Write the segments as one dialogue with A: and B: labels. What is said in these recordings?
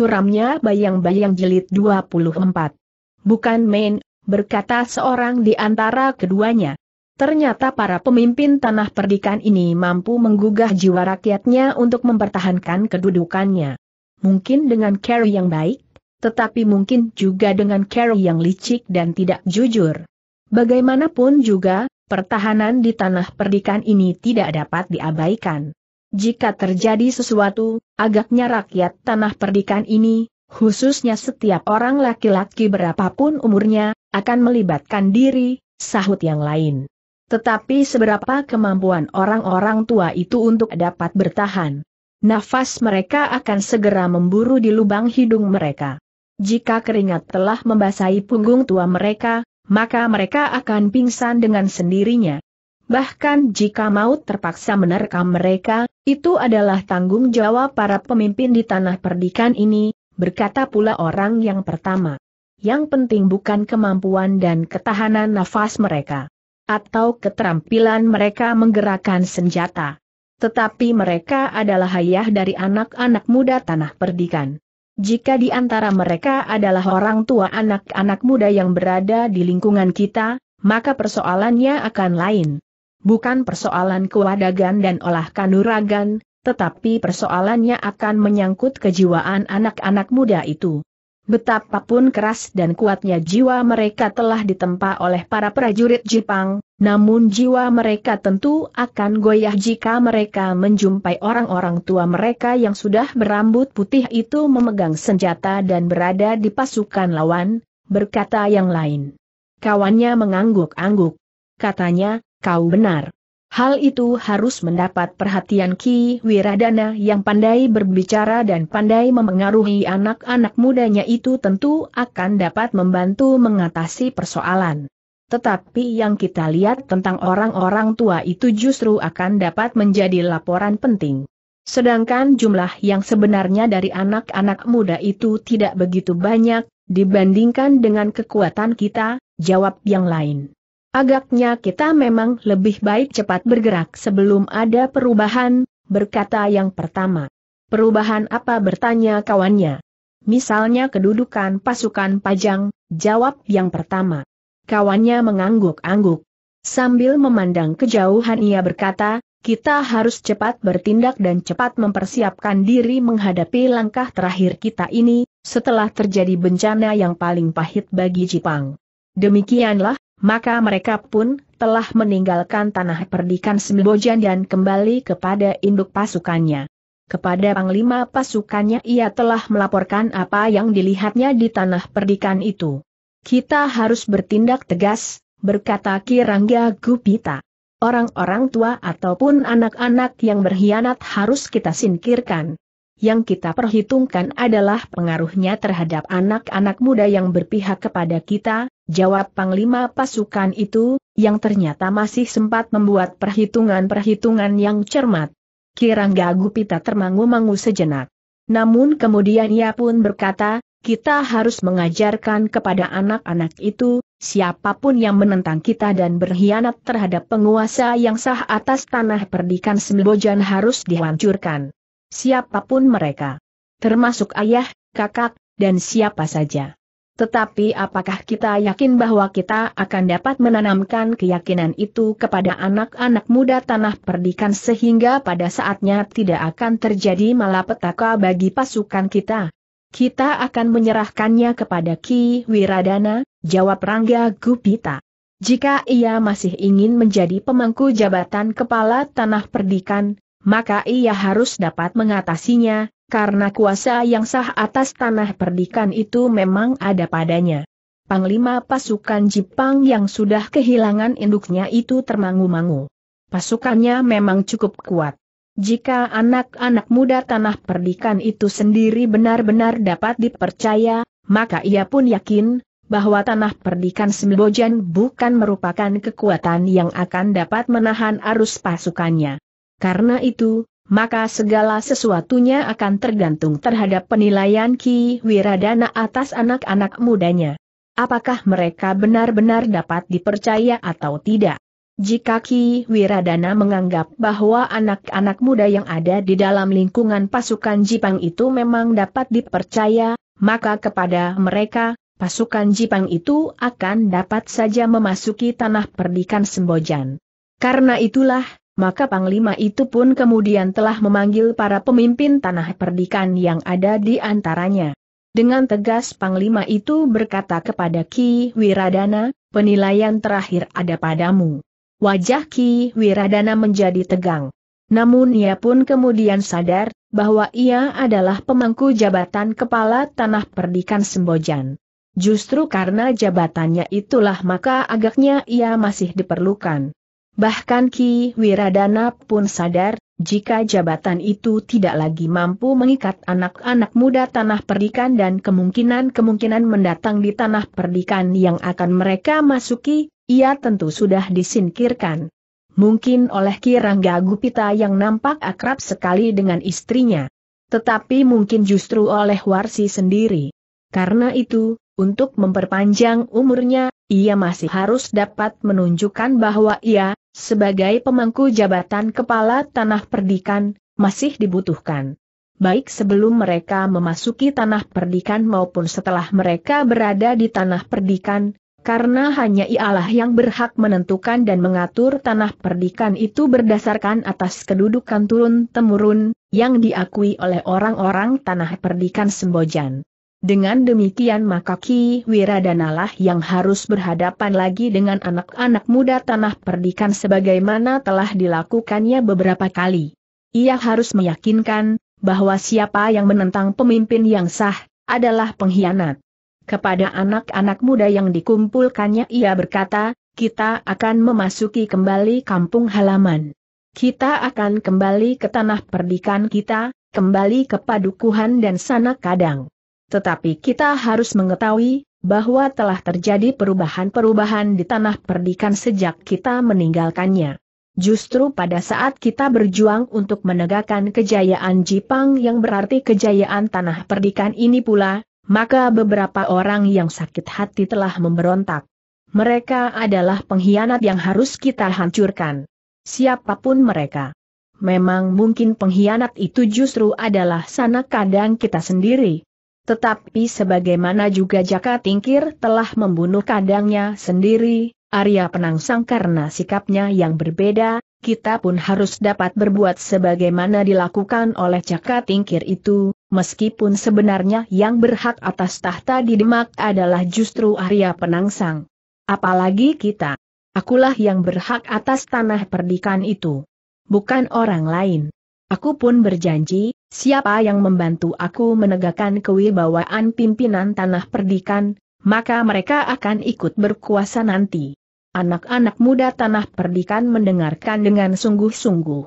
A: suramnya bayang-bayang jelit 24. Bukan main, berkata seorang di antara keduanya. Ternyata para pemimpin tanah perdikan ini mampu menggugah jiwa rakyatnya untuk mempertahankan kedudukannya. Mungkin dengan care yang baik, tetapi mungkin juga dengan care yang licik dan tidak jujur. Bagaimanapun juga, pertahanan di tanah perdikan ini tidak dapat diabaikan. Jika terjadi sesuatu, agaknya rakyat tanah perdikan ini, khususnya setiap orang laki-laki berapapun umurnya, akan melibatkan diri, sahut yang lain. Tetapi seberapa kemampuan orang-orang tua itu untuk dapat bertahan? Nafas mereka akan segera memburu di lubang hidung mereka. Jika keringat telah membasahi punggung tua mereka, maka mereka akan pingsan dengan sendirinya. Bahkan jika maut terpaksa menerkam mereka, itu adalah tanggung jawab para pemimpin di tanah perdikan ini, berkata pula orang yang pertama. Yang penting bukan kemampuan dan ketahanan nafas mereka. Atau keterampilan mereka menggerakkan senjata. Tetapi mereka adalah ayah dari anak-anak muda tanah perdikan. Jika di antara mereka adalah orang tua anak-anak muda yang berada di lingkungan kita, maka persoalannya akan lain bukan persoalan kewadagan dan olah kanuragan, tetapi persoalannya akan menyangkut kejiwaan anak-anak muda itu. Betapapun keras dan kuatnya jiwa mereka telah ditempa oleh para prajurit Jepang, namun jiwa mereka tentu akan goyah jika mereka menjumpai orang-orang tua mereka yang sudah berambut putih itu memegang senjata dan berada di pasukan lawan, berkata yang lain. Kawannya mengangguk-angguk. Katanya, kau benar. Hal itu harus mendapat perhatian Ki Wiradana yang pandai berbicara dan pandai memengaruhi anak-anak mudanya itu tentu akan dapat membantu mengatasi persoalan. Tetapi yang kita lihat tentang orang-orang tua itu justru akan dapat menjadi laporan penting. Sedangkan jumlah yang sebenarnya dari anak-anak muda itu tidak begitu banyak, dibandingkan dengan kekuatan kita, jawab yang lain. Agaknya kita memang lebih baik cepat bergerak sebelum ada perubahan, berkata yang pertama. Perubahan apa bertanya kawannya? Misalnya kedudukan pasukan pajang, jawab yang pertama. Kawannya mengangguk-angguk. Sambil memandang kejauhan ia berkata, kita harus cepat bertindak dan cepat mempersiapkan diri menghadapi langkah terakhir kita ini, setelah terjadi bencana yang paling pahit bagi Jepang. Demikianlah maka mereka pun telah meninggalkan tanah perdikan Sembojan dan kembali kepada induk pasukannya. Kepada Panglima pasukannya ia telah melaporkan apa yang dilihatnya di tanah perdikan itu. Kita harus bertindak tegas, berkata Kirangga Gupita. Orang-orang tua ataupun anak-anak yang berkhianat harus kita singkirkan. Yang kita perhitungkan adalah pengaruhnya terhadap anak-anak muda yang berpihak kepada kita, jawab Panglima pasukan itu, yang ternyata masih sempat membuat perhitungan-perhitungan yang cermat. Kirangga Gupita termangu-mangu sejenak. Namun kemudian ia pun berkata, kita harus mengajarkan kepada anak-anak itu, siapapun yang menentang kita dan berkhianat terhadap penguasa yang sah atas tanah perdikan Sembojan harus dihancurkan. Siapapun mereka. Termasuk ayah, kakak, dan siapa saja. Tetapi apakah kita yakin bahwa kita akan dapat menanamkan keyakinan itu kepada anak-anak muda tanah perdikan sehingga pada saatnya tidak akan terjadi malapetaka bagi pasukan kita? Kita akan menyerahkannya kepada Ki Wiradana, jawab Rangga Gupita. Jika ia masih ingin menjadi pemangku jabatan kepala tanah perdikan, maka ia harus dapat mengatasinya, karena kuasa yang sah atas tanah perdikan itu memang ada padanya. Panglima pasukan Jepang yang sudah kehilangan induknya itu termangu-mangu. Pasukannya memang cukup kuat. Jika anak-anak muda tanah perdikan itu sendiri benar-benar dapat dipercaya, maka ia pun yakin, bahwa tanah perdikan Sembojan bukan merupakan kekuatan yang akan dapat menahan arus pasukannya. Karena itu, maka segala sesuatunya akan tergantung terhadap penilaian Ki Wiradana atas anak-anak mudanya. Apakah mereka benar-benar dapat dipercaya atau tidak? Jika Ki Wiradana menganggap bahwa anak-anak muda yang ada di dalam lingkungan pasukan Jipang itu memang dapat dipercaya, maka kepada mereka, pasukan Jipang itu akan dapat saja memasuki tanah perdikan Sembojan. Karena itulah, maka Panglima itu pun kemudian telah memanggil para pemimpin tanah perdikan yang ada di antaranya. Dengan tegas Panglima itu berkata kepada Ki Wiradana, penilaian terakhir ada padamu. Wajah Ki Wiradana menjadi tegang. Namun ia pun kemudian sadar, bahwa ia adalah pemangku jabatan kepala tanah perdikan Sembojan. Justru karena jabatannya itulah maka agaknya ia masih diperlukan. Bahkan Ki Wiradana pun sadar, jika jabatan itu tidak lagi mampu mengikat anak-anak muda tanah perdikan dan kemungkinan-kemungkinan mendatang di tanah perdikan yang akan mereka masuki, ia tentu sudah disingkirkan. Mungkin oleh Ki Rangga Gupita yang nampak akrab sekali dengan istrinya. Tetapi mungkin justru oleh Warsi sendiri. Karena itu, untuk memperpanjang umurnya, ia masih harus dapat menunjukkan bahwa ia, sebagai pemangku jabatan kepala tanah perdikan, masih dibutuhkan. Baik sebelum mereka memasuki tanah perdikan maupun setelah mereka berada di tanah perdikan, karena hanya ialah yang berhak menentukan dan mengatur tanah perdikan itu berdasarkan atas kedudukan turun-temurun, yang diakui oleh orang-orang tanah perdikan Sembojan. Dengan demikian maka Ki lah yang harus berhadapan lagi dengan anak-anak muda tanah perdikan sebagaimana telah dilakukannya beberapa kali. Ia harus meyakinkan, bahwa siapa yang menentang pemimpin yang sah, adalah pengkhianat. Kepada anak-anak muda yang dikumpulkannya ia berkata, kita akan memasuki kembali kampung halaman. Kita akan kembali ke tanah perdikan kita, kembali ke padukuhan dan sanak kadang. Tetapi kita harus mengetahui bahwa telah terjadi perubahan-perubahan di tanah perdikan sejak kita meninggalkannya. Justru pada saat kita berjuang untuk menegakkan kejayaan Jipang yang berarti kejayaan tanah perdikan ini pula, maka beberapa orang yang sakit hati telah memberontak. Mereka adalah pengkhianat yang harus kita hancurkan. Siapapun mereka. Memang mungkin pengkhianat itu justru adalah sanak kadang kita sendiri, tetapi sebagaimana juga Jaka Tingkir telah membunuh kadangnya sendiri, Arya Penangsang karena sikapnya yang berbeda, kita pun harus dapat berbuat sebagaimana dilakukan oleh Jaka Tingkir itu, meskipun sebenarnya yang berhak atas tahta di Demak adalah justru Arya Penangsang. Apalagi kita. Akulah yang berhak atas tanah perdikan itu. Bukan orang lain. Aku pun berjanji, Siapa yang membantu aku menegakkan kewibawaan pimpinan tanah perdikan, maka mereka akan ikut berkuasa nanti. Anak-anak muda tanah perdikan mendengarkan dengan sungguh-sungguh.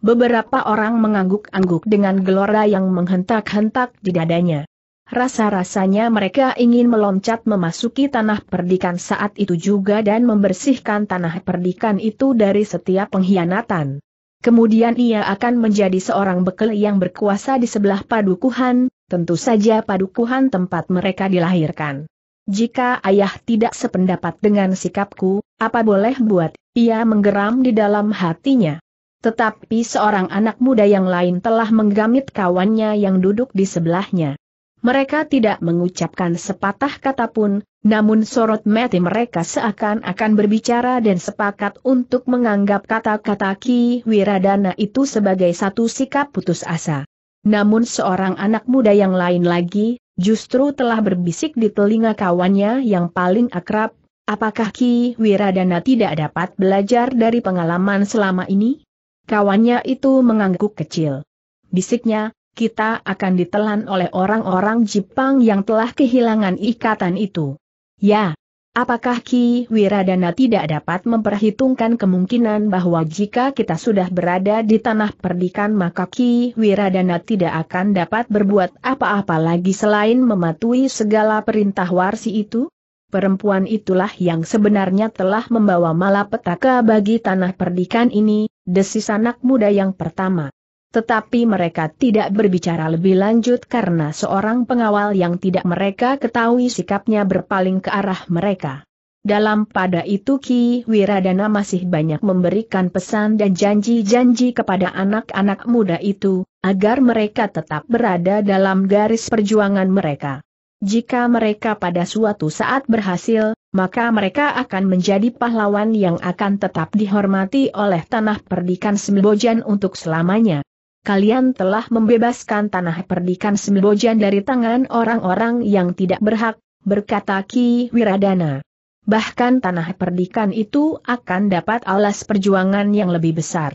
A: Beberapa orang mengangguk-angguk dengan gelora yang menghentak-hentak di dadanya. Rasa-rasanya mereka ingin meloncat memasuki tanah perdikan saat itu juga dan membersihkan tanah perdikan itu dari setiap pengkhianatan. Kemudian ia akan menjadi seorang bekel yang berkuasa di sebelah padukuhan, tentu saja padukuhan tempat mereka dilahirkan. Jika ayah tidak sependapat dengan sikapku, apa boleh buat, ia menggeram di dalam hatinya. Tetapi seorang anak muda yang lain telah menggamit kawannya yang duduk di sebelahnya mereka tidak mengucapkan sepatah kata pun, namun sorot mati mereka seakan-akan berbicara dan sepakat untuk menganggap kata-kata Ki Wiradana itu sebagai satu sikap putus asa. Namun seorang anak muda yang lain lagi, justru telah berbisik di telinga kawannya yang paling akrab, apakah Ki Wiradana tidak dapat belajar dari pengalaman selama ini? Kawannya itu mengangguk kecil. Bisiknya, kita akan ditelan oleh orang-orang Jepang yang telah kehilangan ikatan itu. Ya, apakah Ki Wiradana tidak dapat memperhitungkan kemungkinan bahwa jika kita sudah berada di tanah perdikan maka Ki Wiradana tidak akan dapat berbuat apa-apa lagi selain mematuhi segala perintah warsi itu? Perempuan itulah yang sebenarnya telah membawa malapetaka bagi tanah perdikan ini, desis anak muda yang pertama. Tetapi mereka tidak berbicara lebih lanjut karena seorang pengawal yang tidak mereka ketahui sikapnya berpaling ke arah mereka. Dalam pada itu Ki Wiradana masih banyak memberikan pesan dan janji-janji kepada anak-anak muda itu, agar mereka tetap berada dalam garis perjuangan mereka. Jika mereka pada suatu saat berhasil, maka mereka akan menjadi pahlawan yang akan tetap dihormati oleh tanah perdikan Sembojan untuk selamanya kalian telah membebaskan tanah perdikan Sembojan dari tangan orang-orang yang tidak berhak, berkata Ki Wiradana. Bahkan tanah perdikan itu akan dapat alas perjuangan yang lebih besar.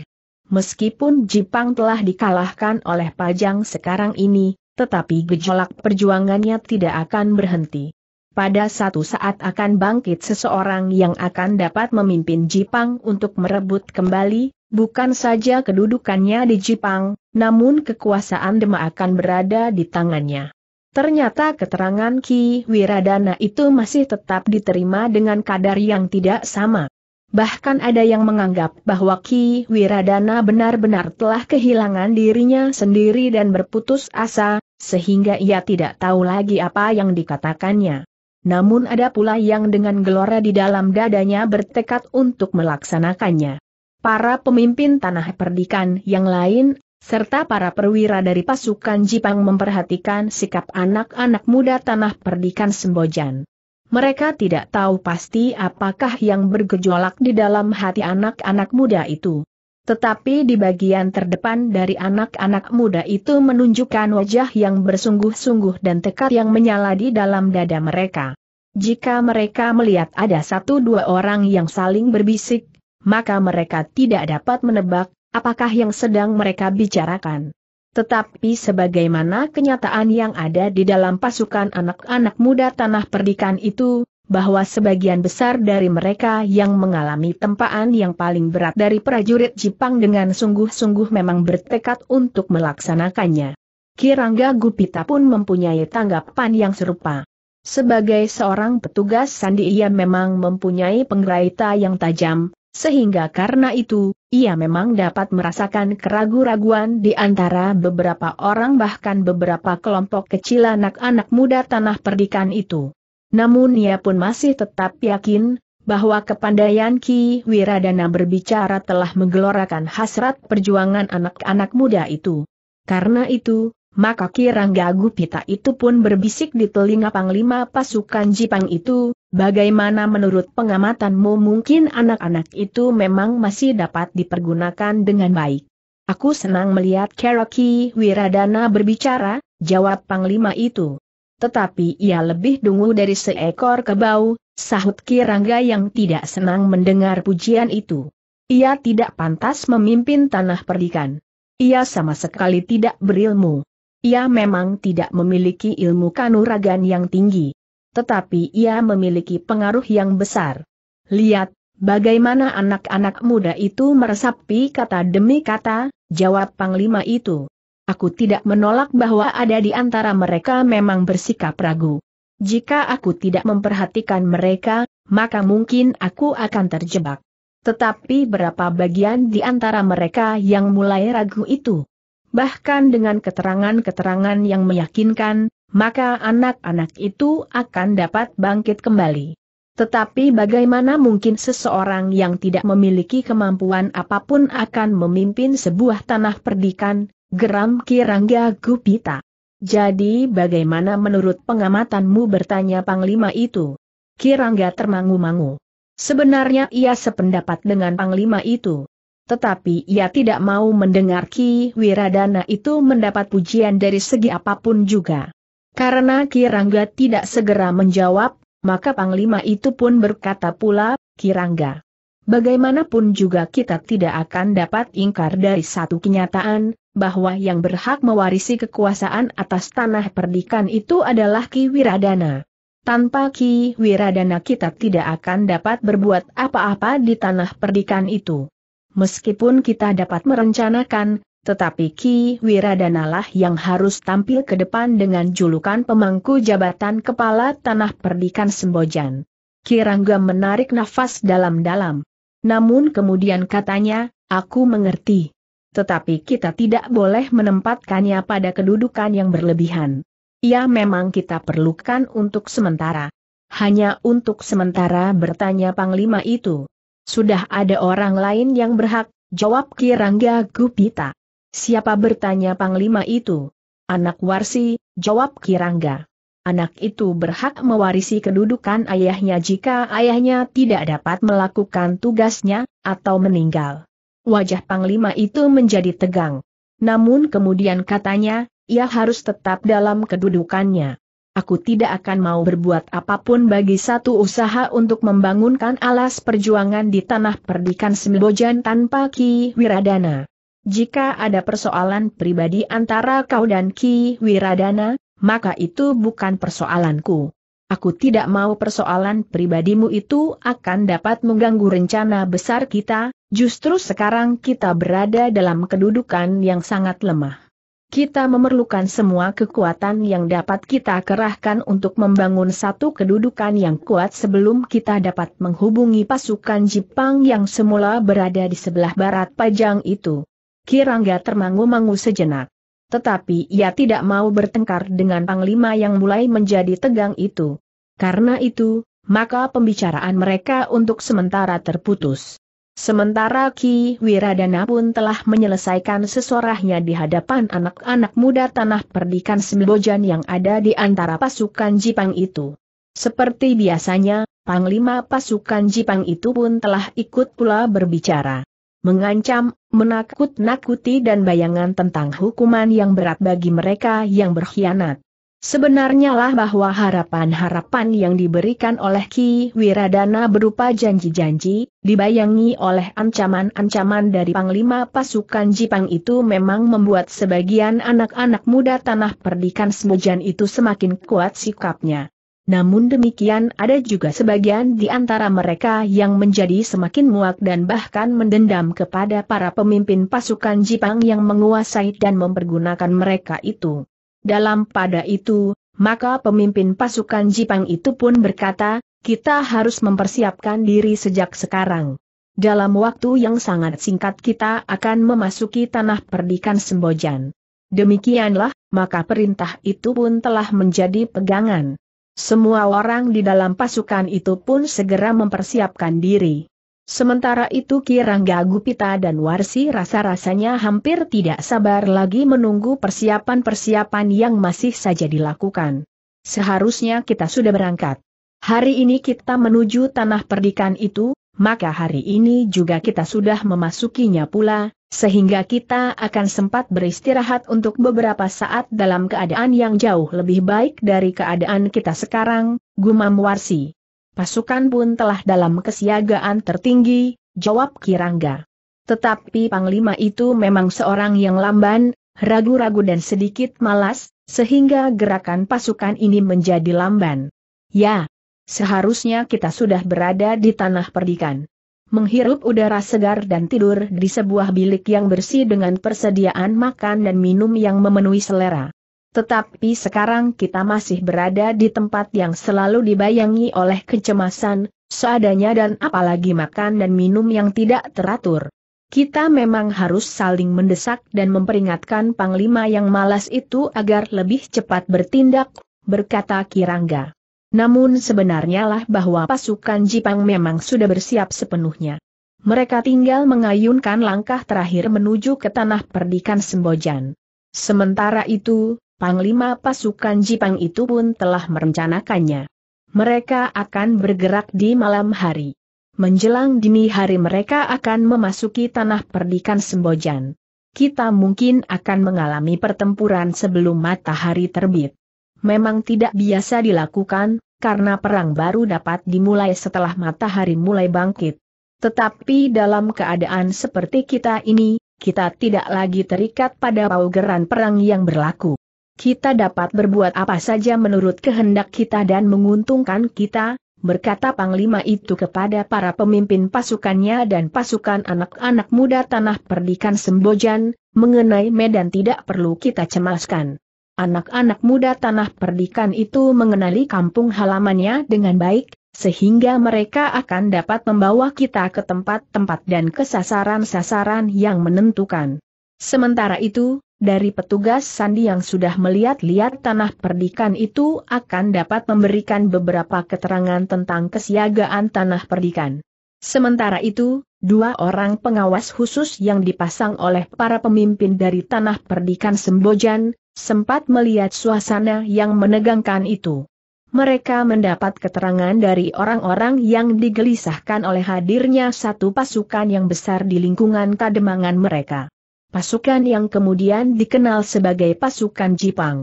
A: Meskipun Jipang telah dikalahkan oleh Pajang sekarang ini, tetapi gejolak perjuangannya tidak akan berhenti. Pada satu saat akan bangkit seseorang yang akan dapat memimpin Jipang untuk merebut kembali Bukan saja kedudukannya di Jepang, namun kekuasaan Dema akan berada di tangannya. Ternyata keterangan Ki Wiradana itu masih tetap diterima dengan kadar yang tidak sama. Bahkan ada yang menganggap bahwa Ki Wiradana benar-benar telah kehilangan dirinya sendiri dan berputus asa, sehingga ia tidak tahu lagi apa yang dikatakannya. Namun ada pula yang dengan gelora di dalam dadanya bertekad untuk melaksanakannya para pemimpin tanah perdikan yang lain, serta para perwira dari pasukan Jipang memperhatikan sikap anak-anak muda tanah perdikan Sembojan. Mereka tidak tahu pasti apakah yang bergejolak di dalam hati anak-anak muda itu. Tetapi di bagian terdepan dari anak-anak muda itu menunjukkan wajah yang bersungguh-sungguh dan tekad yang menyala di dalam dada mereka. Jika mereka melihat ada satu dua orang yang saling berbisik, maka mereka tidak dapat menebak apakah yang sedang mereka bicarakan. Tetapi sebagaimana kenyataan yang ada di dalam pasukan anak-anak muda tanah perdikan itu, bahwa sebagian besar dari mereka yang mengalami tempaan yang paling berat dari prajurit Jepang dengan sungguh-sungguh memang bertekad untuk melaksanakannya. Kirangga Gupita pun mempunyai tanggapan yang serupa. Sebagai seorang petugas sandi ia memang mempunyai penggeraita yang tajam, sehingga karena itu, ia memang dapat merasakan keraguan-raguan di antara beberapa orang bahkan beberapa kelompok kecil anak-anak muda tanah perdikan itu. Namun ia pun masih tetap yakin, bahwa kepandaian Ki Wiradana berbicara telah menggelorakan hasrat perjuangan anak-anak muda itu. Karena itu, maka Kirangga Gupita itu pun berbisik di telinga Panglima pasukan Jipang itu, Bagaimana menurut pengamatanmu mungkin anak-anak itu memang masih dapat dipergunakan dengan baik? Aku senang melihat Keroki Wiradana berbicara, jawab Panglima itu. Tetapi ia lebih dungu dari seekor kebau, sahut Kirangga yang tidak senang mendengar pujian itu. Ia tidak pantas memimpin tanah perdikan. Ia sama sekali tidak berilmu. Ia memang tidak memiliki ilmu kanuragan yang tinggi tetapi ia memiliki pengaruh yang besar. Lihat, bagaimana anak-anak muda itu meresapi kata demi kata, jawab Panglima itu. Aku tidak menolak bahwa ada di antara mereka memang bersikap ragu. Jika aku tidak memperhatikan mereka, maka mungkin aku akan terjebak. Tetapi berapa bagian di antara mereka yang mulai ragu itu? Bahkan dengan keterangan-keterangan yang meyakinkan, maka anak-anak itu akan dapat bangkit kembali. Tetapi bagaimana mungkin seseorang yang tidak memiliki kemampuan apapun akan memimpin sebuah tanah perdikan, geram Kirangga Gupita. Jadi bagaimana menurut pengamatanmu bertanya Panglima itu? Kirangga termangu-mangu. Sebenarnya ia sependapat dengan Panglima itu. Tetapi ia tidak mau mendengar Ki Wiradana itu mendapat pujian dari segi apapun juga. Karena Kirangga tidak segera menjawab, maka Panglima itu pun berkata pula, Kirangga. Bagaimanapun juga kita tidak akan dapat ingkar dari satu kenyataan, bahwa yang berhak mewarisi kekuasaan atas tanah perdikan itu adalah Ki Wiradana. Tanpa Ki Wiradana kita tidak akan dapat berbuat apa-apa di tanah perdikan itu. Meskipun kita dapat merencanakan, tetapi Ki Wiradanalah yang harus tampil ke depan dengan julukan pemangku jabatan kepala tanah perdikan Sembojan. Kirangga menarik nafas dalam-dalam. Namun kemudian katanya, aku mengerti. Tetapi kita tidak boleh menempatkannya pada kedudukan yang berlebihan. Ia ya, memang kita perlukan untuk sementara. Hanya untuk sementara bertanya Panglima itu. Sudah ada orang lain yang berhak, jawab Kirangga Gupita. Siapa bertanya panglima itu? Anak Warsi, jawab Kirangga. Anak itu berhak mewarisi kedudukan ayahnya jika ayahnya tidak dapat melakukan tugasnya, atau meninggal. Wajah panglima itu menjadi tegang. Namun kemudian katanya, ia harus tetap dalam kedudukannya. Aku tidak akan mau berbuat apapun bagi satu usaha untuk membangunkan alas perjuangan di tanah perdikan Sembojan tanpa Ki Wiradana. Jika ada persoalan pribadi antara kau dan Ki Wiradana, maka itu bukan persoalanku. Aku tidak mau persoalan pribadimu itu akan dapat mengganggu rencana besar kita, justru sekarang kita berada dalam kedudukan yang sangat lemah. Kita memerlukan semua kekuatan yang dapat kita kerahkan untuk membangun satu kedudukan yang kuat sebelum kita dapat menghubungi pasukan Jepang yang semula berada di sebelah barat Pajang itu. Kirangga termangu-mangu sejenak. Tetapi ia tidak mau bertengkar dengan Panglima yang mulai menjadi tegang itu. Karena itu, maka pembicaraan mereka untuk sementara terputus. Sementara Ki Wiradana pun telah menyelesaikan sesorahnya di hadapan anak-anak muda tanah perdikan Sembojan yang ada di antara pasukan Jipang itu. Seperti biasanya, Panglima pasukan Jipang itu pun telah ikut pula berbicara. Mengancam menakut-nakuti dan bayangan tentang hukuman yang berat bagi mereka yang berkhianat. Sebenarnya lah bahwa harapan-harapan yang diberikan oleh Ki Wiradana berupa janji-janji, dibayangi oleh ancaman-ancaman dari Panglima Pasukan Jipang itu memang membuat sebagian anak-anak muda tanah perdikan Semujan itu semakin kuat sikapnya. Namun demikian ada juga sebagian di antara mereka yang menjadi semakin muak dan bahkan mendendam kepada para pemimpin pasukan Jepang yang menguasai dan mempergunakan mereka itu. Dalam pada itu, maka pemimpin pasukan Jepang itu pun berkata, kita harus mempersiapkan diri sejak sekarang. Dalam waktu yang sangat singkat kita akan memasuki tanah perdikan Sembojan. Demikianlah, maka perintah itu pun telah menjadi pegangan. Semua orang di dalam pasukan itu pun segera mempersiapkan diri. Sementara itu Kirangga Gupita dan Warsi rasa-rasanya hampir tidak sabar lagi menunggu persiapan-persiapan yang masih saja dilakukan. Seharusnya kita sudah berangkat. Hari ini kita menuju tanah perdikan itu, maka hari ini juga kita sudah memasukinya pula, sehingga kita akan sempat beristirahat untuk beberapa saat dalam keadaan yang jauh lebih baik dari keadaan kita sekarang, gumam Warsi. Pasukan pun telah dalam kesiagaan tertinggi, jawab Kirangga. Tetapi Panglima itu memang seorang yang lamban, ragu-ragu dan sedikit malas, sehingga gerakan pasukan ini menjadi lamban. Ya, Seharusnya kita sudah berada di tanah perdikan. Menghirup udara segar dan tidur di sebuah bilik yang bersih dengan persediaan makan dan minum yang memenuhi selera. Tetapi sekarang kita masih berada di tempat yang selalu dibayangi oleh kecemasan, seadanya dan apalagi makan dan minum yang tidak teratur. Kita memang harus saling mendesak dan memperingatkan Panglima yang malas itu agar lebih cepat bertindak, berkata Kirangga. Namun sebenarnya lah bahwa pasukan Jipang memang sudah bersiap sepenuhnya. Mereka tinggal mengayunkan langkah terakhir menuju ke tanah perdikan Sembojan. Sementara itu, Panglima pasukan Jipang itu pun telah merencanakannya. Mereka akan bergerak di malam hari. Menjelang dini hari mereka akan memasuki tanah perdikan Sembojan. Kita mungkin akan mengalami pertempuran sebelum matahari terbit memang tidak biasa dilakukan, karena perang baru dapat dimulai setelah matahari mulai bangkit. Tetapi dalam keadaan seperti kita ini, kita tidak lagi terikat pada paugeran perang yang berlaku. Kita dapat berbuat apa saja menurut kehendak kita dan menguntungkan kita, berkata Panglima itu kepada para pemimpin pasukannya dan pasukan anak-anak muda Tanah Perdikan Sembojan, mengenai medan tidak perlu kita cemaskan. Anak-anak muda tanah perdikan itu mengenali kampung halamannya dengan baik, sehingga mereka akan dapat membawa kita ke tempat-tempat dan ke sasaran-sasaran yang menentukan. Sementara itu, dari petugas sandi yang sudah melihat-lihat tanah perdikan itu akan dapat memberikan beberapa keterangan tentang kesiagaan tanah perdikan. Sementara itu, dua orang pengawas khusus yang dipasang oleh para pemimpin dari tanah perdikan Sembojan, sempat melihat suasana yang menegangkan itu. Mereka mendapat keterangan dari orang-orang yang digelisahkan oleh hadirnya satu pasukan yang besar di lingkungan kademangan mereka. Pasukan yang kemudian dikenal sebagai pasukan Jipang.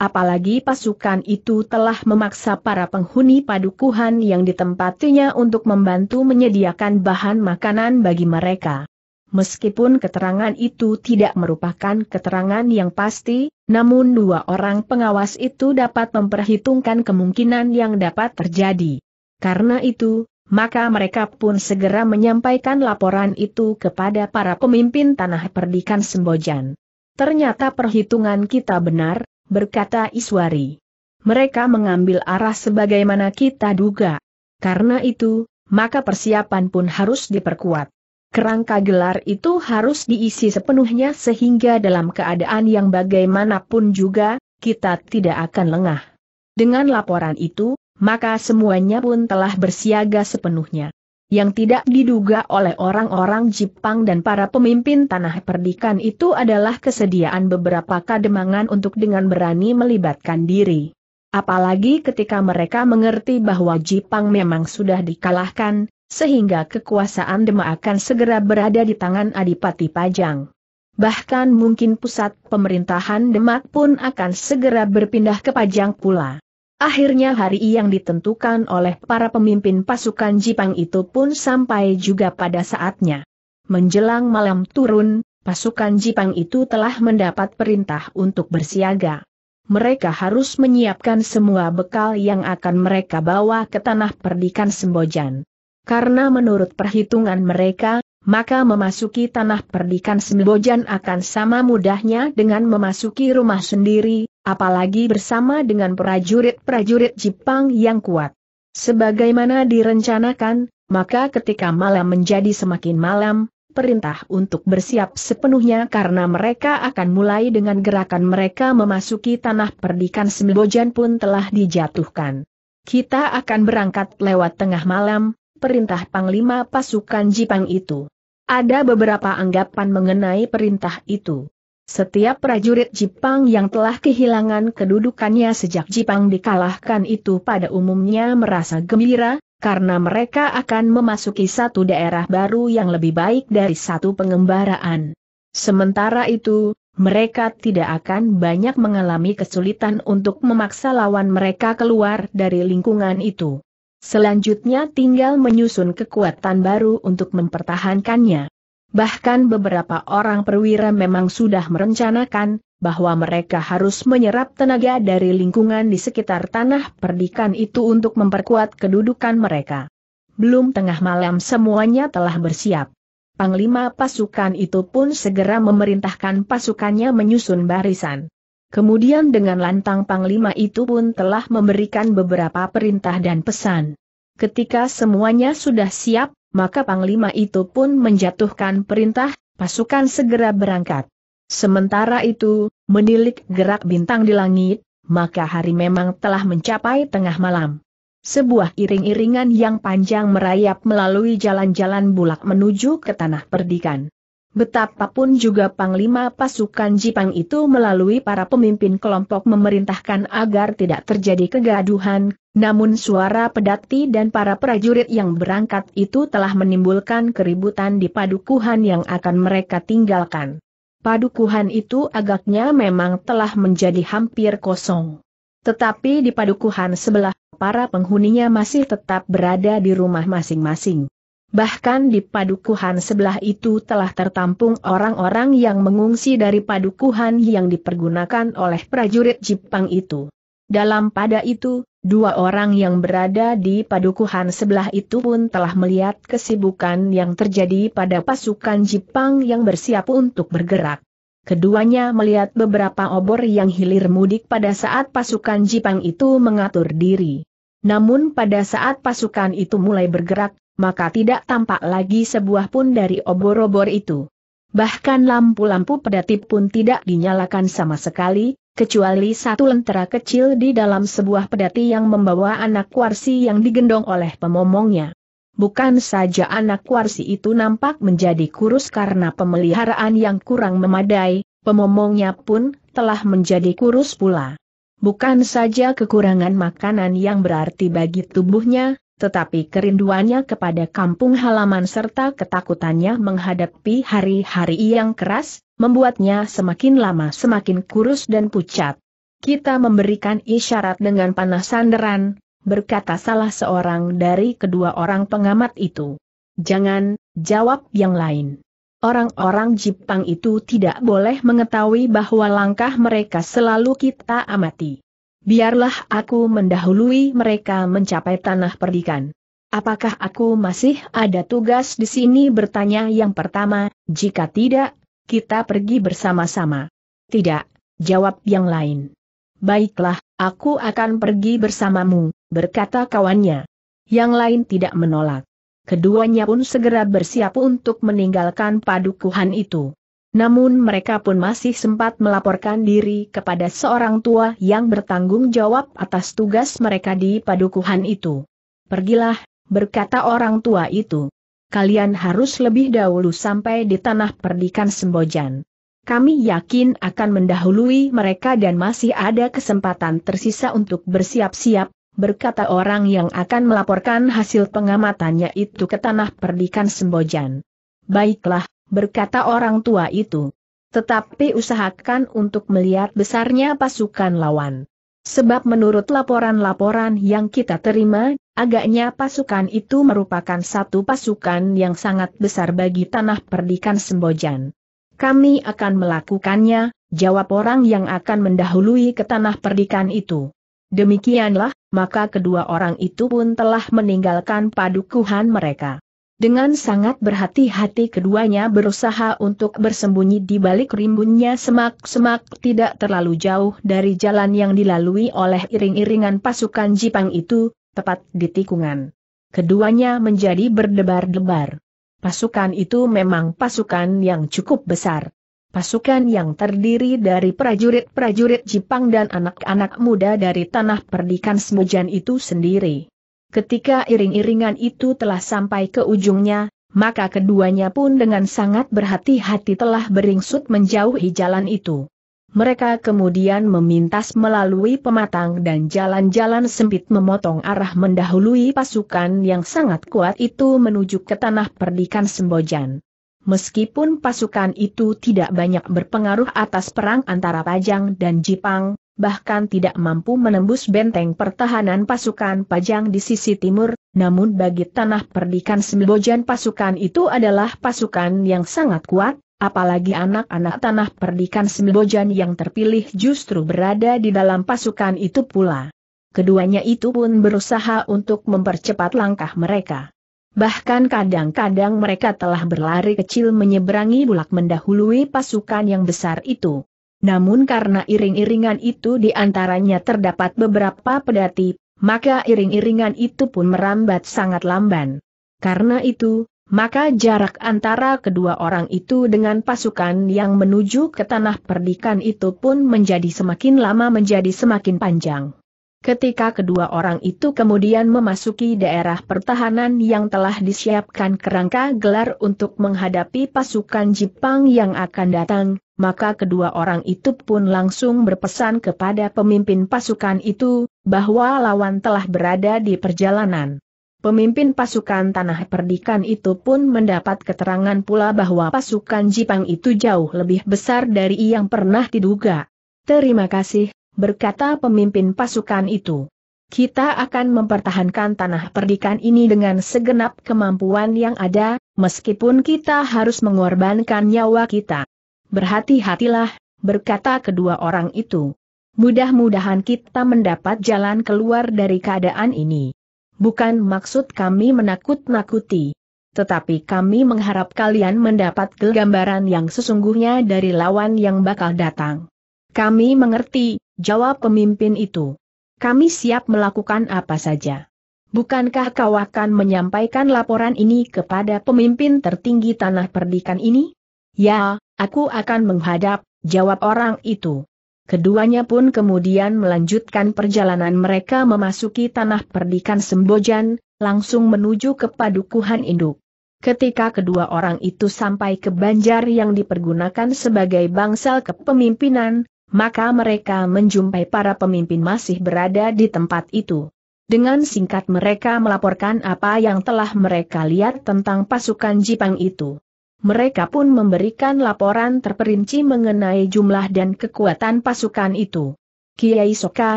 A: Apalagi pasukan itu telah memaksa para penghuni padukuhan yang ditempatinya untuk membantu menyediakan bahan makanan bagi mereka. Meskipun keterangan itu tidak merupakan keterangan yang pasti, namun dua orang pengawas itu dapat memperhitungkan kemungkinan yang dapat terjadi. Karena itu, maka mereka pun segera menyampaikan laporan itu kepada para pemimpin tanah perdikan Sembojan. Ternyata perhitungan kita benar, berkata Iswari. Mereka mengambil arah sebagaimana kita duga. Karena itu, maka persiapan pun harus diperkuat kerangka gelar itu harus diisi sepenuhnya sehingga dalam keadaan yang bagaimanapun juga, kita tidak akan lengah. Dengan laporan itu, maka semuanya pun telah bersiaga sepenuhnya. Yang tidak diduga oleh orang-orang Jepang dan para pemimpin tanah perdikan itu adalah kesediaan beberapa kademangan untuk dengan berani melibatkan diri. Apalagi ketika mereka mengerti bahwa Jepang memang sudah dikalahkan, sehingga kekuasaan Dema akan segera berada di tangan Adipati Pajang. Bahkan mungkin pusat pemerintahan Demak pun akan segera berpindah ke Pajang pula. Akhirnya hari yang ditentukan oleh para pemimpin pasukan Jipang itu pun sampai juga pada saatnya. Menjelang malam turun, pasukan Jipang itu telah mendapat perintah untuk bersiaga. Mereka harus menyiapkan semua bekal yang akan mereka bawa ke tanah perdikan Sembojan karena menurut perhitungan mereka, maka memasuki tanah perdikan Sembojan akan sama mudahnya dengan memasuki rumah sendiri, apalagi bersama dengan prajurit-prajurit Jepang yang kuat. Sebagaimana direncanakan, maka ketika malam menjadi semakin malam, perintah untuk bersiap sepenuhnya karena mereka akan mulai dengan gerakan mereka memasuki tanah perdikan Sembojan pun telah dijatuhkan. Kita akan berangkat lewat tengah malam, perintah Panglima pasukan Jipang itu. Ada beberapa anggapan mengenai perintah itu. Setiap prajurit Jipang yang telah kehilangan kedudukannya sejak Jipang dikalahkan itu pada umumnya merasa gembira, karena mereka akan memasuki satu daerah baru yang lebih baik dari satu pengembaraan. Sementara itu, mereka tidak akan banyak mengalami kesulitan untuk memaksa lawan mereka keluar dari lingkungan itu. Selanjutnya tinggal menyusun kekuatan baru untuk mempertahankannya. Bahkan beberapa orang perwira memang sudah merencanakan bahwa mereka harus menyerap tenaga dari lingkungan di sekitar tanah perdikan itu untuk memperkuat kedudukan mereka. Belum tengah malam semuanya telah bersiap. Panglima pasukan itu pun segera memerintahkan pasukannya menyusun barisan. Kemudian dengan lantang Panglima itu pun telah memberikan beberapa perintah dan pesan. Ketika semuanya sudah siap, maka Panglima itu pun menjatuhkan perintah, pasukan segera berangkat. Sementara itu, menilik gerak bintang di langit, maka hari memang telah mencapai tengah malam. Sebuah iring-iringan yang panjang merayap melalui jalan-jalan bulak menuju ke tanah perdikan. Betapapun juga Panglima pasukan Jipang itu melalui para pemimpin kelompok memerintahkan agar tidak terjadi kegaduhan, namun suara pedati dan para prajurit yang berangkat itu telah menimbulkan keributan di padukuhan yang akan mereka tinggalkan. Padukuhan itu agaknya memang telah menjadi hampir kosong. Tetapi di padukuhan sebelah, para penghuninya masih tetap berada di rumah masing-masing. Bahkan di padukuhan sebelah itu telah tertampung orang-orang yang mengungsi dari padukuhan yang dipergunakan oleh prajurit Jepang itu. Dalam pada itu, dua orang yang berada di padukuhan sebelah itu pun telah melihat kesibukan yang terjadi pada pasukan Jepang yang bersiap untuk bergerak. Keduanya melihat beberapa obor yang hilir mudik pada saat pasukan Jepang itu mengatur diri. Namun pada saat pasukan itu mulai bergerak, maka tidak tampak lagi sebuah pun dari obor-obor itu. Bahkan lampu-lampu pedati pun tidak dinyalakan sama sekali, kecuali satu lentera kecil di dalam sebuah pedati yang membawa anak warsi yang digendong oleh pemomongnya. Bukan saja anak warsi itu nampak menjadi kurus karena pemeliharaan yang kurang memadai, pemomongnya pun telah menjadi kurus pula. Bukan saja kekurangan makanan yang berarti bagi tubuhnya, tetapi kerinduannya kepada kampung halaman serta ketakutannya menghadapi hari-hari yang keras, membuatnya semakin lama semakin kurus dan pucat. Kita memberikan isyarat dengan panas sanderan, berkata salah seorang dari kedua orang pengamat itu. Jangan, jawab yang lain. Orang-orang Jepang itu tidak boleh mengetahui bahwa langkah mereka selalu kita amati biarlah aku mendahului mereka mencapai tanah perdikan. Apakah aku masih ada tugas di sini bertanya yang pertama, jika tidak, kita pergi bersama-sama. Tidak, jawab yang lain. Baiklah, aku akan pergi bersamamu, berkata kawannya. Yang lain tidak menolak. Keduanya pun segera bersiap untuk meninggalkan padukuhan itu. Namun mereka pun masih sempat melaporkan diri kepada seorang tua yang bertanggung jawab atas tugas mereka di padukuhan itu. Pergilah, berkata orang tua itu. Kalian harus lebih dahulu sampai di tanah perdikan Sembojan. Kami yakin akan mendahului mereka dan masih ada kesempatan tersisa untuk bersiap-siap, berkata orang yang akan melaporkan hasil pengamatannya itu ke tanah perdikan Sembojan. Baiklah, berkata orang tua itu. Tetapi usahakan untuk melihat besarnya pasukan lawan. Sebab menurut laporan-laporan yang kita terima, agaknya pasukan itu merupakan satu pasukan yang sangat besar bagi tanah perdikan Sembojan. Kami akan melakukannya, jawab orang yang akan mendahului ke tanah perdikan itu. Demikianlah, maka kedua orang itu pun telah meninggalkan padukuhan mereka. Dengan sangat berhati-hati keduanya berusaha untuk bersembunyi di balik rimbunnya semak-semak tidak terlalu jauh dari jalan yang dilalui oleh iring-iringan pasukan Jipang itu, tepat di tikungan. Keduanya menjadi berdebar-debar. Pasukan itu memang pasukan yang cukup besar. Pasukan yang terdiri dari prajurit-prajurit Jipang dan anak-anak muda dari tanah perdikan Semujan itu sendiri. Ketika iring-iringan itu telah sampai ke ujungnya, maka keduanya pun dengan sangat berhati-hati telah beringsut menjauhi jalan itu. Mereka kemudian memintas melalui pematang dan jalan-jalan sempit memotong arah mendahului pasukan yang sangat kuat itu menuju ke tanah perdikan Sembojan. Meskipun pasukan itu tidak banyak berpengaruh atas perang antara Pajang dan Jipang, bahkan tidak mampu menembus benteng pertahanan pasukan Pajang di sisi timur, namun bagi tanah perdikan Sembojan pasukan itu adalah pasukan yang sangat kuat, apalagi anak-anak tanah perdikan Sembojan yang terpilih justru berada di dalam pasukan itu pula. Keduanya itu pun berusaha untuk mempercepat langkah mereka. Bahkan kadang-kadang mereka telah berlari kecil menyeberangi bulak mendahului pasukan yang besar itu. Namun karena iring-iringan itu di antaranya terdapat beberapa pedati, maka iring-iringan itu pun merambat sangat lamban. Karena itu, maka jarak antara kedua orang itu dengan pasukan yang menuju ke tanah perdikan itu pun menjadi semakin lama menjadi semakin panjang. Ketika kedua orang itu kemudian memasuki daerah pertahanan yang telah disiapkan kerangka gelar untuk menghadapi pasukan Jepang yang akan datang, maka kedua orang itu pun langsung berpesan kepada pemimpin pasukan itu, bahwa lawan telah berada di perjalanan. Pemimpin pasukan Tanah Perdikan itu pun mendapat keterangan pula bahwa pasukan Jipang itu jauh lebih besar dari yang pernah diduga. Terima kasih, berkata pemimpin pasukan itu. Kita akan mempertahankan Tanah Perdikan ini dengan segenap kemampuan yang ada, meskipun kita harus mengorbankan nyawa kita berhati-hatilah, berkata kedua orang itu. Mudah-mudahan kita mendapat jalan keluar dari keadaan ini. Bukan maksud kami menakut-nakuti. Tetapi kami mengharap kalian mendapat gambaran yang sesungguhnya dari lawan yang bakal datang. Kami mengerti, jawab pemimpin itu. Kami siap melakukan apa saja. Bukankah kau akan menyampaikan laporan ini kepada pemimpin tertinggi tanah perdikan ini? Ya, Aku akan menghadap, jawab orang itu. Keduanya pun kemudian melanjutkan perjalanan mereka memasuki tanah perdikan Sembojan, langsung menuju ke padukuhan induk. Ketika kedua orang itu sampai ke banjar yang dipergunakan sebagai bangsal kepemimpinan, maka mereka menjumpai para pemimpin masih berada di tempat itu. Dengan singkat mereka melaporkan apa yang telah mereka lihat tentang pasukan Jipang itu mereka pun memberikan laporan terperinci mengenai jumlah dan kekuatan pasukan itu. Kiai Soka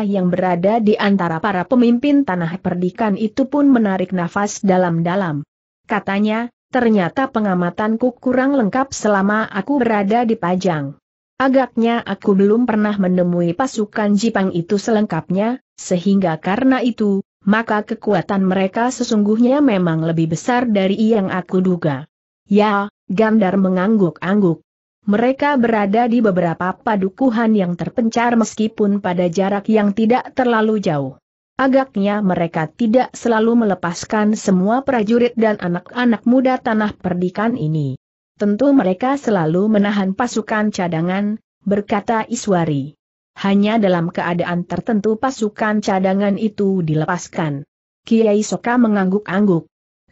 A: yang berada di antara para pemimpin tanah perdikan itu pun menarik nafas dalam-dalam. Katanya, ternyata pengamatanku kurang lengkap selama aku berada di Pajang. Agaknya aku belum pernah menemui pasukan Jipang itu selengkapnya, sehingga karena itu, maka kekuatan mereka sesungguhnya memang lebih besar dari yang aku duga. Ya, Gandar mengangguk-angguk. Mereka berada di beberapa padukuhan yang terpencar meskipun pada jarak yang tidak terlalu jauh. Agaknya mereka tidak selalu melepaskan semua prajurit dan anak-anak muda tanah perdikan ini. Tentu mereka selalu menahan pasukan cadangan, berkata Iswari. Hanya dalam keadaan tertentu pasukan cadangan itu dilepaskan. Kiai Soka mengangguk-angguk.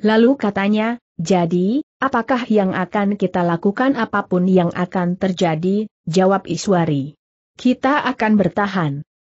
A: Lalu katanya, jadi, Apakah yang akan kita lakukan apapun yang akan terjadi, jawab Iswari. Kita akan bertahan.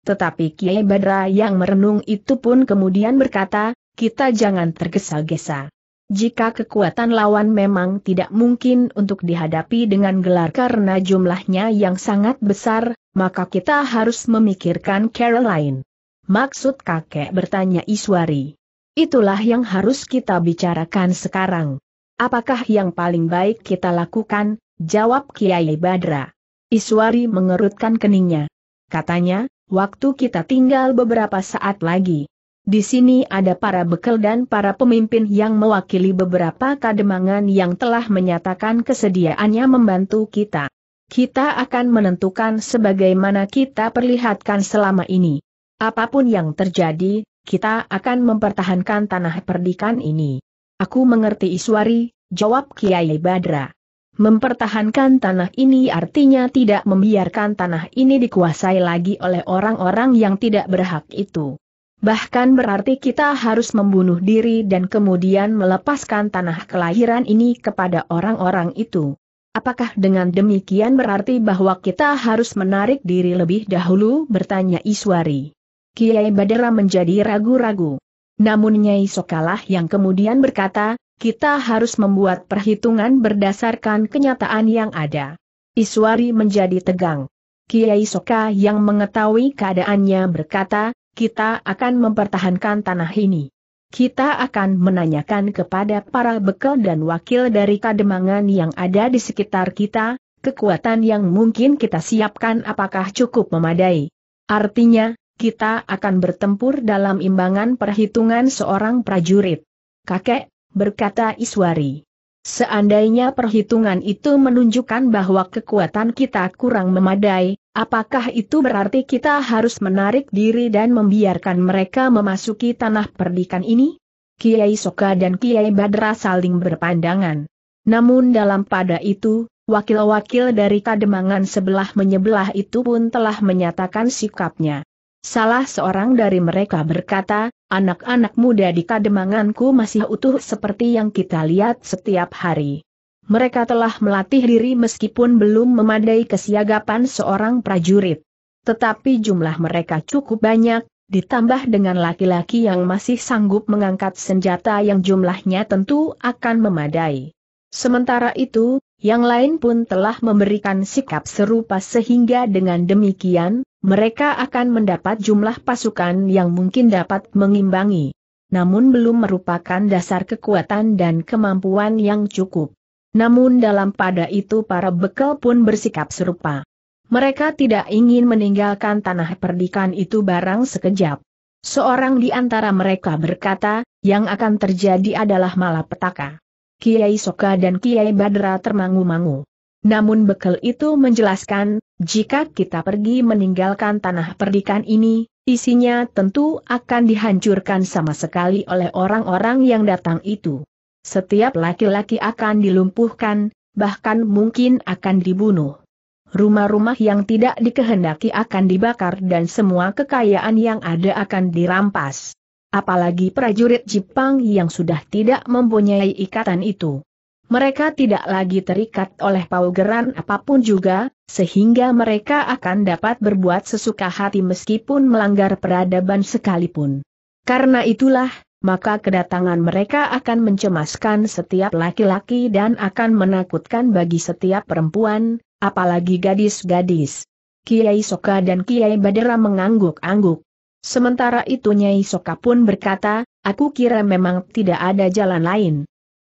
A: Tetapi Kiai Badra yang merenung itu pun kemudian berkata, kita jangan tergesa-gesa. Jika kekuatan lawan memang tidak mungkin untuk dihadapi dengan gelar karena jumlahnya yang sangat besar, maka kita harus memikirkan Caroline. Maksud kakek bertanya Iswari. Itulah yang harus kita bicarakan sekarang. Apakah yang paling baik kita lakukan? Jawab Kiai Badra. Iswari mengerutkan keningnya. Katanya, waktu kita tinggal beberapa saat lagi. Di sini ada para bekel dan para pemimpin yang mewakili beberapa kademangan yang telah menyatakan kesediaannya membantu kita. Kita akan menentukan sebagaimana kita perlihatkan selama ini. Apapun yang terjadi, kita akan mempertahankan tanah perdikan ini. Aku mengerti Iswari, jawab Kiai Badra. Mempertahankan tanah ini artinya tidak membiarkan tanah ini dikuasai lagi oleh orang-orang yang tidak berhak itu. Bahkan berarti kita harus membunuh diri dan kemudian melepaskan tanah kelahiran ini kepada orang-orang itu. Apakah dengan demikian berarti bahwa kita harus menarik diri lebih dahulu bertanya Iswari? Kiai Badra menjadi ragu-ragu. Namun Nyai Sokalah yang kemudian berkata, kita harus membuat perhitungan berdasarkan kenyataan yang ada. Iswari menjadi tegang. Kiai Soka yang mengetahui keadaannya berkata, kita akan mempertahankan tanah ini. Kita akan menanyakan kepada para bekel dan wakil dari kademangan yang ada di sekitar kita, kekuatan yang mungkin kita siapkan apakah cukup memadai. Artinya, kita akan bertempur dalam imbangan perhitungan seorang prajurit. Kakek, berkata Iswari. Seandainya perhitungan itu menunjukkan bahwa kekuatan kita kurang memadai, apakah itu berarti kita harus menarik diri dan membiarkan mereka memasuki tanah perdikan ini? Kiai Soka dan Kiai Badra saling berpandangan. Namun dalam pada itu, wakil-wakil dari kademangan sebelah menyebelah itu pun telah menyatakan sikapnya. Salah seorang dari mereka berkata, anak-anak muda di kademanganku masih utuh seperti yang kita lihat setiap hari. Mereka telah melatih diri meskipun belum memadai kesiagapan seorang prajurit. Tetapi jumlah mereka cukup banyak, ditambah dengan laki-laki yang masih sanggup mengangkat senjata yang jumlahnya tentu akan memadai. Sementara itu, yang lain pun telah memberikan sikap serupa sehingga dengan demikian, mereka akan mendapat jumlah pasukan yang mungkin dapat mengimbangi. Namun belum merupakan dasar kekuatan dan kemampuan yang cukup. Namun dalam pada itu para bekel pun bersikap serupa. Mereka tidak ingin meninggalkan tanah perdikan itu barang sekejap. Seorang di antara mereka berkata, yang akan terjadi adalah malapetaka. Kiai Soka dan Kiai Badra termangu-mangu. Namun Bekel itu menjelaskan, jika kita pergi meninggalkan tanah perdikan ini, isinya tentu akan dihancurkan sama sekali oleh orang-orang yang datang itu. Setiap laki-laki akan dilumpuhkan, bahkan mungkin akan dibunuh. Rumah-rumah yang tidak dikehendaki akan dibakar dan semua kekayaan yang ada akan dirampas apalagi prajurit Jepang yang sudah tidak mempunyai ikatan itu. Mereka tidak lagi terikat oleh paugeran apapun juga, sehingga mereka akan dapat berbuat sesuka hati meskipun melanggar peradaban sekalipun. Karena itulah, maka kedatangan mereka akan mencemaskan setiap laki-laki dan akan menakutkan bagi setiap perempuan, apalagi gadis-gadis. Kiai Soka dan Kiai Badera mengangguk-angguk. Sementara itu Nyai Soka pun berkata, aku kira memang tidak ada jalan lain.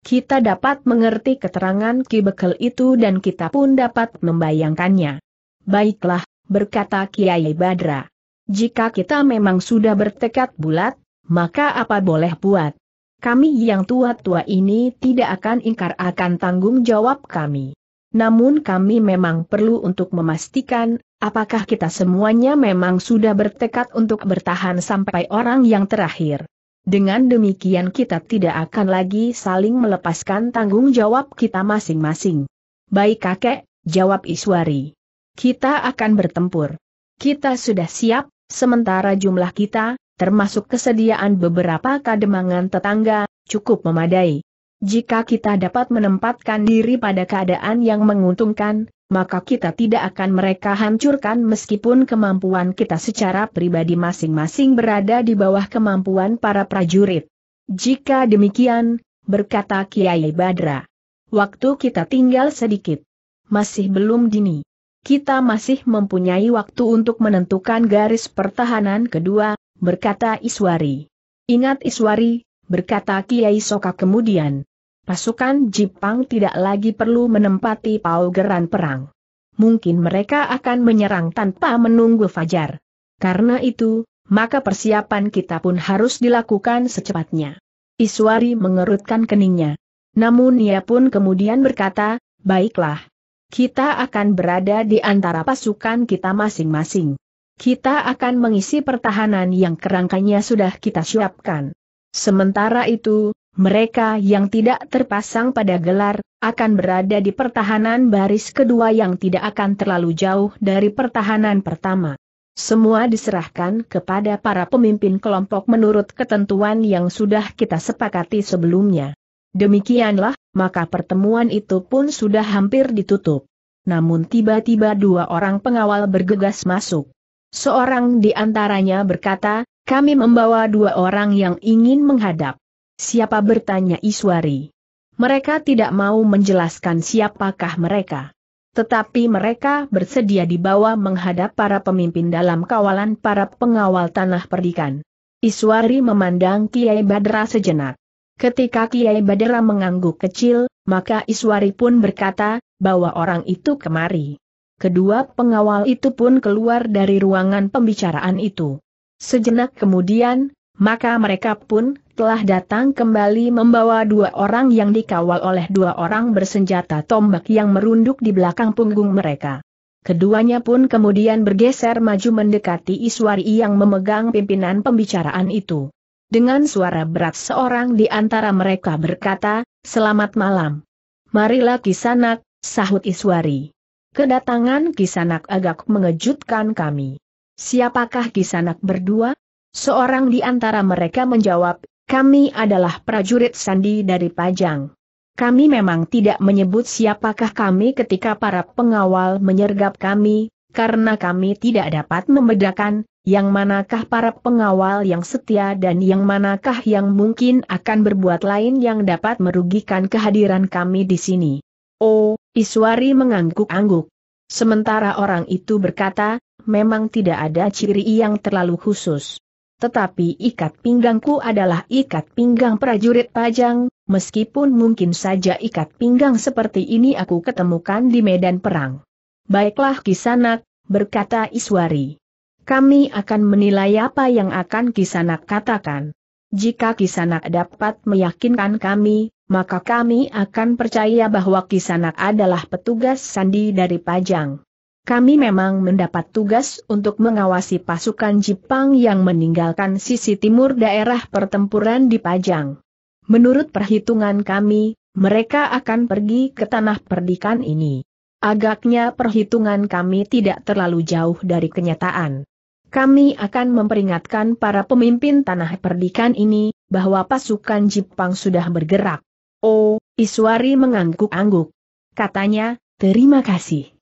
A: Kita dapat mengerti keterangan Ki Bekel itu dan kita pun dapat membayangkannya. Baiklah, berkata Kiai Badra. Jika kita memang sudah bertekad bulat, maka apa boleh buat? Kami yang tua-tua ini tidak akan ingkar akan tanggung jawab kami. Namun kami memang perlu untuk memastikan Apakah kita semuanya memang sudah bertekad untuk bertahan sampai orang yang terakhir? Dengan demikian kita tidak akan lagi saling melepaskan tanggung jawab kita masing-masing. Baik kakek, jawab Iswari. Kita akan bertempur. Kita sudah siap, sementara jumlah kita, termasuk kesediaan beberapa kademangan tetangga, cukup memadai. Jika kita dapat menempatkan diri pada keadaan yang menguntungkan, maka kita tidak akan mereka hancurkan meskipun kemampuan kita secara pribadi masing-masing berada di bawah kemampuan para prajurit. Jika demikian, berkata Kiai Badra, waktu kita tinggal sedikit. Masih belum dini. Kita masih mempunyai waktu untuk menentukan garis pertahanan kedua, berkata Iswari. Ingat Iswari, berkata Kiai Soka kemudian pasukan Jepang tidak lagi perlu menempati paugeran perang. Mungkin mereka akan menyerang tanpa menunggu fajar. Karena itu, maka persiapan kita pun harus dilakukan secepatnya. Iswari mengerutkan keningnya. Namun ia pun kemudian berkata, baiklah. Kita akan berada di antara pasukan kita masing-masing. Kita akan mengisi pertahanan yang kerangkanya sudah kita siapkan. Sementara itu, mereka yang tidak terpasang pada gelar, akan berada di pertahanan baris kedua yang tidak akan terlalu jauh dari pertahanan pertama. Semua diserahkan kepada para pemimpin kelompok menurut ketentuan yang sudah kita sepakati sebelumnya. Demikianlah, maka pertemuan itu pun sudah hampir ditutup. Namun tiba-tiba dua orang pengawal bergegas masuk. Seorang di antaranya berkata, kami membawa dua orang yang ingin menghadap. Siapa bertanya Iswari? Mereka tidak mau menjelaskan siapakah mereka. Tetapi mereka bersedia dibawa menghadap para pemimpin dalam kawalan para pengawal tanah perdikan. Iswari memandang Kiai Badra sejenak. Ketika Kiai Badra mengangguk kecil, maka Iswari pun berkata, bawa orang itu kemari. Kedua pengawal itu pun keluar dari ruangan pembicaraan itu. Sejenak kemudian, maka mereka pun telah datang kembali membawa dua orang yang dikawal oleh dua orang bersenjata tombak yang merunduk di belakang punggung mereka. Keduanya pun kemudian bergeser maju mendekati Iswari yang memegang pimpinan pembicaraan itu. Dengan suara berat seorang di antara mereka berkata, Selamat malam. Marilah Kisanak, sahut Iswari. Kedatangan Kisanak agak mengejutkan kami. Siapakah Kisanak berdua? Seorang di antara mereka menjawab, kami adalah prajurit sandi dari Pajang. Kami memang tidak menyebut siapakah kami ketika para pengawal menyergap kami, karena kami tidak dapat membedakan, yang manakah para pengawal yang setia dan yang manakah yang mungkin akan berbuat lain yang dapat merugikan kehadiran kami di sini. Oh, Iswari mengangguk-angguk. Sementara orang itu berkata, memang tidak ada ciri yang terlalu khusus tetapi ikat pinggangku adalah ikat pinggang prajurit pajang, meskipun mungkin saja ikat pinggang seperti ini aku ketemukan di medan perang. Baiklah Kisanak, berkata Iswari. Kami akan menilai apa yang akan Kisanak katakan. Jika Kisanak dapat meyakinkan kami, maka kami akan percaya bahwa Kisanak adalah petugas sandi dari Pajang kami memang mendapat tugas untuk mengawasi pasukan Jepang yang meninggalkan sisi timur daerah pertempuran di Pajang. Menurut perhitungan kami, mereka akan pergi ke tanah perdikan ini. Agaknya perhitungan kami tidak terlalu jauh dari kenyataan. Kami akan memperingatkan para pemimpin tanah perdikan ini, bahwa pasukan Jepang sudah bergerak. Oh, Iswari mengangguk-angguk. Katanya, terima kasih.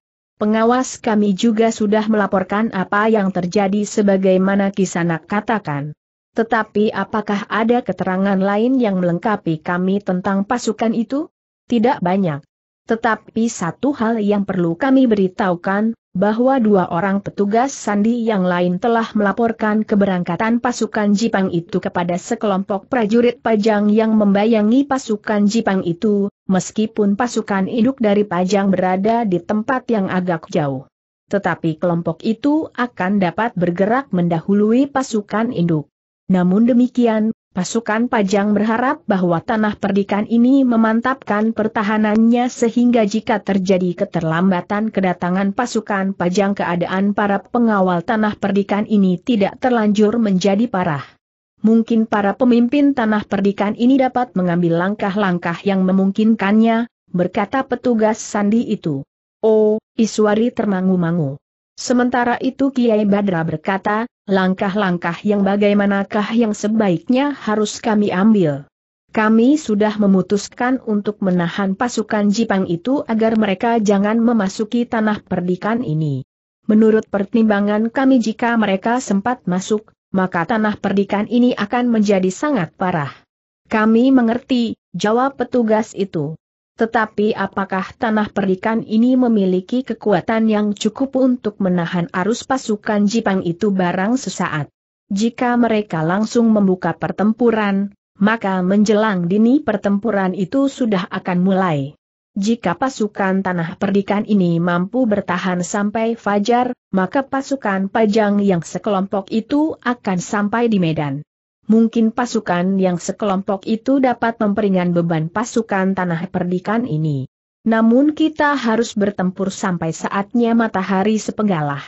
A: Pengawas kami juga sudah melaporkan apa yang terjadi sebagaimana Kisanak katakan. Tetapi apakah ada keterangan lain yang melengkapi kami tentang pasukan itu? Tidak banyak. Tetapi satu hal yang perlu kami beritahukan, bahwa dua orang petugas sandi yang lain telah melaporkan keberangkatan pasukan Jipang itu kepada sekelompok prajurit pajang yang membayangi pasukan Jipang itu, meskipun pasukan induk dari Pajang berada di tempat yang agak jauh. Tetapi kelompok itu akan dapat bergerak mendahului pasukan induk. Namun demikian, pasukan Pajang berharap bahwa tanah perdikan ini memantapkan pertahanannya sehingga jika terjadi keterlambatan kedatangan pasukan Pajang keadaan para pengawal tanah perdikan ini tidak terlanjur menjadi parah mungkin para pemimpin tanah perdikan ini dapat mengambil langkah-langkah yang memungkinkannya, berkata petugas sandi itu. Oh, Iswari termangu-mangu. Sementara itu Kiai Badra berkata, langkah-langkah yang bagaimanakah yang sebaiknya harus kami ambil. Kami sudah memutuskan untuk menahan pasukan Jipang itu agar mereka jangan memasuki tanah perdikan ini. Menurut pertimbangan kami jika mereka sempat masuk, maka tanah perdikan ini akan menjadi sangat parah. Kami mengerti, jawab petugas itu. Tetapi apakah tanah perdikan ini memiliki kekuatan yang cukup untuk menahan arus pasukan Jipang itu barang sesaat? Jika mereka langsung membuka pertempuran, maka menjelang dini pertempuran itu sudah akan mulai. Jika pasukan tanah perdikan ini mampu bertahan sampai fajar, maka pasukan pajang yang sekelompok itu akan sampai di Medan. Mungkin pasukan yang sekelompok itu dapat memperingan beban pasukan tanah perdikan ini. Namun kita harus bertempur sampai saatnya matahari sepenggalah.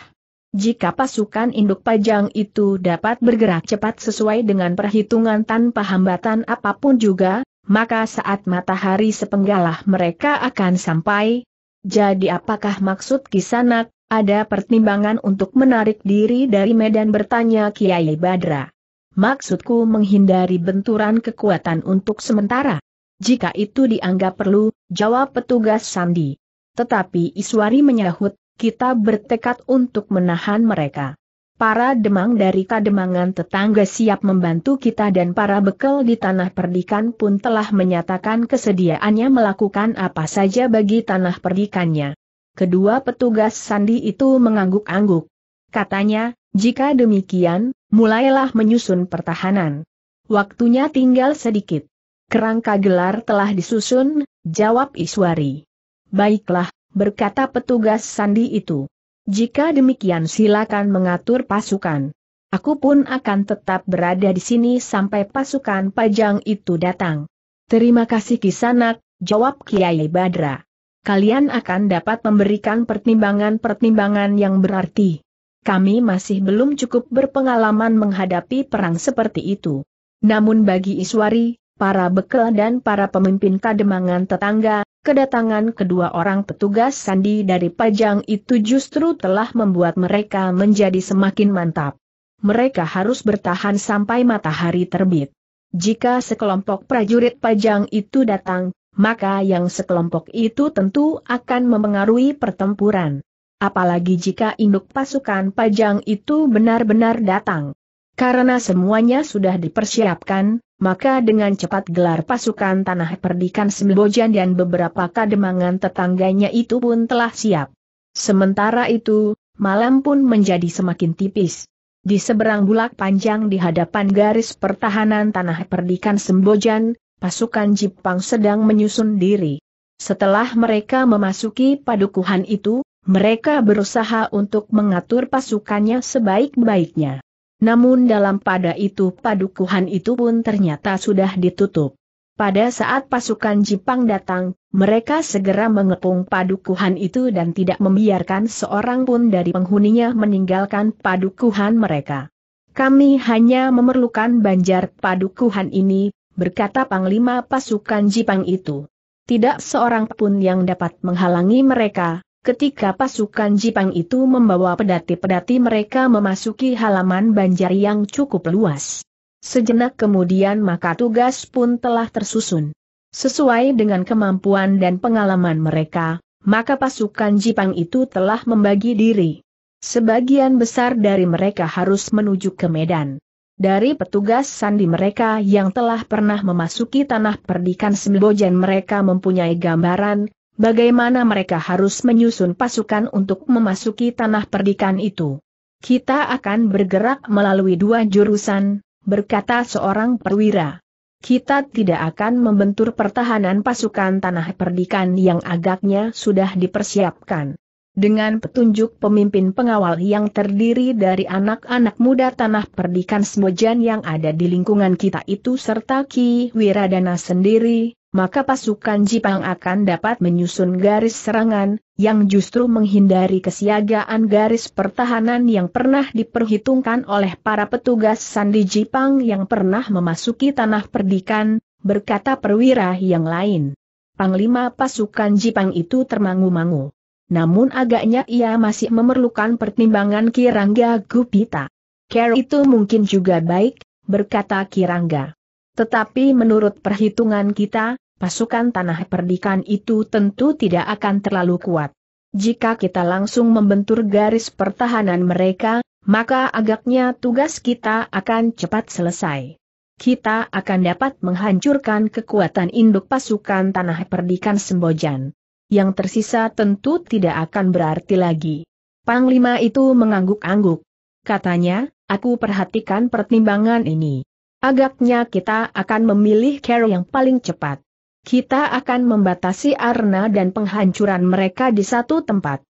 A: Jika pasukan induk pajang itu dapat bergerak cepat sesuai dengan perhitungan tanpa hambatan apapun juga, maka saat matahari sepenggalah mereka akan sampai. Jadi apakah maksud kisanak, ada pertimbangan untuk menarik diri dari medan bertanya Kiai Badra. Maksudku menghindari benturan kekuatan untuk sementara. Jika itu dianggap perlu, jawab petugas Sandi. Tetapi Iswari menyahut, kita bertekad untuk menahan mereka para demang dari kademangan tetangga siap membantu kita dan para bekel di tanah perdikan pun telah menyatakan kesediaannya melakukan apa saja bagi tanah perdikannya. Kedua petugas sandi itu mengangguk-angguk. Katanya, jika demikian, mulailah menyusun pertahanan. Waktunya tinggal sedikit. Kerangka gelar telah disusun, jawab Iswari. Baiklah, berkata petugas sandi itu. Jika demikian silakan mengatur pasukan. Aku pun akan tetap berada di sini sampai pasukan pajang itu datang. Terima kasih Kisanak, jawab Kiai Badra. Kalian akan dapat memberikan pertimbangan-pertimbangan yang berarti. Kami masih belum cukup berpengalaman menghadapi perang seperti itu. Namun bagi Iswari, para bekel dan para pemimpin kademangan tetangga, Kedatangan kedua orang petugas sandi dari Pajang itu justru telah membuat mereka menjadi semakin mantap. Mereka harus bertahan sampai matahari terbit. Jika sekelompok prajurit Pajang itu datang, maka yang sekelompok itu tentu akan mempengaruhi pertempuran. Apalagi jika induk pasukan Pajang itu benar-benar datang. Karena semuanya sudah dipersiapkan, maka dengan cepat gelar pasukan tanah perdikan Sembojan dan beberapa kademangan tetangganya itu pun telah siap. Sementara itu, malam pun menjadi semakin tipis. Di seberang bulak panjang di hadapan garis pertahanan tanah perdikan Sembojan, pasukan Jepang sedang menyusun diri. Setelah mereka memasuki padukuhan itu, mereka berusaha untuk mengatur pasukannya sebaik-baiknya. Namun dalam pada itu padukuhan itu pun ternyata sudah ditutup. Pada saat pasukan Jepang datang, mereka segera mengepung padukuhan itu dan tidak membiarkan seorang pun dari penghuninya meninggalkan padukuhan mereka. Kami hanya memerlukan banjar padukuhan ini, berkata Panglima pasukan Jepang itu. Tidak seorang pun yang dapat menghalangi mereka, Ketika pasukan Jipang itu membawa pedati-pedati mereka memasuki halaman banjar yang cukup luas. Sejenak kemudian maka tugas pun telah tersusun. Sesuai dengan kemampuan dan pengalaman mereka, maka pasukan Jipang itu telah membagi diri. Sebagian besar dari mereka harus menuju ke Medan. Dari petugas sandi mereka yang telah pernah memasuki tanah perdikan Sembojan mereka mempunyai gambaran bagaimana mereka harus menyusun pasukan untuk memasuki tanah perdikan itu. Kita akan bergerak melalui dua jurusan, berkata seorang perwira. Kita tidak akan membentur pertahanan pasukan tanah perdikan yang agaknya sudah dipersiapkan. Dengan petunjuk pemimpin pengawal yang terdiri dari anak-anak muda tanah perdikan Smojan yang ada di lingkungan kita itu serta Ki Wiradana sendiri, maka pasukan Jipang akan dapat menyusun garis serangan, yang justru menghindari kesiagaan garis pertahanan yang pernah diperhitungkan oleh para petugas sandi Jipang yang pernah memasuki tanah perdikan, berkata perwira yang lain. Panglima pasukan Jipang itu termangu-mangu. Namun agaknya ia masih memerlukan pertimbangan Kirangga Gupita. Care itu mungkin juga baik, berkata Kirangga. Tetapi menurut perhitungan kita, pasukan tanah perdikan itu tentu tidak akan terlalu kuat. Jika kita langsung membentur garis pertahanan mereka, maka agaknya tugas kita akan cepat selesai. Kita akan dapat menghancurkan kekuatan induk pasukan tanah perdikan Sembojan. Yang tersisa tentu tidak akan berarti lagi. Panglima itu mengangguk-angguk. Katanya, aku perhatikan pertimbangan ini. Agaknya kita akan memilih cara yang paling cepat kita akan membatasi arna dan penghancuran mereka di satu tempat.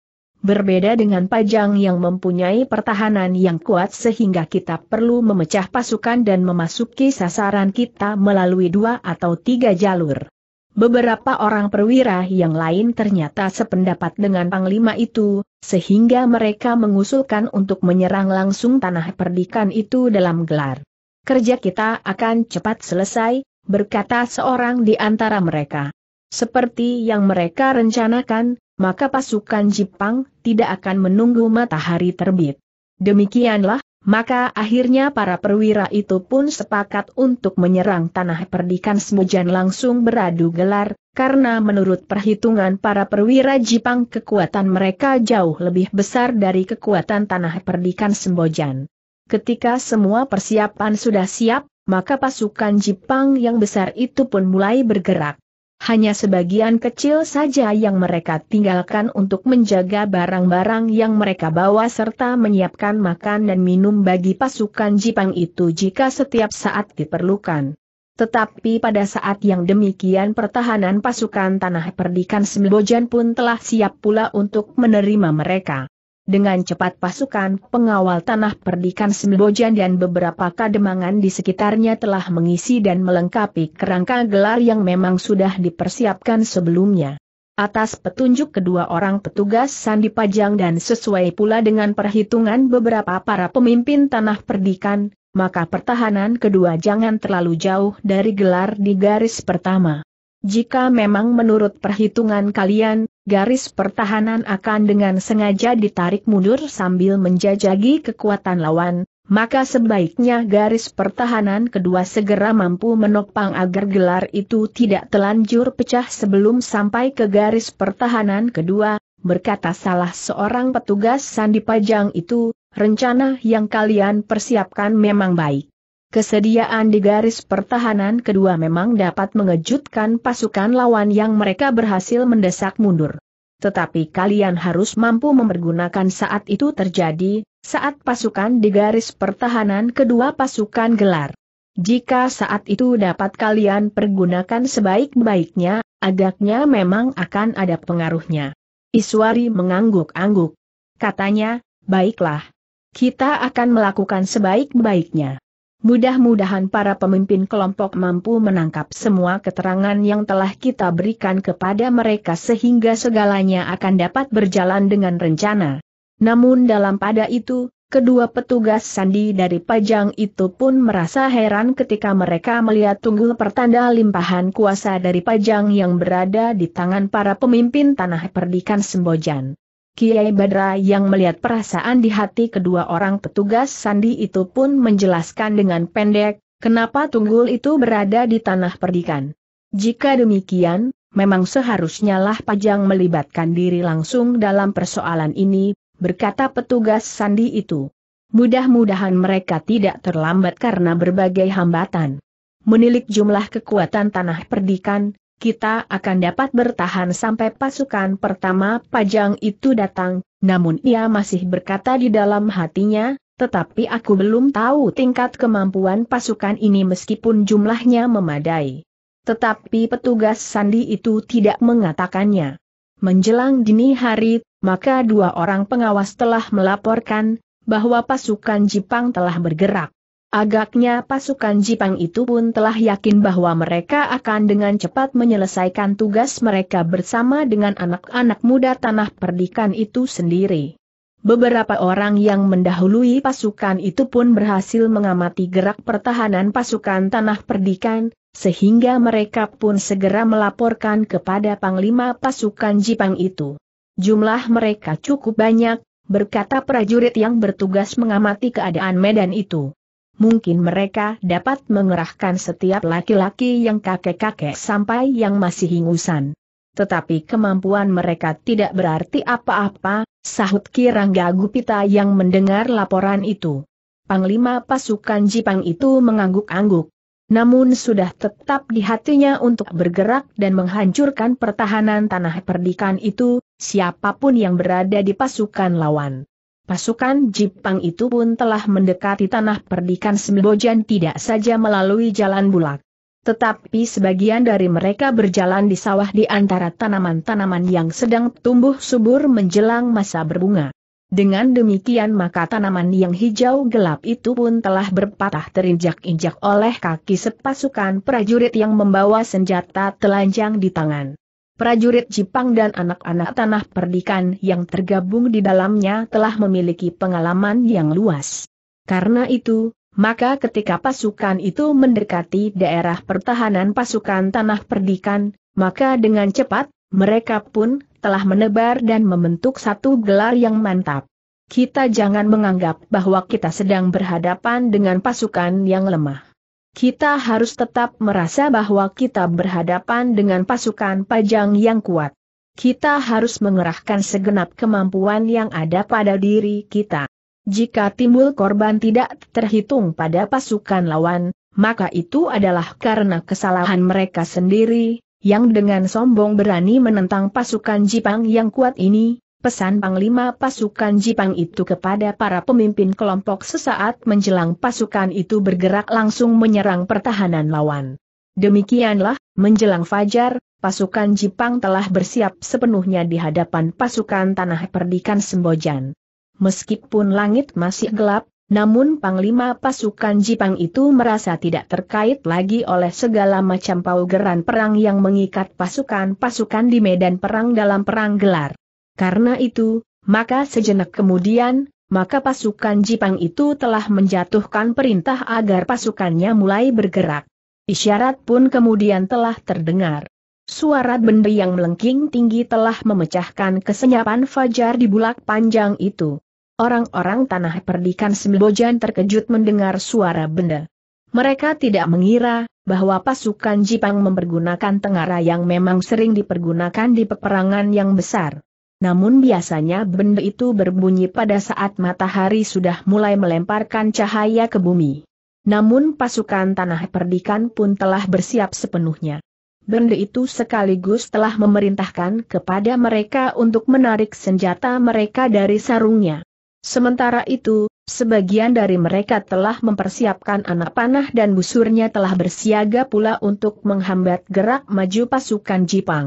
A: Berbeda dengan Pajang yang mempunyai pertahanan yang kuat sehingga kita perlu memecah pasukan dan memasuki sasaran kita melalui dua atau tiga jalur. Beberapa orang perwira yang lain ternyata sependapat dengan Panglima itu, sehingga mereka mengusulkan untuk menyerang langsung tanah perdikan itu dalam gelar. Kerja kita akan cepat selesai, berkata seorang di antara mereka. Seperti yang mereka rencanakan, maka pasukan Jepang tidak akan menunggu matahari terbit. Demikianlah, maka akhirnya para perwira itu pun sepakat untuk menyerang tanah perdikan Semujan langsung beradu gelar, karena menurut perhitungan para perwira Jepang kekuatan mereka jauh lebih besar dari kekuatan tanah perdikan Sembojan. Ketika semua persiapan sudah siap, maka pasukan Jepang yang besar itu pun mulai bergerak. Hanya sebagian kecil saja yang mereka tinggalkan untuk menjaga barang-barang yang mereka bawa serta menyiapkan makan dan minum bagi pasukan Jepang itu jika setiap saat diperlukan. Tetapi pada saat yang demikian pertahanan pasukan Tanah Perdikan Sembojan pun telah siap pula untuk menerima mereka. Dengan cepat pasukan pengawal tanah perdikan Sembojan dan beberapa kademangan di sekitarnya telah mengisi dan melengkapi kerangka gelar yang memang sudah dipersiapkan sebelumnya. Atas petunjuk kedua orang petugas sandi pajang dan sesuai pula dengan perhitungan beberapa para pemimpin tanah perdikan, maka pertahanan kedua jangan terlalu jauh dari gelar di garis pertama. Jika memang menurut perhitungan kalian, garis pertahanan akan dengan sengaja ditarik mundur sambil menjajagi kekuatan lawan, maka sebaiknya garis pertahanan kedua segera mampu menopang agar gelar itu tidak telanjur pecah sebelum sampai ke garis pertahanan kedua, berkata salah seorang petugas sandi pajang itu, rencana yang kalian persiapkan memang baik. Kesediaan di garis pertahanan kedua memang dapat mengejutkan pasukan lawan yang mereka berhasil mendesak mundur. Tetapi kalian harus mampu mempergunakan saat itu terjadi, saat pasukan di garis pertahanan kedua pasukan gelar. Jika saat itu dapat kalian pergunakan sebaik-baiknya, agaknya memang akan ada pengaruhnya. Iswari mengangguk-angguk. Katanya, baiklah. Kita akan melakukan sebaik-baiknya. Mudah-mudahan para pemimpin kelompok mampu menangkap semua keterangan yang telah kita berikan kepada mereka sehingga segalanya akan dapat berjalan dengan rencana. Namun dalam pada itu, kedua petugas sandi dari Pajang itu pun merasa heran ketika mereka melihat tunggul pertanda limpahan kuasa dari Pajang yang berada di tangan para pemimpin tanah perdikan Sembojan. Kiai Badra yang melihat perasaan di hati kedua orang petugas sandi itu pun menjelaskan dengan pendek, kenapa tunggul itu berada di tanah perdikan. Jika demikian, memang seharusnya lah Pajang melibatkan diri langsung dalam persoalan ini, berkata petugas sandi itu. Mudah-mudahan mereka tidak terlambat karena berbagai hambatan. Menilik jumlah kekuatan tanah perdikan, kita akan dapat bertahan sampai pasukan pertama pajang itu datang, namun ia masih berkata di dalam hatinya, tetapi aku belum tahu tingkat kemampuan pasukan ini meskipun jumlahnya memadai. Tetapi petugas sandi itu tidak mengatakannya. Menjelang dini hari, maka dua orang pengawas telah melaporkan, bahwa pasukan Jepang telah bergerak. Agaknya pasukan Jipang itu pun telah yakin bahwa mereka akan dengan cepat menyelesaikan tugas mereka bersama dengan anak-anak muda tanah perdikan itu sendiri. Beberapa orang yang mendahului pasukan itu pun berhasil mengamati gerak pertahanan pasukan tanah perdikan, sehingga mereka pun segera melaporkan kepada Panglima pasukan Jipang itu. Jumlah mereka cukup banyak, berkata prajurit yang bertugas mengamati keadaan medan itu mungkin mereka dapat mengerahkan setiap laki-laki yang kakek-kakek sampai yang masih hingusan. Tetapi kemampuan mereka tidak berarti apa-apa, sahut Kirangga Gupita yang mendengar laporan itu. Panglima pasukan Jipang itu mengangguk-angguk. Namun sudah tetap di hatinya untuk bergerak dan menghancurkan pertahanan tanah perdikan itu, siapapun yang berada di pasukan lawan. Pasukan Jipang itu pun telah mendekati tanah perdikan Sembojan tidak saja melalui jalan bulak. Tetapi sebagian dari mereka berjalan di sawah di antara tanaman-tanaman yang sedang tumbuh subur menjelang masa berbunga. Dengan demikian maka tanaman yang hijau gelap itu pun telah berpatah terinjak-injak oleh kaki sepasukan prajurit yang membawa senjata telanjang di tangan. Prajurit Jepang dan anak-anak tanah perdikan yang tergabung di dalamnya telah memiliki pengalaman yang luas. Karena itu, maka ketika pasukan itu mendekati daerah pertahanan pasukan tanah perdikan, maka dengan cepat, mereka pun telah menebar dan membentuk satu gelar yang mantap. Kita jangan menganggap bahwa kita sedang berhadapan dengan pasukan yang lemah kita harus tetap merasa bahwa kita berhadapan dengan pasukan pajang yang kuat. Kita harus mengerahkan segenap kemampuan yang ada pada diri kita. Jika timbul korban tidak terhitung pada pasukan lawan, maka itu adalah karena kesalahan mereka sendiri, yang dengan sombong berani menentang pasukan Jipang yang kuat ini, pesan Panglima pasukan Jipang itu kepada para pemimpin kelompok sesaat menjelang pasukan itu bergerak langsung menyerang pertahanan lawan. Demikianlah, menjelang fajar, pasukan Jipang telah bersiap sepenuhnya di hadapan pasukan tanah perdikan Sembojan. Meskipun langit masih gelap, namun Panglima pasukan Jipang itu merasa tidak terkait lagi oleh segala macam paugeran perang yang mengikat pasukan-pasukan di medan perang dalam perang gelar. Karena itu, maka sejenak kemudian, maka pasukan Jipang itu telah menjatuhkan perintah agar pasukannya mulai bergerak. Isyarat pun kemudian telah terdengar. Suara benda yang melengking tinggi telah memecahkan kesenyapan fajar di bulak panjang itu. Orang-orang tanah perdikan Sembojan terkejut mendengar suara benda. Mereka tidak mengira bahwa pasukan Jipang mempergunakan tengara yang memang sering dipergunakan di peperangan yang besar namun biasanya benda itu berbunyi pada saat matahari sudah mulai melemparkan cahaya ke bumi. Namun pasukan tanah perdikan pun telah bersiap sepenuhnya. Benda itu sekaligus telah memerintahkan kepada mereka untuk menarik senjata mereka dari sarungnya. Sementara itu, sebagian dari mereka telah mempersiapkan anak panah dan busurnya telah bersiaga pula untuk menghambat gerak maju pasukan Jipang.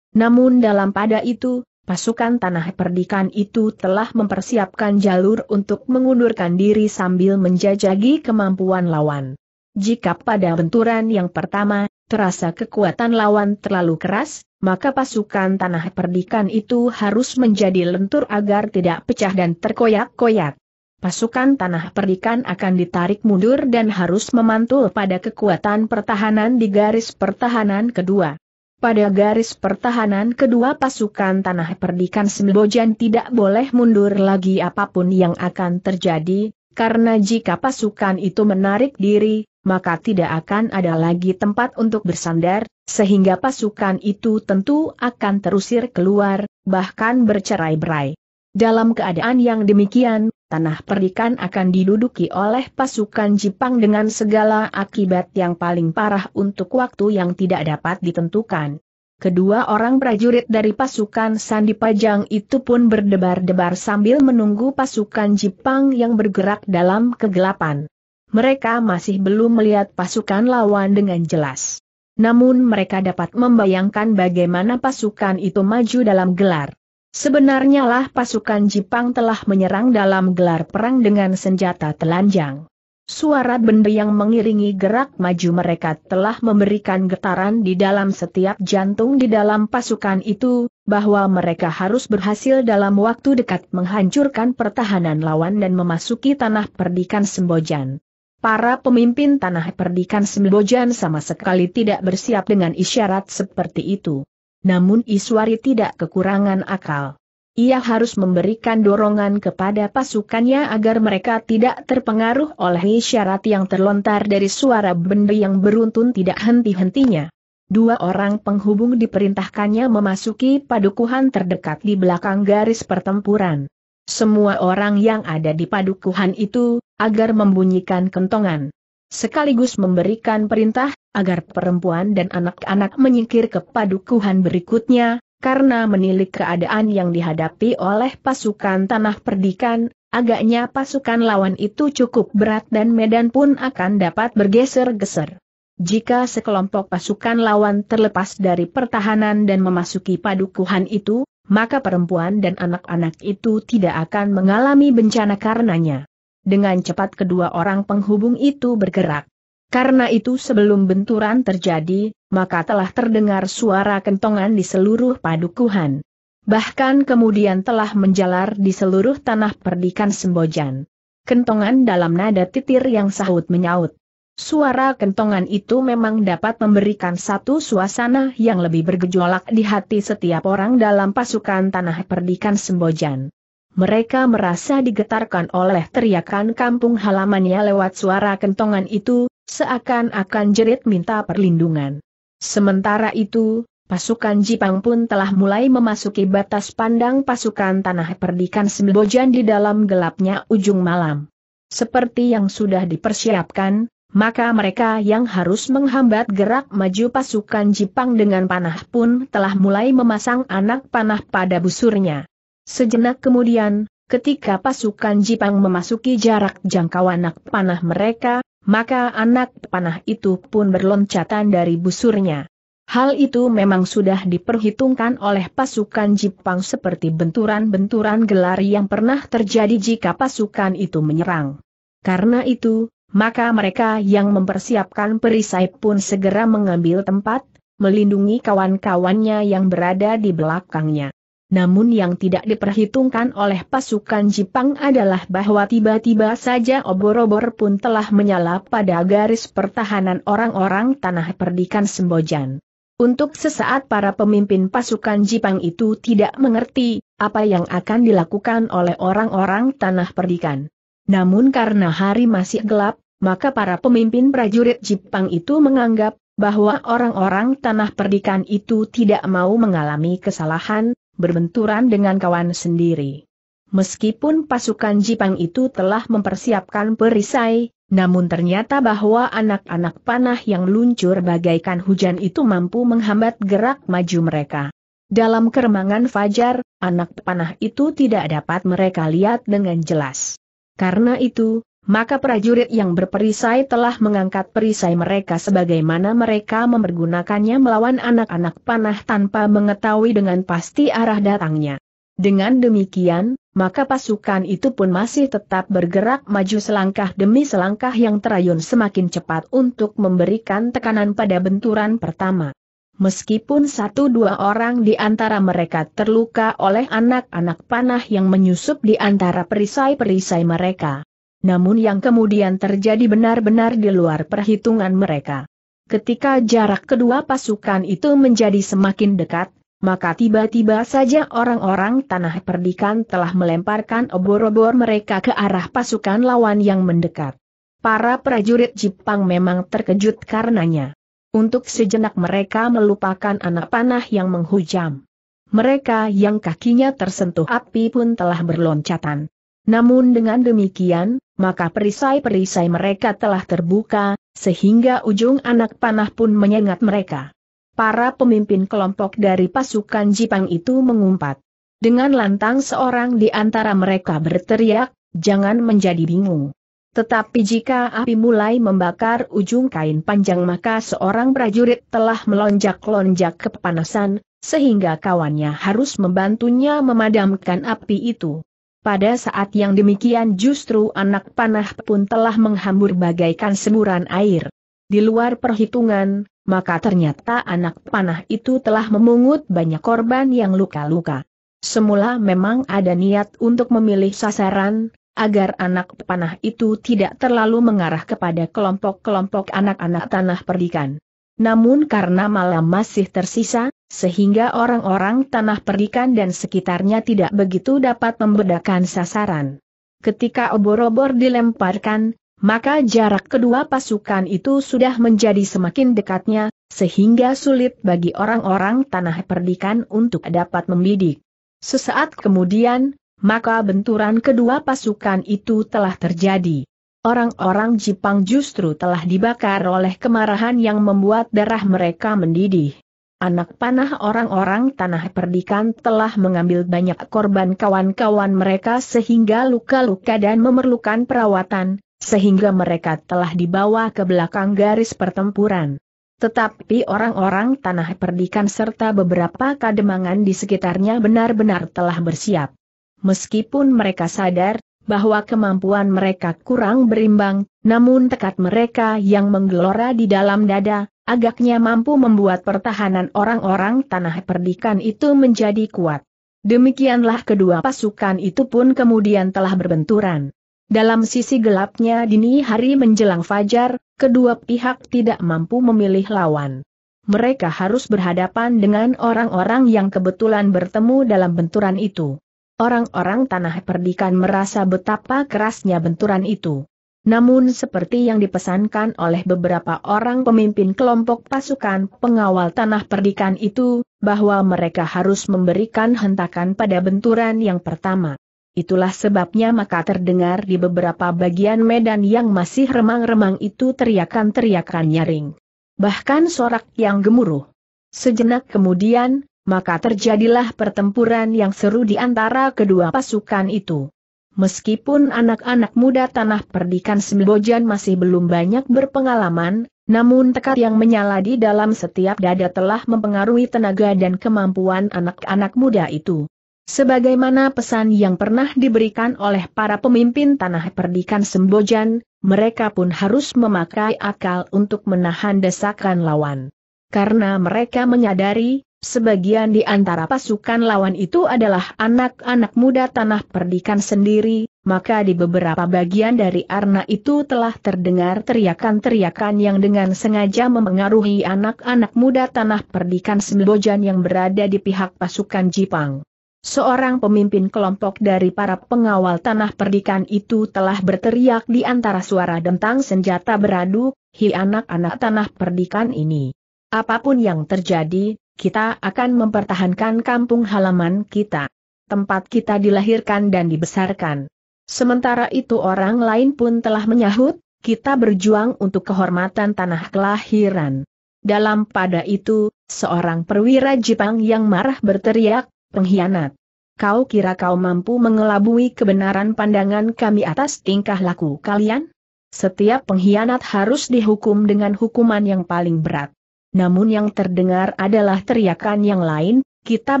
A: Namun dalam pada itu, pasukan tanah perdikan itu telah mempersiapkan jalur untuk mengundurkan diri sambil menjajagi kemampuan lawan. Jika pada benturan yang pertama, terasa kekuatan lawan terlalu keras, maka pasukan tanah perdikan itu harus menjadi lentur agar tidak pecah dan terkoyak-koyak. Pasukan tanah perdikan akan ditarik mundur dan harus memantul pada kekuatan pertahanan di garis pertahanan kedua. Pada garis pertahanan kedua pasukan tanah perdikan Sembojan tidak boleh mundur lagi apapun yang akan terjadi, karena jika pasukan itu menarik diri, maka tidak akan ada lagi tempat untuk bersandar, sehingga pasukan itu tentu akan terusir keluar, bahkan bercerai-berai. Dalam keadaan yang demikian, tanah perikan akan diduduki oleh pasukan Jepang dengan segala akibat yang paling parah untuk waktu yang tidak dapat ditentukan. Kedua orang prajurit dari pasukan Sandi Pajang itu pun berdebar-debar sambil menunggu pasukan Jepang yang bergerak dalam kegelapan. Mereka masih belum melihat pasukan lawan dengan jelas. Namun mereka dapat membayangkan bagaimana pasukan itu maju dalam gelar. Sebenarnya lah pasukan Jepang telah menyerang dalam gelar perang dengan senjata telanjang. Suara benda yang mengiringi gerak maju mereka telah memberikan getaran di dalam setiap jantung di dalam pasukan itu, bahwa mereka harus berhasil dalam waktu dekat menghancurkan pertahanan lawan dan memasuki tanah perdikan Sembojan. Para pemimpin tanah perdikan Sembojan sama sekali tidak bersiap dengan isyarat seperti itu namun Iswari tidak kekurangan akal. Ia harus memberikan dorongan kepada pasukannya agar mereka tidak terpengaruh oleh isyarat yang terlontar dari suara benda yang beruntun tidak henti-hentinya. Dua orang penghubung diperintahkannya memasuki padukuhan terdekat di belakang garis pertempuran. Semua orang yang ada di padukuhan itu, agar membunyikan kentongan. Sekaligus memberikan perintah, agar perempuan dan anak-anak menyingkir ke padukuhan berikutnya, karena menilik keadaan yang dihadapi oleh pasukan tanah perdikan, agaknya pasukan lawan itu cukup berat dan medan pun akan dapat bergeser-geser. Jika sekelompok pasukan lawan terlepas dari pertahanan dan memasuki padukuhan itu, maka perempuan dan anak-anak itu tidak akan mengalami bencana karenanya. Dengan cepat kedua orang penghubung itu bergerak. Karena itu sebelum benturan terjadi, maka telah terdengar suara kentongan di seluruh padukuhan. Bahkan kemudian telah menjalar di seluruh tanah perdikan Sembojan. Kentongan dalam nada titir yang sahut menyaut. Suara kentongan itu memang dapat memberikan satu suasana yang lebih bergejolak di hati setiap orang dalam pasukan tanah perdikan Sembojan. Mereka merasa digetarkan oleh teriakan kampung halamannya lewat suara kentongan itu, Seakan-akan jerit minta perlindungan. Sementara itu, pasukan Jipang pun telah mulai memasuki batas pandang pasukan tanah perdikan Sembojan di dalam gelapnya ujung malam. Seperti yang sudah dipersiapkan, maka mereka yang harus menghambat gerak maju pasukan Jipang dengan panah pun telah mulai memasang anak panah pada busurnya. Sejenak kemudian, Ketika pasukan Jipang memasuki jarak jangkau anak panah mereka, maka anak panah itu pun berloncatan dari busurnya. Hal itu memang sudah diperhitungkan oleh pasukan Jipang seperti benturan-benturan gelar yang pernah terjadi jika pasukan itu menyerang. Karena itu, maka mereka yang mempersiapkan perisai pun segera mengambil tempat, melindungi kawan-kawannya yang berada di belakangnya. Namun yang tidak diperhitungkan oleh pasukan Jepang adalah bahwa tiba-tiba saja obor-obor pun telah menyala pada garis pertahanan orang-orang tanah perdikan Sembojan. Untuk sesaat para pemimpin pasukan Jepang itu tidak mengerti apa yang akan dilakukan oleh orang-orang tanah perdikan. Namun karena hari masih gelap, maka para pemimpin prajurit Jepang itu menganggap bahwa orang-orang tanah perdikan itu tidak mau mengalami kesalahan, berbenturan dengan kawan sendiri. Meskipun pasukan Jipang itu telah mempersiapkan perisai, namun ternyata bahwa anak-anak panah yang luncur bagaikan hujan itu mampu menghambat gerak maju mereka. Dalam keremangan fajar, anak panah itu tidak dapat mereka lihat dengan jelas. Karena itu, maka prajurit yang berperisai telah mengangkat perisai mereka sebagaimana mereka mempergunakannya melawan anak-anak panah tanpa mengetahui dengan pasti arah datangnya. Dengan demikian, maka pasukan itu pun masih tetap bergerak maju selangkah demi selangkah yang terayun semakin cepat untuk memberikan tekanan pada benturan pertama. Meskipun satu dua orang di antara mereka terluka oleh anak-anak panah yang menyusup di antara perisai-perisai mereka namun yang kemudian terjadi benar-benar di luar perhitungan mereka. Ketika jarak kedua pasukan itu menjadi semakin dekat, maka tiba-tiba saja orang-orang tanah perdikan telah melemparkan obor-obor mereka ke arah pasukan lawan yang mendekat. Para prajurit Jepang memang terkejut karenanya. Untuk sejenak mereka melupakan anak panah yang menghujam. Mereka yang kakinya tersentuh api pun telah berloncatan. Namun dengan demikian, maka perisai-perisai mereka telah terbuka, sehingga ujung anak panah pun menyengat mereka. Para pemimpin kelompok dari pasukan Jipang itu mengumpat. Dengan lantang seorang di antara mereka berteriak, jangan menjadi bingung. Tetapi jika api mulai membakar ujung kain panjang maka seorang prajurit telah melonjak-lonjak kepanasan, sehingga kawannya harus membantunya memadamkan api itu. Pada saat yang demikian justru anak panah pun telah menghambur bagaikan semburan air. Di luar perhitungan, maka ternyata anak panah itu telah memungut banyak korban yang luka-luka. Semula memang ada niat untuk memilih sasaran, agar anak panah itu tidak terlalu mengarah kepada kelompok-kelompok anak-anak tanah perdikan. Namun karena malam masih tersisa, sehingga orang-orang tanah Perdikan dan sekitarnya tidak begitu dapat membedakan sasaran. Ketika obor-obor dilemparkan, maka jarak kedua pasukan itu sudah menjadi semakin dekatnya, sehingga sulit bagi orang-orang tanah perdikan untuk dapat membidik. Sesaat kemudian, maka benturan kedua pasukan itu telah terjadi. Orang-orang Jepang justru telah dibakar oleh kemarahan yang membuat darah mereka mendidih. Anak panah orang-orang tanah perdikan telah mengambil banyak korban kawan-kawan mereka sehingga luka-luka dan memerlukan perawatan, sehingga mereka telah dibawa ke belakang garis pertempuran. Tetapi orang-orang tanah perdikan serta beberapa kademangan di sekitarnya benar-benar telah bersiap. Meskipun mereka sadar bahwa kemampuan mereka kurang berimbang, namun tekad mereka yang menggelora di dalam dada, agaknya mampu membuat pertahanan orang-orang tanah perdikan itu menjadi kuat. Demikianlah kedua pasukan itu pun kemudian telah berbenturan. Dalam sisi gelapnya dini hari menjelang fajar, kedua pihak tidak mampu memilih lawan. Mereka harus berhadapan dengan orang-orang yang kebetulan bertemu dalam benturan itu. Orang-orang tanah perdikan merasa betapa kerasnya benturan itu. Namun seperti yang dipesankan oleh beberapa orang pemimpin kelompok pasukan pengawal tanah perdikan itu, bahwa mereka harus memberikan hentakan pada benturan yang pertama. Itulah sebabnya maka terdengar di beberapa bagian medan yang masih remang-remang itu teriakan-teriakan nyaring. Bahkan sorak yang gemuruh. Sejenak kemudian, maka terjadilah pertempuran yang seru di antara kedua pasukan itu. Meskipun anak-anak muda tanah perdikan Sembojan masih belum banyak berpengalaman, namun tekad yang menyala di dalam setiap dada telah mempengaruhi tenaga dan kemampuan anak-anak muda itu. Sebagaimana pesan yang pernah diberikan oleh para pemimpin tanah perdikan Sembojan, mereka pun harus memakai akal untuk menahan desakan lawan. Karena mereka menyadari, Sebagian di antara pasukan lawan itu adalah anak-anak muda tanah perdikan sendiri, maka di beberapa bagian dari arna itu telah terdengar teriakan-teriakan yang dengan sengaja memengaruhi anak-anak muda tanah perdikan Sembojan yang berada di pihak pasukan Jipang. Seorang pemimpin kelompok dari para pengawal tanah perdikan itu telah berteriak di antara suara dentang senjata beradu, hi anak-anak tanah perdikan ini. Apapun yang terjadi, kita akan mempertahankan kampung halaman kita. Tempat kita dilahirkan dan dibesarkan. Sementara itu orang lain pun telah menyahut, kita berjuang untuk kehormatan tanah kelahiran. Dalam pada itu, seorang perwira Jepang yang marah berteriak, pengkhianat. Kau kira kau mampu mengelabui kebenaran pandangan kami atas tingkah laku kalian? Setiap pengkhianat harus dihukum dengan hukuman yang paling berat namun yang terdengar adalah teriakan yang lain, kita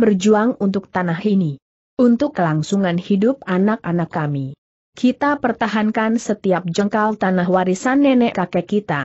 A: berjuang untuk tanah ini. Untuk kelangsungan hidup anak-anak kami. Kita pertahankan setiap jengkal tanah warisan nenek kakek kita.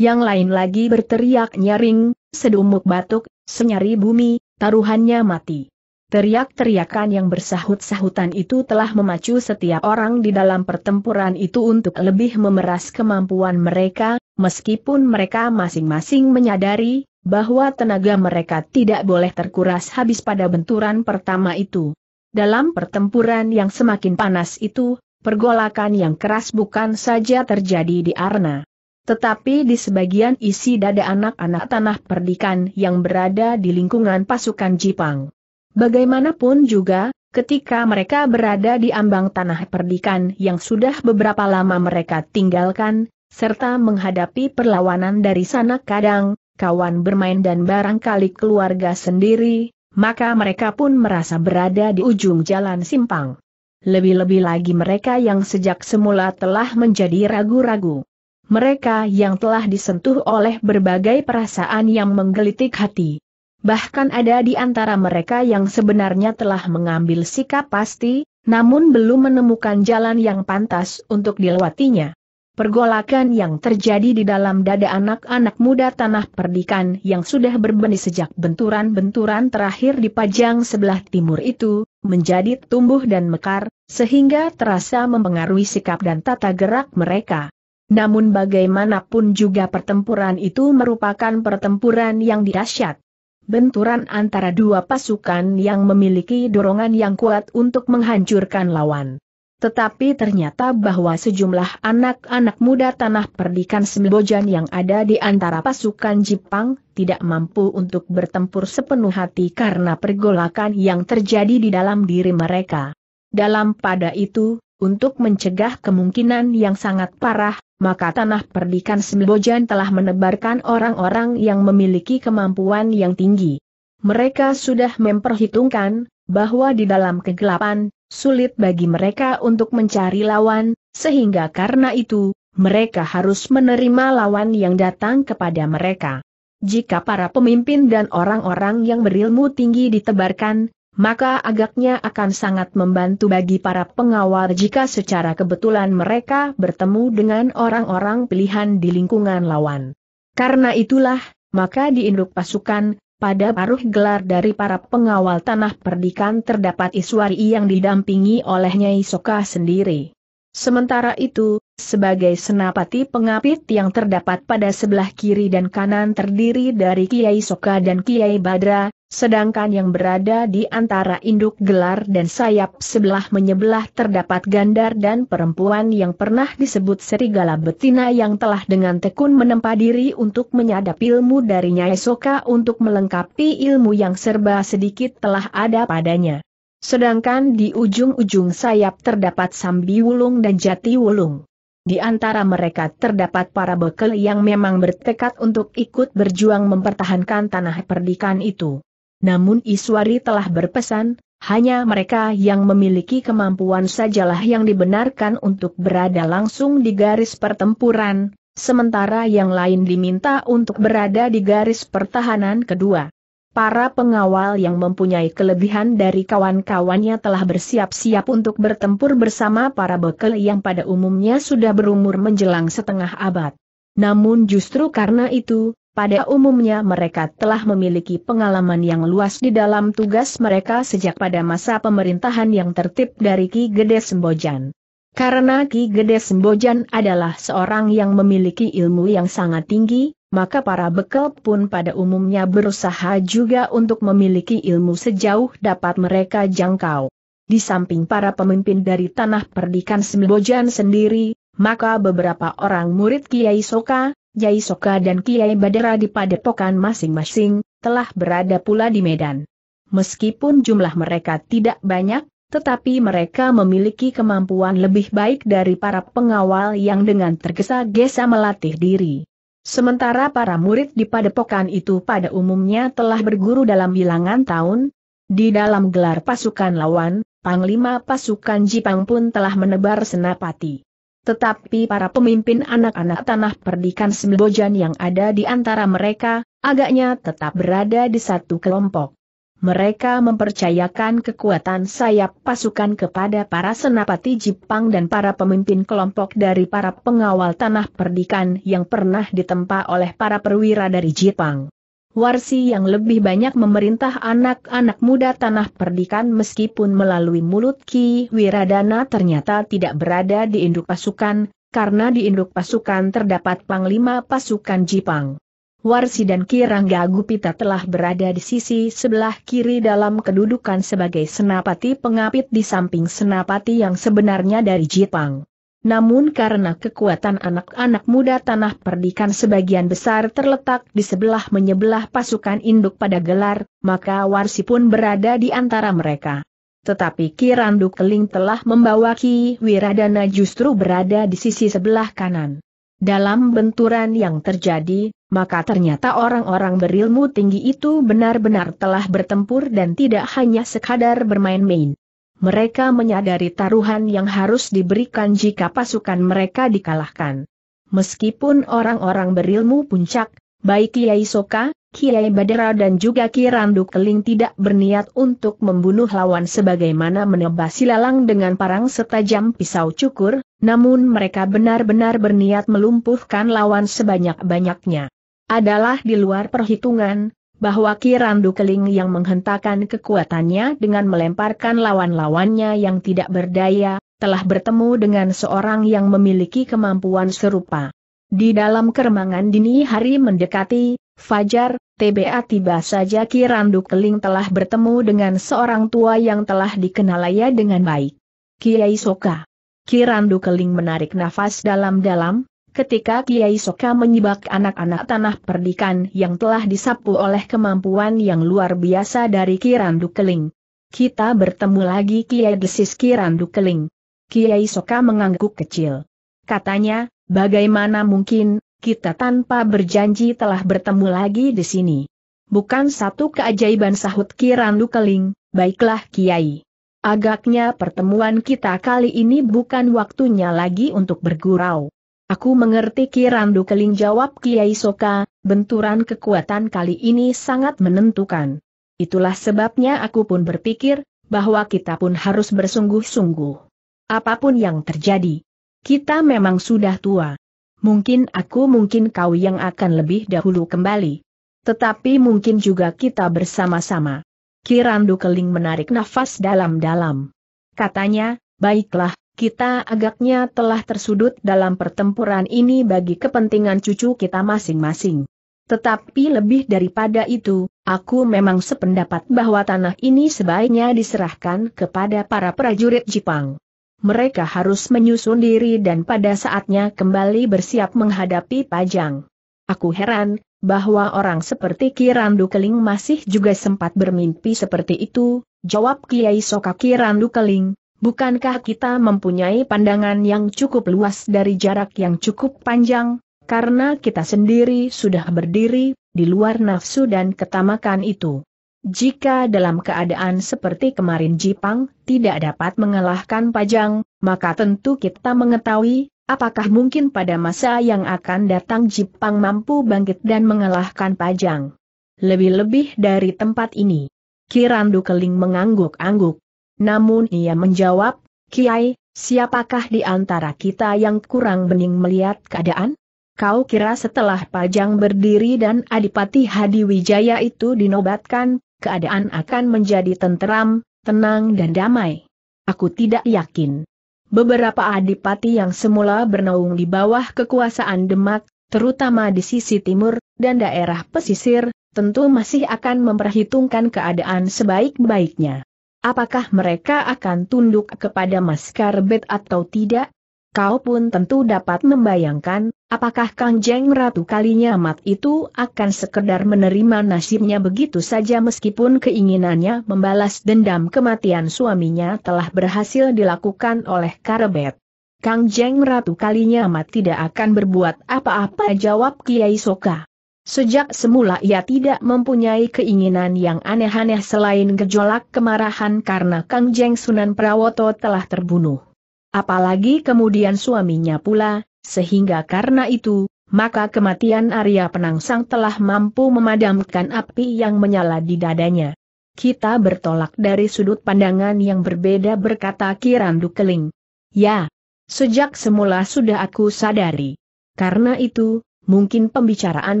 A: Yang lain lagi berteriak nyaring, sedumuk batuk, senyari bumi, taruhannya mati. Teriak-teriakan yang bersahut-sahutan itu telah memacu setiap orang di dalam pertempuran itu untuk lebih memeras kemampuan mereka, meskipun mereka masing-masing menyadari bahwa tenaga mereka tidak boleh terkuras habis pada benturan pertama itu. Dalam pertempuran yang semakin panas itu, pergolakan yang keras bukan saja terjadi di Arna. Tetapi di sebagian isi dada anak-anak tanah perdikan yang berada di lingkungan pasukan Jipang. Bagaimanapun juga, ketika mereka berada di ambang tanah perdikan yang sudah beberapa lama mereka tinggalkan, serta menghadapi perlawanan dari sana kadang, kawan bermain dan barangkali keluarga sendiri, maka mereka pun merasa berada di ujung jalan simpang. Lebih-lebih lagi mereka yang sejak semula telah menjadi ragu-ragu. Mereka yang telah disentuh oleh berbagai perasaan yang menggelitik hati. Bahkan ada di antara mereka yang sebenarnya telah mengambil sikap pasti, namun belum menemukan jalan yang pantas untuk dilewatinya. Pergolakan yang terjadi di dalam dada anak-anak muda tanah perdikan yang sudah berbenih sejak benturan-benturan terakhir di Pajang sebelah timur itu, menjadi tumbuh dan mekar, sehingga terasa mempengaruhi sikap dan tata gerak mereka. Namun bagaimanapun juga pertempuran itu merupakan pertempuran yang dirasyat. Benturan antara dua pasukan yang memiliki dorongan yang kuat untuk menghancurkan lawan. Tetapi ternyata bahwa sejumlah anak-anak muda tanah perdikan Sembojan yang ada di antara pasukan Jepang, tidak mampu untuk bertempur sepenuh hati karena pergolakan yang terjadi di dalam diri mereka. Dalam pada itu, untuk mencegah kemungkinan yang sangat parah, maka tanah perdikan Sembojan telah menebarkan orang-orang yang memiliki kemampuan yang tinggi. Mereka sudah memperhitungkan, bahwa di dalam kegelapan, sulit bagi mereka untuk mencari lawan, sehingga karena itu, mereka harus menerima lawan yang datang kepada mereka. Jika para pemimpin dan orang-orang yang berilmu tinggi ditebarkan, maka agaknya akan sangat membantu bagi para pengawal jika secara kebetulan mereka bertemu dengan orang-orang pilihan di lingkungan lawan. Karena itulah, maka di induk pasukan, pada paruh gelar dari para pengawal tanah perdikan terdapat Iswari yang didampingi oleh Nyai Soka sendiri. Sementara itu, sebagai senapati pengapit yang terdapat pada sebelah kiri dan kanan terdiri dari Kiai Soka dan Kiai Badra, Sedangkan yang berada di antara induk gelar dan sayap sebelah menyebelah terdapat gandar dan perempuan yang pernah disebut serigala betina yang telah dengan tekun menempa diri untuk menyadap ilmu dari Nyai Soka untuk melengkapi ilmu yang serba sedikit telah ada padanya. Sedangkan di ujung-ujung sayap terdapat Sambi Wulung dan Jati Wulung. Di antara mereka terdapat para bekel yang memang bertekad untuk ikut berjuang mempertahankan tanah perdikan itu namun Iswari telah berpesan, hanya mereka yang memiliki kemampuan sajalah yang dibenarkan untuk berada langsung di garis pertempuran, sementara yang lain diminta untuk berada di garis pertahanan kedua. Para pengawal yang mempunyai kelebihan dari kawan-kawannya telah bersiap-siap untuk bertempur bersama para bekel yang pada umumnya sudah berumur menjelang setengah abad. Namun justru karena itu, pada umumnya mereka telah memiliki pengalaman yang luas di dalam tugas mereka sejak pada masa pemerintahan yang tertib dari Ki Gede Sembojan. Karena Ki Gede Sembojan adalah seorang yang memiliki ilmu yang sangat tinggi, maka para bekel pun pada umumnya berusaha juga untuk memiliki ilmu sejauh dapat mereka jangkau. Di samping para pemimpin dari tanah perdikan Sembojan sendiri, maka beberapa orang murid Kiai Soka, Jai Soka dan Kiai Badera di padepokan masing-masing, telah berada pula di Medan. Meskipun jumlah mereka tidak banyak, tetapi mereka memiliki kemampuan lebih baik dari para pengawal yang dengan tergesa-gesa melatih diri. Sementara para murid di padepokan itu pada umumnya telah berguru dalam bilangan tahun, di dalam gelar pasukan lawan, Panglima pasukan Jipang pun telah menebar senapati. Tetapi para pemimpin anak-anak tanah perdikan Sembojan yang ada di antara mereka, agaknya tetap berada di satu kelompok. Mereka mempercayakan kekuatan sayap pasukan kepada para senapati Jepang dan para pemimpin kelompok dari para pengawal tanah perdikan yang pernah ditempa oleh para perwira dari Jepang. Warsi yang lebih banyak memerintah anak-anak muda tanah perdikan meskipun melalui mulut Ki Wiradana ternyata tidak berada di induk pasukan, karena di induk pasukan terdapat panglima pasukan Jipang. Warsi dan Kirangga Gupita telah berada di sisi sebelah kiri dalam kedudukan sebagai senapati pengapit di samping senapati yang sebenarnya dari Jipang namun karena kekuatan anak-anak muda tanah perdikan sebagian besar terletak di sebelah menyebelah pasukan induk pada gelar, maka Warsi pun berada di antara mereka. Tetapi Kirandu Keling telah membawa Ki Wiradana justru berada di sisi sebelah kanan. Dalam benturan yang terjadi, maka ternyata orang-orang berilmu tinggi itu benar-benar telah bertempur dan tidak hanya sekadar bermain-main. Mereka menyadari taruhan yang harus diberikan jika pasukan mereka dikalahkan. Meskipun orang-orang berilmu puncak, baik Kiai Soka, Kiai Badera dan juga Kirandu Keling tidak berniat untuk membunuh lawan sebagaimana menebas silalang dengan parang setajam pisau cukur, namun mereka benar-benar berniat melumpuhkan lawan sebanyak-banyaknya. Adalah di luar perhitungan, bahwa Kirandu Keling yang menghentakkan kekuatannya dengan melemparkan lawan-lawannya yang tidak berdaya, telah bertemu dengan seorang yang memiliki kemampuan serupa. Di dalam keremangan dini hari mendekati, Fajar, TBA tiba saja Kirandu Keling telah bertemu dengan seorang tua yang telah dikenalaya dengan baik. Kiai Soka. Kirandu Keling menarik nafas dalam-dalam, ketika Kiai Soka menyibak anak-anak tanah perdikan yang telah disapu oleh kemampuan yang luar biasa dari Kiran Keling. Kita bertemu lagi Kiai Desis Kiran Keling. Kiai Soka mengangguk kecil. Katanya, bagaimana mungkin, kita tanpa berjanji telah bertemu lagi di sini. Bukan satu keajaiban sahut Kiran Keling, baiklah Kiai. Agaknya pertemuan kita kali ini bukan waktunya lagi untuk bergurau. Aku mengerti kirandu keling jawab Kiai Soka, benturan kekuatan kali ini sangat menentukan. Itulah sebabnya aku pun berpikir, bahwa kita pun harus bersungguh-sungguh. Apapun yang terjadi, kita memang sudah tua. Mungkin aku mungkin kau yang akan lebih dahulu kembali. Tetapi mungkin juga kita bersama-sama. Kirandu Keling menarik nafas dalam-dalam. Katanya, baiklah, kita agaknya telah tersudut dalam pertempuran ini bagi kepentingan cucu kita masing-masing. Tetapi lebih daripada itu, aku memang sependapat bahwa tanah ini sebaiknya diserahkan kepada para prajurit Jepang. Mereka harus menyusun diri dan pada saatnya kembali bersiap menghadapi Pajang. Aku heran, bahwa orang seperti Kirandu Keling masih juga sempat bermimpi seperti itu, jawab Kiai Soka Kirandu Keling, Bukankah kita mempunyai pandangan yang cukup luas dari jarak yang cukup panjang, karena kita sendiri sudah berdiri di luar nafsu dan ketamakan itu? Jika dalam keadaan seperti kemarin Jipang tidak dapat mengalahkan Pajang, maka tentu kita mengetahui apakah mungkin pada masa yang akan datang Jipang mampu bangkit dan mengalahkan Pajang. Lebih-lebih dari tempat ini. Kirandu Keling mengangguk-angguk. Namun ia menjawab, Kiai, siapakah di antara kita yang kurang bening melihat keadaan? Kau kira setelah Pajang berdiri dan Adipati Hadi Wijaya itu dinobatkan, keadaan akan menjadi tenteram, tenang dan damai? Aku tidak yakin. Beberapa adipati yang semula bernaung di bawah kekuasaan Demak, terutama di sisi timur, dan daerah pesisir, tentu masih akan memperhitungkan keadaan sebaik-baiknya apakah mereka akan tunduk kepada Mas Karbet atau tidak? Kau pun tentu dapat membayangkan, apakah Kang Jeng Ratu kalinya amat itu akan sekedar menerima nasibnya begitu saja meskipun keinginannya membalas dendam kematian suaminya telah berhasil dilakukan oleh Karbet. Kang Jeng Ratu kalinya amat tidak akan berbuat apa-apa jawab Kiai Soka. Sejak semula ia tidak mempunyai keinginan yang aneh-aneh selain gejolak kemarahan karena Kang Jeng Sunan Prawoto telah terbunuh. Apalagi kemudian suaminya pula, sehingga karena itu, maka kematian Arya Penangsang telah mampu memadamkan api yang menyala di dadanya. Kita bertolak dari sudut pandangan yang berbeda berkata Kirandu Keling. Ya, sejak semula sudah aku sadari. Karena itu, mungkin pembicaraan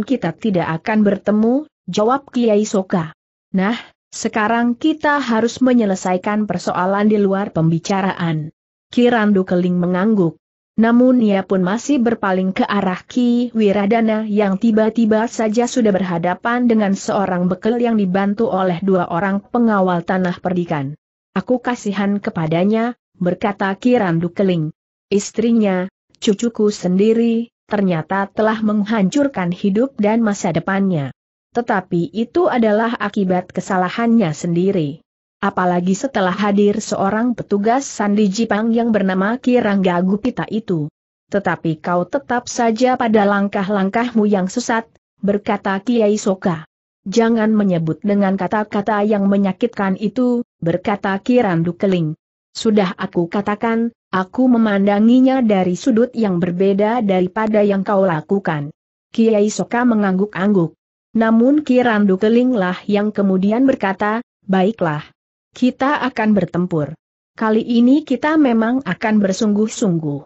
A: kita tidak akan bertemu, jawab Kiai Soka. Nah, sekarang kita harus menyelesaikan persoalan di luar pembicaraan. Kirandu Keling mengangguk. Namun ia pun masih berpaling ke arah Ki Wiradana yang tiba-tiba saja sudah berhadapan dengan seorang bekel yang dibantu oleh dua orang pengawal tanah perdikan. Aku kasihan kepadanya, berkata Kirandu Keling. Istrinya, cucuku sendiri, ternyata telah menghancurkan hidup dan masa depannya. Tetapi itu adalah akibat kesalahannya sendiri. Apalagi setelah hadir seorang petugas Sandi Jipang yang bernama Kirangga Gupita itu. Tetapi kau tetap saja pada langkah-langkahmu yang sesat, berkata Kiai Soka. Jangan menyebut dengan kata-kata yang menyakitkan itu, berkata Kirandu Keling. Sudah aku katakan, aku memandanginya dari sudut yang berbeda daripada yang kau lakukan. Kiai Soka mengangguk-angguk. Namun Kirandu Kelinglah yang kemudian berkata, baiklah. Kita akan bertempur. Kali ini kita memang akan bersungguh-sungguh.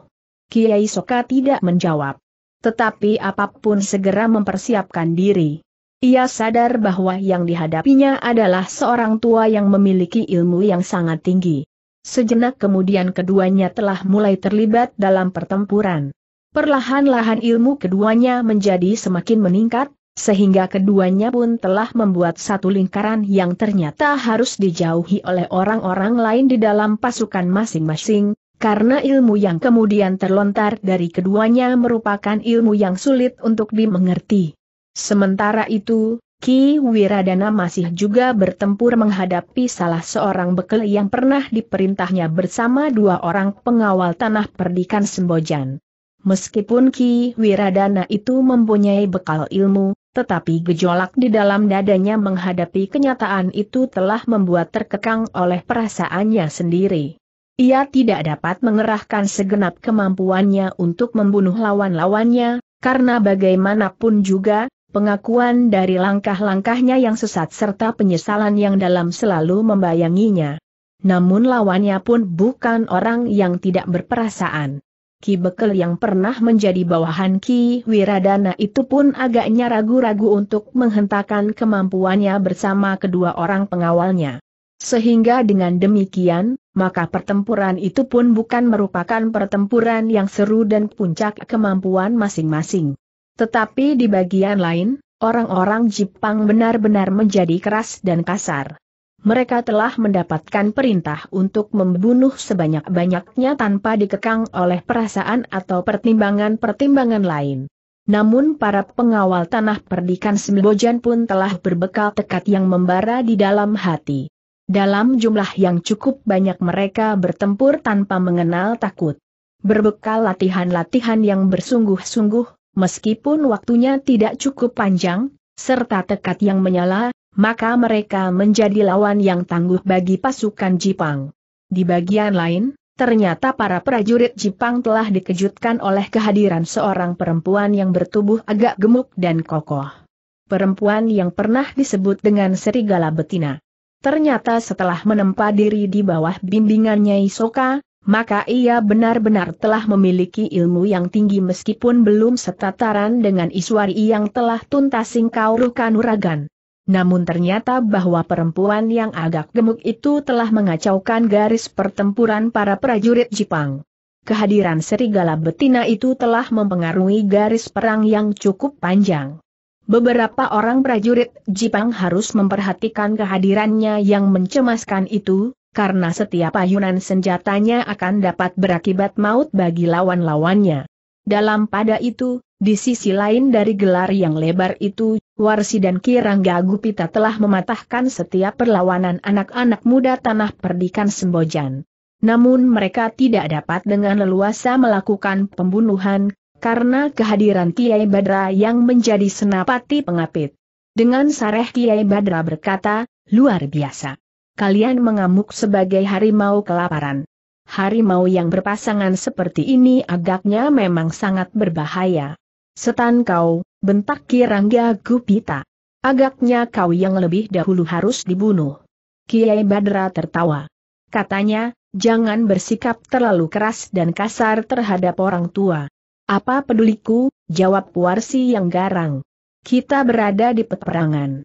A: Kiai Soka tidak menjawab. Tetapi apapun segera mempersiapkan diri. Ia sadar bahwa yang dihadapinya adalah seorang tua yang memiliki ilmu yang sangat tinggi. Sejenak kemudian keduanya telah mulai terlibat dalam pertempuran. Perlahan-lahan ilmu keduanya menjadi semakin meningkat, sehingga keduanya pun telah membuat satu lingkaran yang ternyata harus dijauhi oleh orang-orang lain di dalam pasukan masing-masing, karena ilmu yang kemudian terlontar dari keduanya merupakan ilmu yang sulit untuk dimengerti. Sementara itu, Ki Wiradana masih juga bertempur menghadapi salah seorang bekel yang pernah diperintahnya bersama dua orang pengawal tanah perdikan Sembojan. Meskipun Ki Wiradana itu mempunyai bekal ilmu, tetapi gejolak di dalam dadanya menghadapi kenyataan itu telah membuat terkekang oleh perasaannya sendiri. Ia tidak dapat mengerahkan segenap kemampuannya untuk membunuh lawan-lawannya, karena bagaimanapun juga, pengakuan dari langkah-langkahnya yang sesat serta penyesalan yang dalam selalu membayanginya. Namun lawannya pun bukan orang yang tidak berperasaan. Ki Bekel yang pernah menjadi bawahan Ki Wiradana itu pun agaknya ragu-ragu untuk menghentakkan kemampuannya bersama kedua orang pengawalnya. Sehingga dengan demikian, maka pertempuran itu pun bukan merupakan pertempuran yang seru dan puncak kemampuan masing-masing. Tetapi di bagian lain, orang-orang Jepang benar-benar menjadi keras dan kasar. Mereka telah mendapatkan perintah untuk membunuh sebanyak-banyaknya tanpa dikekang oleh perasaan atau pertimbangan-pertimbangan lain. Namun para pengawal tanah perdikan Sembojan pun telah berbekal tekad yang membara di dalam hati. Dalam jumlah yang cukup banyak mereka bertempur tanpa mengenal takut. Berbekal latihan-latihan yang bersungguh-sungguh, Meskipun waktunya tidak cukup panjang, serta tekad yang menyala, maka mereka menjadi lawan yang tangguh bagi pasukan Jepang. Di bagian lain, ternyata para prajurit Jepang telah dikejutkan oleh kehadiran seorang perempuan yang bertubuh agak gemuk dan kokoh. Perempuan yang pernah disebut dengan serigala betina. Ternyata setelah menempa diri di bawah bimbingannya Isoka maka ia benar-benar telah memiliki ilmu yang tinggi meskipun belum setataran dengan Iswari yang telah tuntas Singkauru uragan. Namun ternyata bahwa perempuan yang agak gemuk itu telah mengacaukan garis pertempuran para prajurit Jepang. Kehadiran serigala betina itu telah mempengaruhi garis perang yang cukup panjang. Beberapa orang prajurit Jepang harus memperhatikan kehadirannya yang mencemaskan itu, karena setiap ayunan senjatanya akan dapat berakibat maut bagi lawan-lawannya. Dalam pada itu, di sisi lain dari gelar yang lebar itu, Warsi dan Kirangga Gupita telah mematahkan setiap perlawanan anak-anak muda tanah perdikan Sembojan. Namun mereka tidak dapat dengan leluasa melakukan pembunuhan, karena kehadiran Kiai Badra yang menjadi senapati pengapit. Dengan sareh Kiai Badra berkata, luar biasa kalian mengamuk sebagai harimau kelaparan. Harimau yang berpasangan seperti ini agaknya memang sangat berbahaya. Setan kau, bentak Kirangga Gupita. Agaknya kau yang lebih dahulu harus dibunuh. Kiai Badra tertawa. Katanya, jangan bersikap terlalu keras dan kasar terhadap orang tua. Apa peduliku, jawab Warsi yang garang. Kita berada di peperangan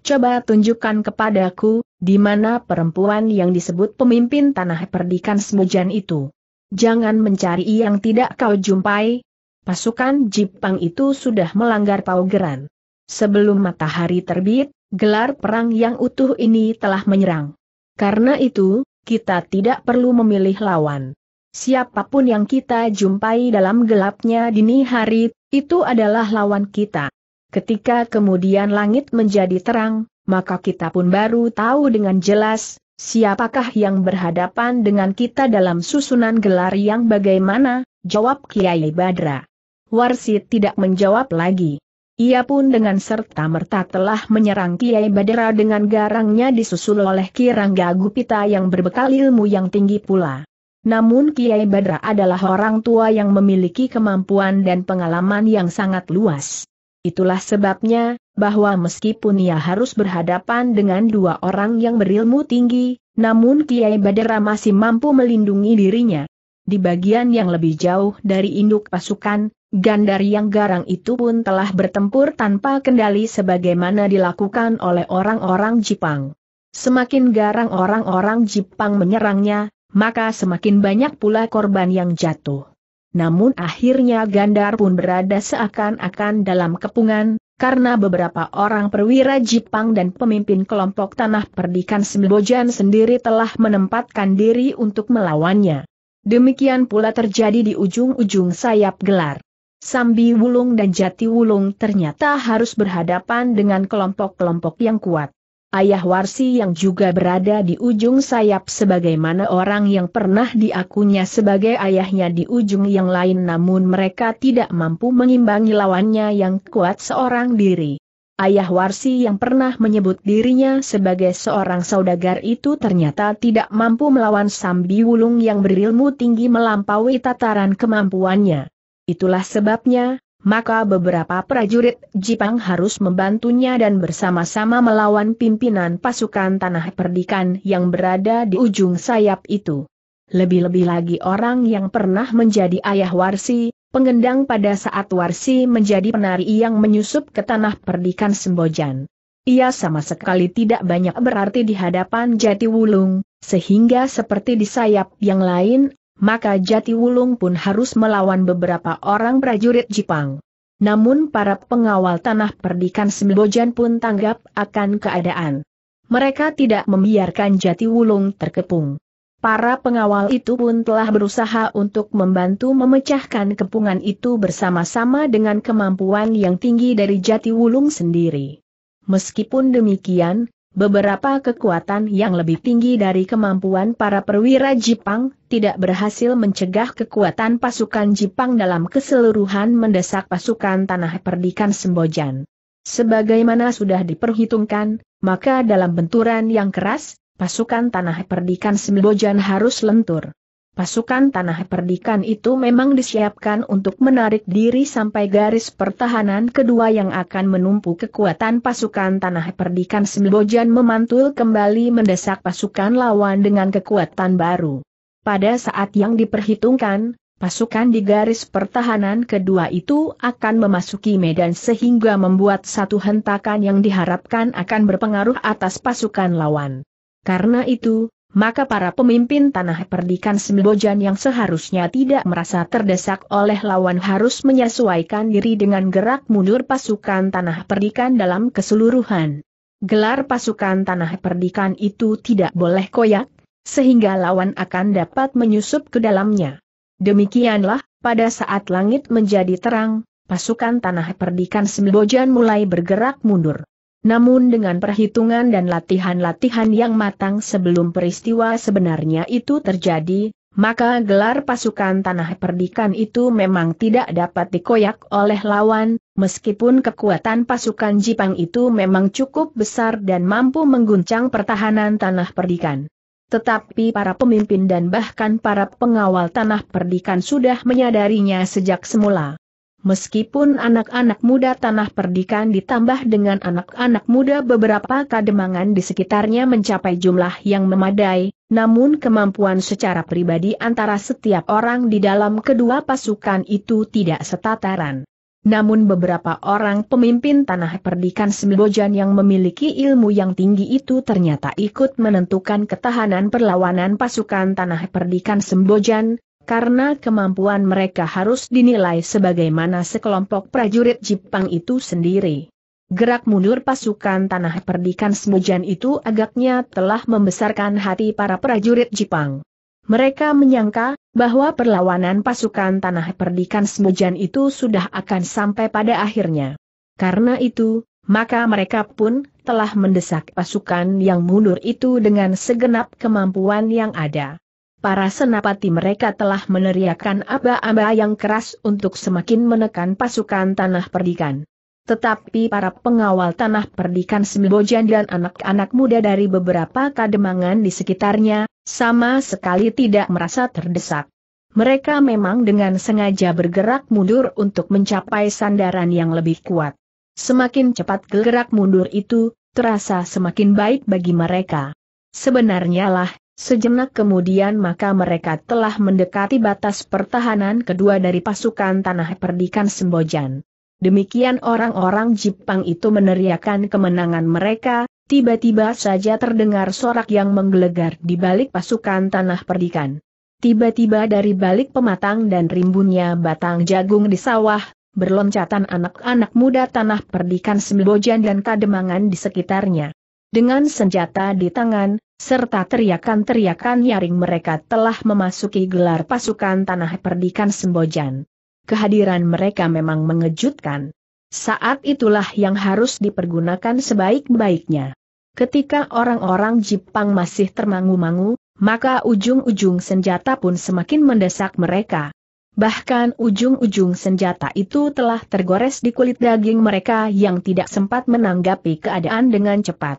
A: coba tunjukkan kepadaku, di mana perempuan yang disebut pemimpin tanah perdikan semujan itu. Jangan mencari yang tidak kau jumpai. Pasukan Jepang itu sudah melanggar paugeran. Sebelum matahari terbit, gelar perang yang utuh ini telah menyerang. Karena itu, kita tidak perlu memilih lawan. Siapapun yang kita jumpai dalam gelapnya dini hari, itu adalah lawan kita. Ketika kemudian langit menjadi terang, maka kita pun baru tahu dengan jelas, siapakah yang berhadapan dengan kita dalam susunan gelar yang bagaimana, jawab Kiai Badra. Warsit tidak menjawab lagi. Ia pun dengan serta-merta telah menyerang Kiai Badra dengan garangnya disusul oleh Kirangga Gupita yang berbekal ilmu yang tinggi pula. Namun Kiai Badra adalah orang tua yang memiliki kemampuan dan pengalaman yang sangat luas. Itulah sebabnya, bahwa meskipun ia harus berhadapan dengan dua orang yang berilmu tinggi, namun Kiai Badera masih mampu melindungi dirinya. Di bagian yang lebih jauh dari induk pasukan, Gandar yang garang itu pun telah bertempur tanpa kendali sebagaimana dilakukan oleh orang-orang Jepang. Semakin garang orang-orang Jepang menyerangnya, maka semakin banyak pula korban yang jatuh namun akhirnya Gandar pun berada seakan-akan dalam kepungan, karena beberapa orang perwira Jepang dan pemimpin kelompok Tanah Perdikan Sembojan sendiri telah menempatkan diri untuk melawannya. Demikian pula terjadi di ujung-ujung sayap gelar. Sambi Wulung dan Jati Wulung ternyata harus berhadapan dengan kelompok-kelompok yang kuat. Ayah Warsi yang juga berada di ujung sayap sebagaimana orang yang pernah diakunya sebagai ayahnya di ujung yang lain namun mereka tidak mampu mengimbangi lawannya yang kuat seorang diri. Ayah Warsi yang pernah menyebut dirinya sebagai seorang saudagar itu ternyata tidak mampu melawan Sambi Wulung yang berilmu tinggi melampaui tataran kemampuannya. Itulah sebabnya, maka beberapa prajurit Jipang harus membantunya dan bersama-sama melawan pimpinan pasukan tanah perdikan yang berada di ujung sayap itu. Lebih-lebih lagi orang yang pernah menjadi ayah Warsi, pengendang pada saat Warsi menjadi penari yang menyusup ke tanah perdikan Sembojan. Ia sama sekali tidak banyak berarti di hadapan Jati Wulung, sehingga seperti di sayap yang lain, maka Jati Wulung pun harus melawan beberapa orang prajurit Jepang. Namun para pengawal tanah perdikan Sembojan pun tanggap akan keadaan. Mereka tidak membiarkan Jati Wulung terkepung. Para pengawal itu pun telah berusaha untuk membantu memecahkan kepungan itu bersama-sama dengan kemampuan yang tinggi dari Jati Wulung sendiri. Meskipun demikian, Beberapa kekuatan yang lebih tinggi dari kemampuan para perwira Jepang tidak berhasil mencegah kekuatan pasukan Jepang dalam keseluruhan mendesak pasukan tanah perdikan Sembojan. Sebagaimana sudah diperhitungkan, maka dalam benturan yang keras, pasukan tanah perdikan Sembojan harus lentur. Pasukan tanah perdikan itu memang disiapkan untuk menarik diri sampai garis pertahanan kedua yang akan menumpu kekuatan pasukan tanah perdikan Sembojan memantul kembali mendesak pasukan lawan dengan kekuatan baru. Pada saat yang diperhitungkan, pasukan di garis pertahanan kedua itu akan memasuki medan sehingga membuat satu hentakan yang diharapkan akan berpengaruh atas pasukan lawan. Karena itu, maka para pemimpin tanah perdikan Sembojan yang seharusnya tidak merasa terdesak oleh lawan harus menyesuaikan diri dengan gerak mundur pasukan tanah perdikan dalam keseluruhan. Gelar pasukan tanah perdikan itu tidak boleh koyak, sehingga lawan akan dapat menyusup ke dalamnya. Demikianlah, pada saat langit menjadi terang, pasukan tanah perdikan Sembojan mulai bergerak mundur. Namun dengan perhitungan dan latihan-latihan yang matang sebelum peristiwa sebenarnya itu terjadi, maka gelar pasukan tanah perdikan itu memang tidak dapat dikoyak oleh lawan, meskipun kekuatan pasukan Jipang itu memang cukup besar dan mampu mengguncang pertahanan tanah perdikan. Tetapi para pemimpin dan bahkan para pengawal tanah perdikan sudah menyadarinya sejak semula. Meskipun anak-anak muda tanah perdikan ditambah dengan anak-anak muda beberapa kademangan di sekitarnya mencapai jumlah yang memadai, namun kemampuan secara pribadi antara setiap orang di dalam kedua pasukan itu tidak setataran. Namun beberapa orang pemimpin tanah perdikan Sembojan yang memiliki ilmu yang tinggi itu ternyata ikut menentukan ketahanan perlawanan pasukan tanah perdikan Sembojan, karena kemampuan mereka harus dinilai sebagaimana sekelompok prajurit Jepang itu sendiri. Gerak mundur pasukan tanah perdikan Semujan itu agaknya telah membesarkan hati para prajurit Jepang. Mereka menyangka, bahwa perlawanan pasukan tanah perdikan Semujan itu sudah akan sampai pada akhirnya. Karena itu, maka mereka pun telah mendesak pasukan yang mundur itu dengan segenap kemampuan yang ada para senapati mereka telah meneriakkan aba-aba yang keras untuk semakin menekan pasukan tanah perdikan. Tetapi para pengawal tanah perdikan Sembojan dan anak-anak muda dari beberapa kademangan di sekitarnya, sama sekali tidak merasa terdesak. Mereka memang dengan sengaja bergerak mundur untuk mencapai sandaran yang lebih kuat. Semakin cepat gerak mundur itu, terasa semakin baik bagi mereka. Sebenarnya lah, Sejenak kemudian maka mereka telah mendekati batas pertahanan kedua dari pasukan tanah perdikan Sembojan. Demikian orang-orang Jepang itu meneriakan kemenangan mereka, tiba-tiba saja terdengar sorak yang menggelegar di balik pasukan tanah perdikan. Tiba-tiba dari balik pematang dan rimbunnya batang jagung di sawah, berloncatan anak-anak muda tanah perdikan Sembojan dan kademangan di sekitarnya. Dengan senjata di tangan, serta teriakan-teriakan nyaring mereka telah memasuki gelar pasukan tanah perdikan Sembojan. Kehadiran mereka memang mengejutkan. Saat itulah yang harus dipergunakan sebaik-baiknya. Ketika orang-orang Jepang masih termangu-mangu, maka ujung-ujung senjata pun semakin mendesak mereka. Bahkan ujung-ujung senjata itu telah tergores di kulit daging mereka yang tidak sempat menanggapi keadaan dengan cepat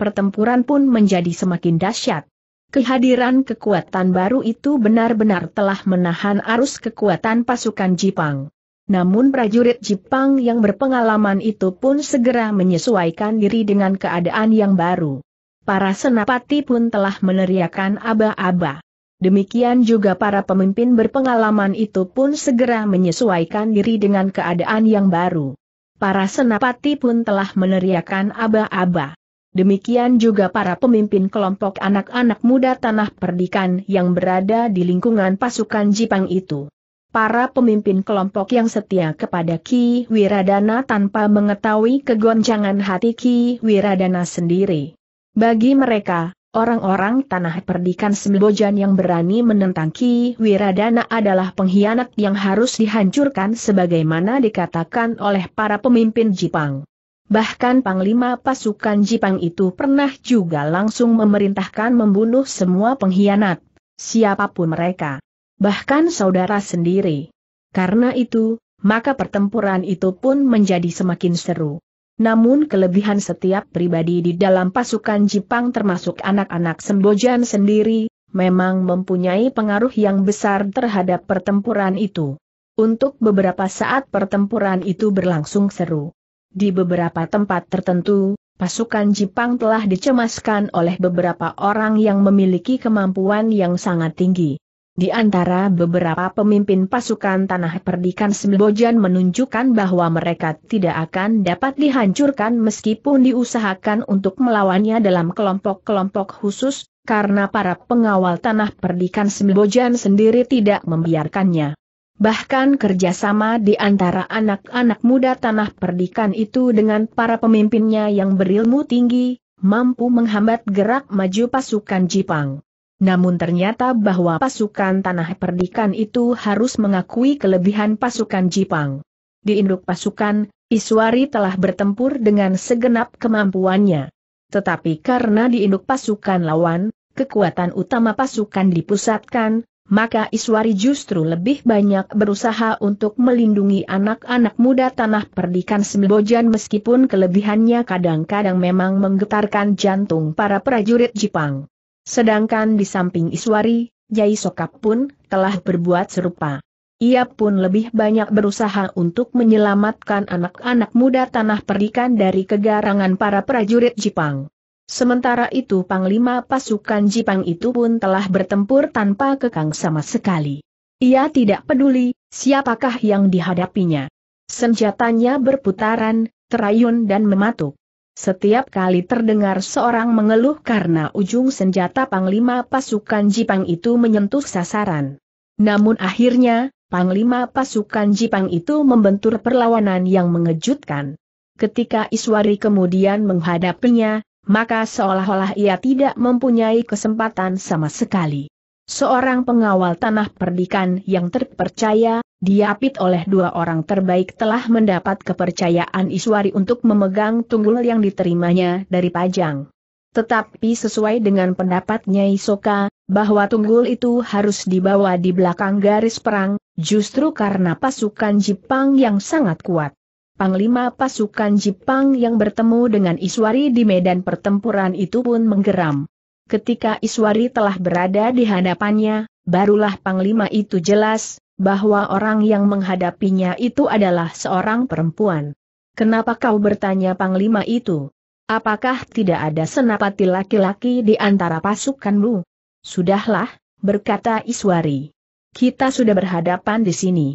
A: pertempuran pun menjadi semakin dahsyat. Kehadiran kekuatan baru itu benar-benar telah menahan arus kekuatan pasukan Jipang. Namun prajurit Jipang yang berpengalaman itu pun segera menyesuaikan diri dengan keadaan yang baru. Para senapati pun telah meneriakan aba-aba. Demikian juga para pemimpin berpengalaman itu pun segera menyesuaikan diri dengan keadaan yang baru. Para senapati pun telah meneriakan aba-aba. Demikian juga para pemimpin kelompok anak-anak muda tanah perdikan yang berada di lingkungan pasukan Jipang itu. Para pemimpin kelompok yang setia kepada Ki Wiradana tanpa mengetahui kegoncangan hati Ki Wiradana sendiri. Bagi mereka, orang-orang tanah perdikan Sembojan yang berani menentang Ki Wiradana adalah pengkhianat yang harus dihancurkan sebagaimana dikatakan oleh para pemimpin Jipang. Bahkan Panglima pasukan Jipang itu pernah juga langsung memerintahkan membunuh semua pengkhianat, siapapun mereka. Bahkan saudara sendiri. Karena itu, maka pertempuran itu pun menjadi semakin seru. Namun kelebihan setiap pribadi di dalam pasukan Jipang termasuk anak-anak Sembojan sendiri, memang mempunyai pengaruh yang besar terhadap pertempuran itu. Untuk beberapa saat pertempuran itu berlangsung seru. Di beberapa tempat tertentu, pasukan Jepang telah dicemaskan oleh beberapa orang yang memiliki kemampuan yang sangat tinggi. Di antara beberapa pemimpin pasukan tanah perdikan Sembojan menunjukkan bahwa mereka tidak akan dapat dihancurkan meskipun diusahakan untuk melawannya dalam kelompok-kelompok khusus, karena para pengawal tanah perdikan Sembojan sendiri tidak membiarkannya. Bahkan kerjasama di antara anak-anak muda tanah perdikan itu dengan para pemimpinnya yang berilmu tinggi, mampu menghambat gerak maju pasukan Jipang. Namun ternyata bahwa pasukan tanah perdikan itu harus mengakui kelebihan pasukan Jipang. Di induk pasukan, Iswari telah bertempur dengan segenap kemampuannya. Tetapi karena di induk pasukan lawan, kekuatan utama pasukan dipusatkan, maka Iswari justru lebih banyak berusaha untuk melindungi anak-anak muda tanah perdikan Sembojan meskipun kelebihannya kadang-kadang memang menggetarkan jantung para prajurit Jepang. Sedangkan di samping Iswari, Jai Sokap pun telah berbuat serupa. Ia pun lebih banyak berusaha untuk menyelamatkan anak-anak muda tanah perdikan dari kegarangan para prajurit Jepang. Sementara itu Panglima pasukan Jipang itu pun telah bertempur tanpa kekang sama sekali. Ia tidak peduli, siapakah yang dihadapinya. Senjatanya berputaran, terayun dan mematuk. Setiap kali terdengar seorang mengeluh karena ujung senjata Panglima pasukan Jipang itu menyentuh sasaran. Namun akhirnya, Panglima pasukan Jipang itu membentur perlawanan yang mengejutkan. Ketika Iswari kemudian menghadapinya, maka seolah-olah ia tidak mempunyai kesempatan sama sekali. Seorang pengawal tanah perdikan yang terpercaya, diapit oleh dua orang terbaik telah mendapat kepercayaan Iswari untuk memegang tunggul yang diterimanya dari Pajang. Tetapi sesuai dengan pendapatnya Isoka, bahwa tunggul itu harus dibawa di belakang garis perang, justru karena pasukan Jepang yang sangat kuat. Panglima pasukan Jepang yang bertemu dengan Iswari di medan pertempuran itu pun menggeram. Ketika Iswari telah berada di hadapannya, barulah Panglima itu jelas, bahwa orang yang menghadapinya itu adalah seorang perempuan. Kenapa kau bertanya Panglima itu? Apakah tidak ada senapati laki-laki di antara pasukanmu? Sudahlah, berkata Iswari. Kita sudah berhadapan di sini.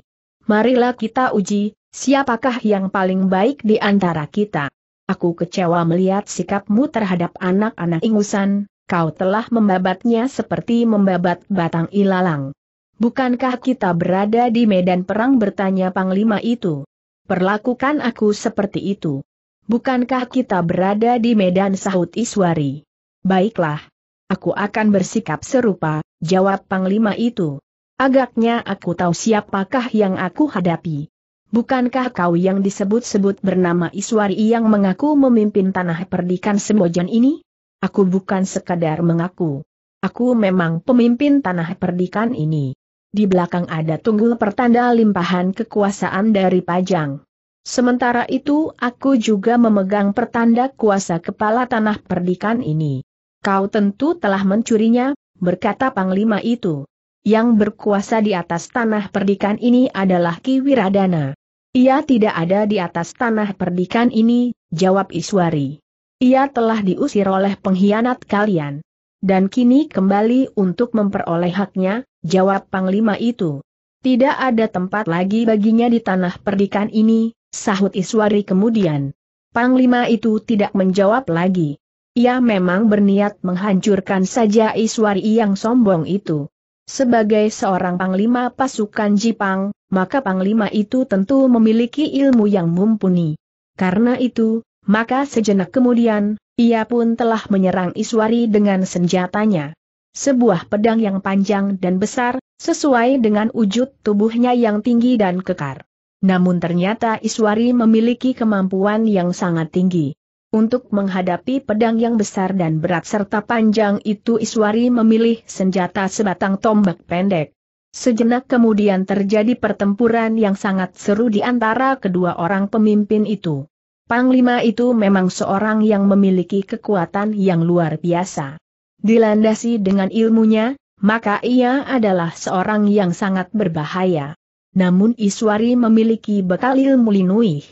A: Marilah kita uji, Siapakah yang paling baik di antara kita? Aku kecewa melihat sikapmu terhadap anak-anak ingusan, kau telah membabatnya seperti membabat batang ilalang. Bukankah kita berada di medan perang bertanya Panglima itu? Perlakukan aku seperti itu. Bukankah kita berada di medan sahut Iswari? Baiklah. Aku akan bersikap serupa, jawab Panglima itu. Agaknya aku tahu siapakah yang aku hadapi. Bukankah kau yang disebut-sebut bernama Iswari yang mengaku memimpin tanah perdikan Semojan ini? Aku bukan sekadar mengaku. Aku memang pemimpin tanah perdikan ini. Di belakang ada tunggul pertanda limpahan kekuasaan dari Pajang. Sementara itu aku juga memegang pertanda kuasa kepala tanah perdikan ini. Kau tentu telah mencurinya, berkata Panglima itu yang berkuasa di atas tanah perdikan ini adalah Ki Wiradana. Ia tidak ada di atas tanah perdikan ini, jawab Iswari. Ia telah diusir oleh pengkhianat kalian. Dan kini kembali untuk memperoleh haknya, jawab Panglima itu. Tidak ada tempat lagi baginya di tanah perdikan ini, sahut Iswari kemudian. Panglima itu tidak menjawab lagi. Ia memang berniat menghancurkan saja Iswari yang sombong itu. Sebagai seorang panglima pasukan Jipang, maka panglima itu tentu memiliki ilmu yang mumpuni. Karena itu, maka sejenak kemudian, ia pun telah menyerang Iswari dengan senjatanya. Sebuah pedang yang panjang dan besar, sesuai dengan wujud tubuhnya yang tinggi dan kekar. Namun ternyata Iswari memiliki kemampuan yang sangat tinggi. Untuk menghadapi pedang yang besar dan berat serta panjang itu Iswari memilih senjata sebatang tombak pendek. Sejenak kemudian terjadi pertempuran yang sangat seru di antara kedua orang pemimpin itu. Panglima itu memang seorang yang memiliki kekuatan yang luar biasa. Dilandasi dengan ilmunya, maka ia adalah seorang yang sangat berbahaya. Namun Iswari memiliki bekal ilmu linuih.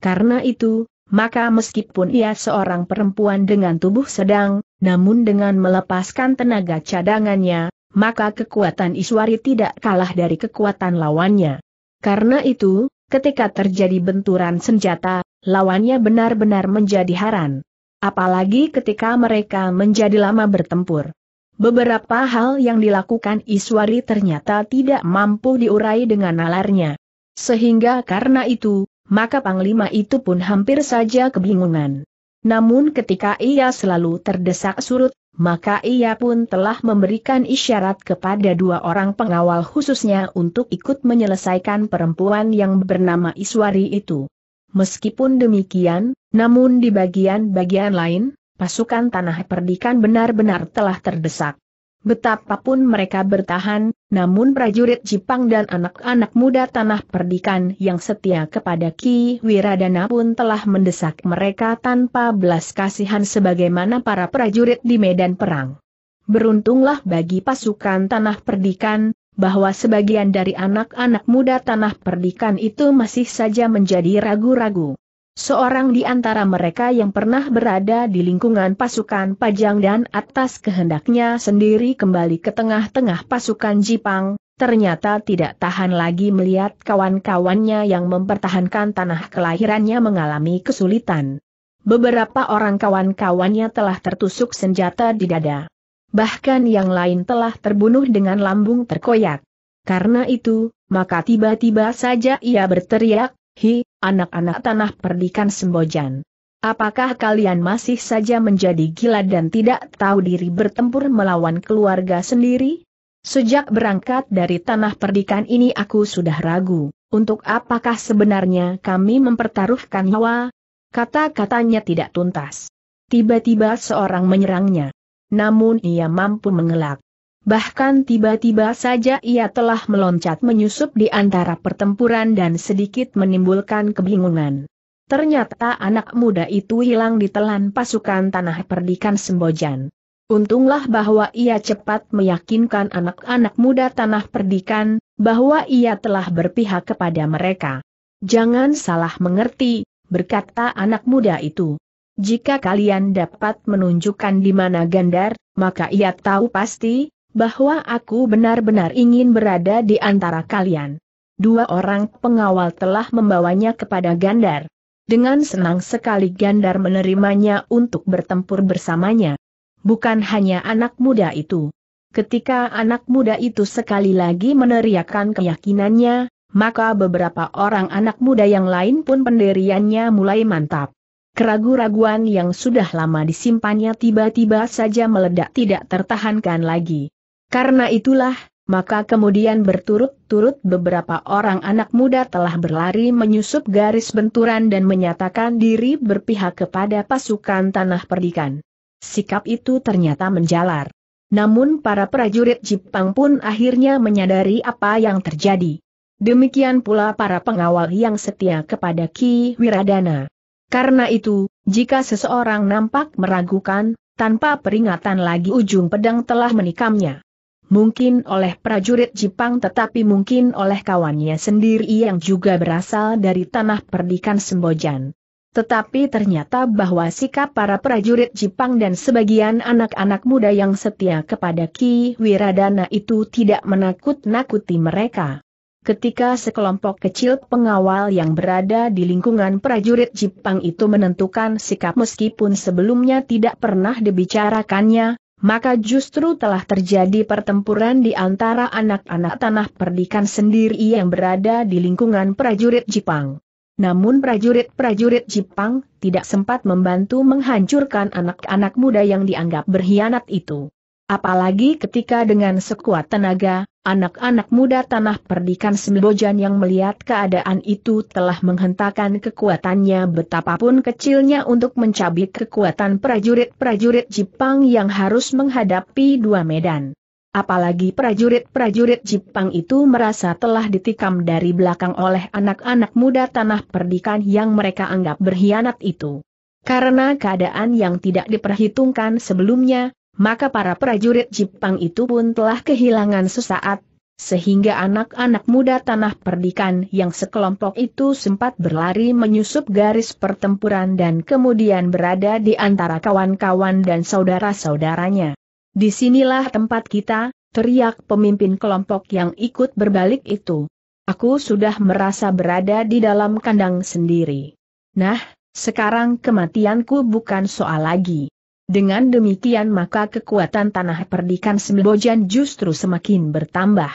A: Karena itu, maka meskipun ia seorang perempuan dengan tubuh sedang, namun dengan melepaskan tenaga cadangannya, maka kekuatan Iswari tidak kalah dari kekuatan lawannya. Karena itu, ketika terjadi benturan senjata, lawannya benar-benar menjadi haran. Apalagi ketika mereka menjadi lama bertempur. Beberapa hal yang dilakukan Iswari ternyata tidak mampu diurai dengan nalarnya. Sehingga karena itu, maka Panglima itu pun hampir saja kebingungan. Namun ketika ia selalu terdesak surut, maka ia pun telah memberikan isyarat kepada dua orang pengawal khususnya untuk ikut menyelesaikan perempuan yang bernama Iswari itu. Meskipun demikian, namun di bagian-bagian lain, pasukan tanah perdikan benar-benar telah terdesak. Betapapun mereka bertahan, namun prajurit Jepang dan anak-anak muda tanah perdikan yang setia kepada Ki Wiradana pun telah mendesak mereka tanpa belas kasihan sebagaimana para prajurit di medan perang. Beruntunglah bagi pasukan tanah perdikan, bahwa sebagian dari anak-anak muda tanah perdikan itu masih saja menjadi ragu-ragu. Seorang di antara mereka yang pernah berada di lingkungan pasukan Pajang dan atas kehendaknya sendiri kembali ke tengah-tengah pasukan Jipang, ternyata tidak tahan lagi melihat kawan-kawannya yang mempertahankan tanah kelahirannya mengalami kesulitan. Beberapa orang kawan-kawannya telah tertusuk senjata di dada. Bahkan yang lain telah terbunuh dengan lambung terkoyak. Karena itu, maka tiba-tiba saja ia berteriak, Hi, anak-anak tanah perdikan Sembojan. Apakah kalian masih saja menjadi gila dan tidak tahu diri bertempur melawan keluarga sendiri? Sejak berangkat dari tanah perdikan ini aku sudah ragu, untuk apakah sebenarnya kami mempertaruhkan nyawa? Kata-katanya tidak tuntas. Tiba-tiba seorang menyerangnya. Namun ia mampu mengelak bahkan tiba-tiba saja ia telah meloncat menyusup di antara pertempuran dan sedikit menimbulkan kebingungan. Ternyata anak muda itu hilang ditelan pasukan tanah perdikan Sembojan. Untunglah bahwa ia cepat meyakinkan anak-anak muda tanah perdikan, bahwa ia telah berpihak kepada mereka. Jangan salah mengerti, berkata anak muda itu. Jika kalian dapat menunjukkan di mana Gandar, maka ia tahu pasti, bahwa aku benar-benar ingin berada di antara kalian. Dua orang pengawal telah membawanya kepada Gandar. Dengan senang sekali Gandar menerimanya untuk bertempur bersamanya. Bukan hanya anak muda itu. Ketika anak muda itu sekali lagi meneriakkan keyakinannya, maka beberapa orang anak muda yang lain pun pendiriannya mulai mantap. Keragu-raguan yang sudah lama disimpannya tiba-tiba saja meledak tidak tertahankan lagi. Karena itulah, maka kemudian berturut-turut beberapa orang anak muda telah berlari menyusup garis benturan dan menyatakan diri berpihak kepada pasukan tanah perdikan. Sikap itu ternyata menjalar. Namun para prajurit Jepang pun akhirnya menyadari apa yang terjadi. Demikian pula para pengawal yang setia kepada Ki Wiradana. Karena itu, jika seseorang nampak meragukan, tanpa peringatan lagi ujung pedang telah menikamnya mungkin oleh prajurit Jepang tetapi mungkin oleh kawannya sendiri yang juga berasal dari tanah perdikan Sembojan. Tetapi ternyata bahwa sikap para prajurit Jepang dan sebagian anak-anak muda yang setia kepada Ki Wiradana itu tidak menakut-nakuti mereka. Ketika sekelompok kecil pengawal yang berada di lingkungan prajurit Jepang itu menentukan sikap meskipun sebelumnya tidak pernah dibicarakannya, maka justru telah terjadi pertempuran di antara anak-anak tanah perdikan sendiri yang berada di lingkungan prajurit Jepang. Namun prajurit-prajurit Jepang tidak sempat membantu menghancurkan anak-anak muda yang dianggap berkhianat itu. Apalagi ketika dengan sekuat tenaga, Anak-anak muda tanah perdikan Sembojan yang melihat keadaan itu telah menghentakkan kekuatannya betapapun kecilnya untuk mencabik kekuatan prajurit-prajurit Jepang yang harus menghadapi dua medan. Apalagi prajurit-prajurit Jepang itu merasa telah ditikam dari belakang oleh anak-anak muda tanah perdikan yang mereka anggap berkhianat itu. Karena keadaan yang tidak diperhitungkan sebelumnya, maka para prajurit Jepang itu pun telah kehilangan sesaat, sehingga anak-anak muda tanah perdikan yang sekelompok itu sempat berlari menyusup garis pertempuran dan kemudian berada di antara kawan-kawan dan saudara-saudaranya. Disinilah tempat kita, teriak pemimpin kelompok yang ikut berbalik itu. Aku sudah merasa berada di dalam kandang sendiri. Nah, sekarang kematianku bukan soal lagi. Dengan demikian maka kekuatan tanah perdikan Sembojan justru semakin bertambah.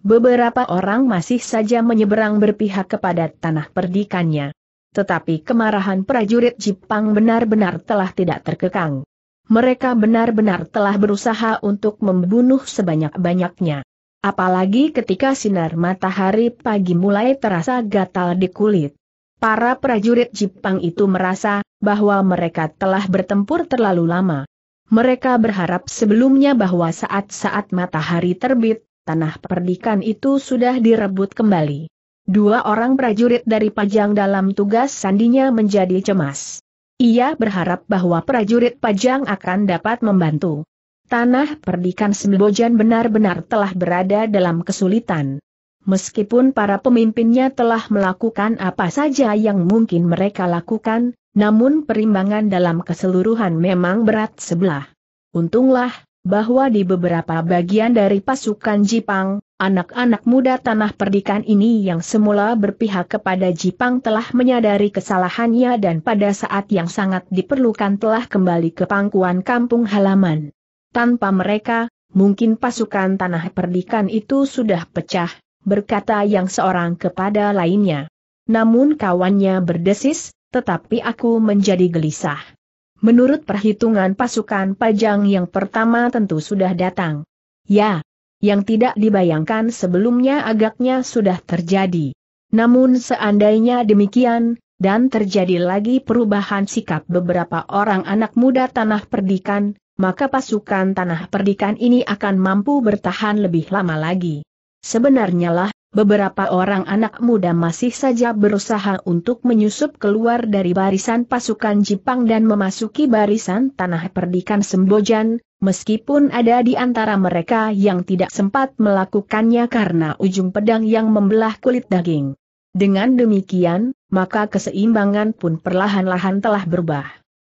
A: Beberapa orang masih saja menyeberang berpihak kepada tanah perdikannya. Tetapi kemarahan prajurit Jepang benar-benar telah tidak terkekang. Mereka benar-benar telah berusaha untuk membunuh sebanyak-banyaknya. Apalagi ketika sinar matahari pagi mulai terasa gatal di kulit. Para prajurit Jepang itu merasa, bahwa mereka telah bertempur terlalu lama. Mereka berharap sebelumnya bahwa saat-saat matahari terbit, tanah perdikan itu sudah direbut kembali. Dua orang prajurit dari Pajang dalam tugas sandinya menjadi cemas. Ia berharap bahwa prajurit Pajang akan dapat membantu. Tanah perdikan Sembojan benar-benar telah berada dalam kesulitan. Meskipun para pemimpinnya telah melakukan apa saja yang mungkin mereka lakukan, namun perimbangan dalam keseluruhan memang berat sebelah. Untunglah, bahwa di beberapa bagian dari pasukan Jipang, anak-anak muda tanah perdikan ini yang semula berpihak kepada Jipang telah menyadari kesalahannya dan pada saat yang sangat diperlukan telah kembali ke pangkuan kampung halaman. Tanpa mereka, mungkin pasukan tanah perdikan itu sudah pecah, berkata yang seorang kepada lainnya. Namun kawannya berdesis, tetapi aku menjadi gelisah. Menurut perhitungan pasukan pajang yang pertama tentu sudah datang. Ya, yang tidak dibayangkan sebelumnya agaknya sudah terjadi. Namun seandainya demikian, dan terjadi lagi perubahan sikap beberapa orang anak muda tanah perdikan, maka pasukan tanah perdikan ini akan mampu bertahan lebih lama lagi. Sebenarnya lah beberapa orang anak muda masih saja berusaha untuk menyusup keluar dari barisan pasukan Jepang dan memasuki barisan tanah perdikan Sembojan, meskipun ada di antara mereka yang tidak sempat melakukannya karena ujung pedang yang membelah kulit daging. Dengan demikian, maka keseimbangan pun perlahan-lahan telah berubah.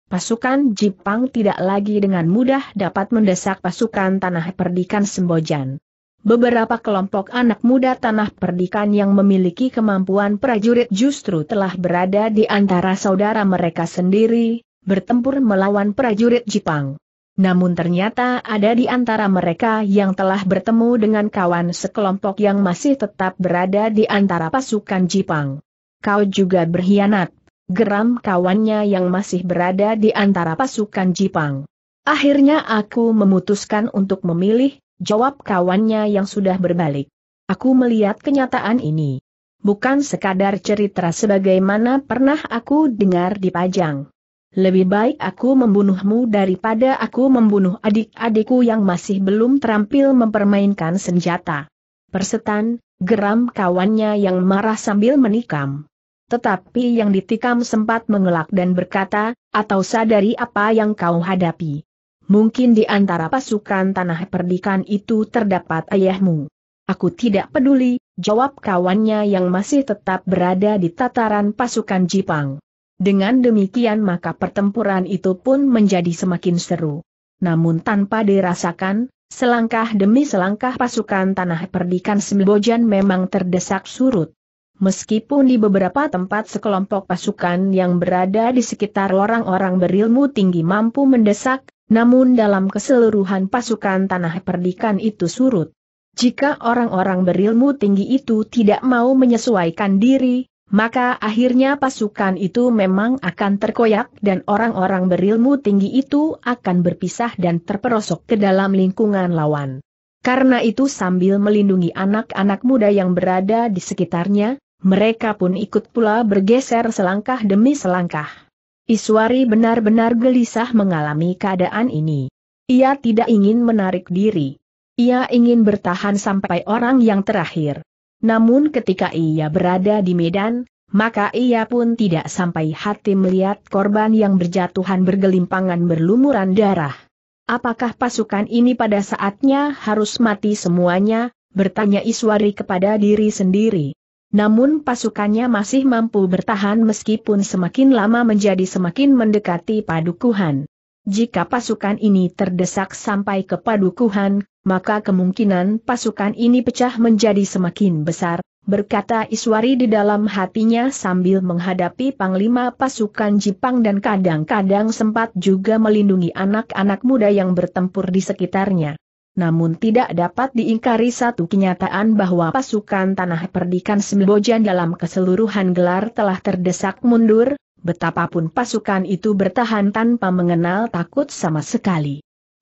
A: Pasukan Jepang tidak lagi dengan mudah dapat mendesak pasukan tanah perdikan Sembojan. Beberapa kelompok anak muda tanah perdikan yang memiliki kemampuan prajurit justru telah berada di antara saudara mereka sendiri, bertempur melawan prajurit Jepang. Namun ternyata ada di antara mereka yang telah bertemu dengan kawan sekelompok yang masih tetap berada di antara pasukan Jepang. Kau juga berkhianat, geram kawannya yang masih berada di antara pasukan Jepang. Akhirnya aku memutuskan untuk memilih, jawab kawannya yang sudah berbalik. Aku melihat kenyataan ini. Bukan sekadar cerita sebagaimana pernah aku dengar di Pajang. Lebih baik aku membunuhmu daripada aku membunuh adik-adikku yang masih belum terampil mempermainkan senjata. Persetan, geram kawannya yang marah sambil menikam. Tetapi yang ditikam sempat mengelak dan berkata, atau sadari apa yang kau hadapi mungkin di antara pasukan tanah perdikan itu terdapat ayahmu. Aku tidak peduli, jawab kawannya yang masih tetap berada di tataran pasukan Jipang. Dengan demikian maka pertempuran itu pun menjadi semakin seru. Namun tanpa dirasakan, selangkah demi selangkah pasukan tanah perdikan Sembojan memang terdesak surut. Meskipun di beberapa tempat sekelompok pasukan yang berada di sekitar orang-orang berilmu tinggi mampu mendesak, namun dalam keseluruhan pasukan tanah perdikan itu surut. Jika orang-orang berilmu tinggi itu tidak mau menyesuaikan diri, maka akhirnya pasukan itu memang akan terkoyak dan orang-orang berilmu tinggi itu akan berpisah dan terperosok ke dalam lingkungan lawan. Karena itu sambil melindungi anak-anak muda yang berada di sekitarnya, mereka pun ikut pula bergeser selangkah demi selangkah. Iswari benar-benar gelisah mengalami keadaan ini. Ia tidak ingin menarik diri. Ia ingin bertahan sampai orang yang terakhir. Namun ketika ia berada di medan, maka ia pun tidak sampai hati melihat korban yang berjatuhan bergelimpangan berlumuran darah. Apakah pasukan ini pada saatnya harus mati semuanya, bertanya Iswari kepada diri sendiri. Namun pasukannya masih mampu bertahan meskipun semakin lama menjadi semakin mendekati padukuhan. Jika pasukan ini terdesak sampai ke padukuhan, maka kemungkinan pasukan ini pecah menjadi semakin besar, berkata Iswari di dalam hatinya sambil menghadapi panglima pasukan Jepang dan kadang-kadang sempat juga melindungi anak-anak muda yang bertempur di sekitarnya namun tidak dapat diingkari satu kenyataan bahwa pasukan tanah perdikan Sembojan dalam keseluruhan gelar telah terdesak mundur, betapapun pasukan itu bertahan tanpa mengenal takut sama sekali.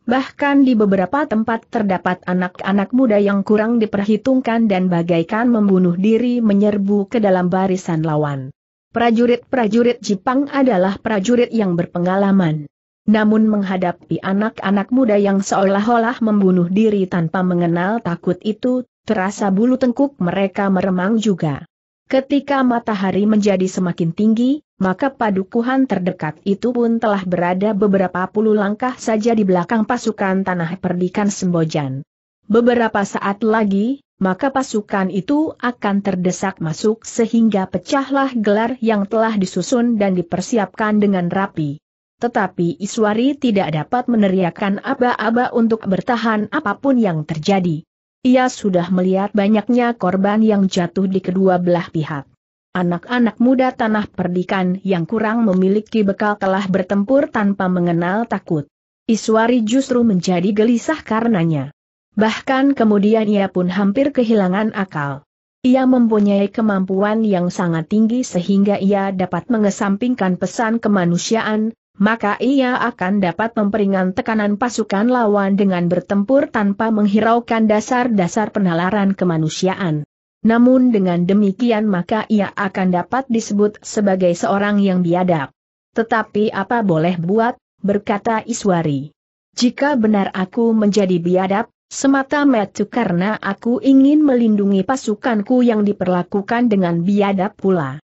A: Bahkan di beberapa tempat terdapat anak-anak muda yang kurang diperhitungkan dan bagaikan membunuh diri menyerbu ke dalam barisan lawan. Prajurit-prajurit Jepang adalah prajurit yang berpengalaman. Namun menghadapi anak-anak muda yang seolah-olah membunuh diri tanpa mengenal takut itu, terasa bulu tengkuk mereka meremang juga. Ketika matahari menjadi semakin tinggi, maka padukuhan terdekat itu pun telah berada beberapa puluh langkah saja di belakang pasukan tanah perdikan Sembojan. Beberapa saat lagi, maka pasukan itu akan terdesak masuk sehingga pecahlah gelar yang telah disusun dan dipersiapkan dengan rapi. Tetapi Iswari tidak dapat meneriakan aba-aba untuk bertahan apapun yang terjadi. Ia sudah melihat banyaknya korban yang jatuh di kedua belah pihak. Anak-anak muda tanah perdikan yang kurang memiliki bekal telah bertempur tanpa mengenal takut. Iswari justru menjadi gelisah karenanya. Bahkan kemudian ia pun hampir kehilangan akal. Ia mempunyai kemampuan yang sangat tinggi sehingga ia dapat mengesampingkan pesan kemanusiaan, maka ia akan dapat memperingan tekanan pasukan lawan dengan bertempur tanpa menghiraukan dasar-dasar penalaran kemanusiaan. Namun dengan demikian maka ia akan dapat disebut sebagai seorang yang biadab. Tetapi apa boleh buat, berkata Iswari. Jika benar aku menjadi biadab, semata-mata karena aku ingin melindungi pasukanku yang diperlakukan dengan biadab pula.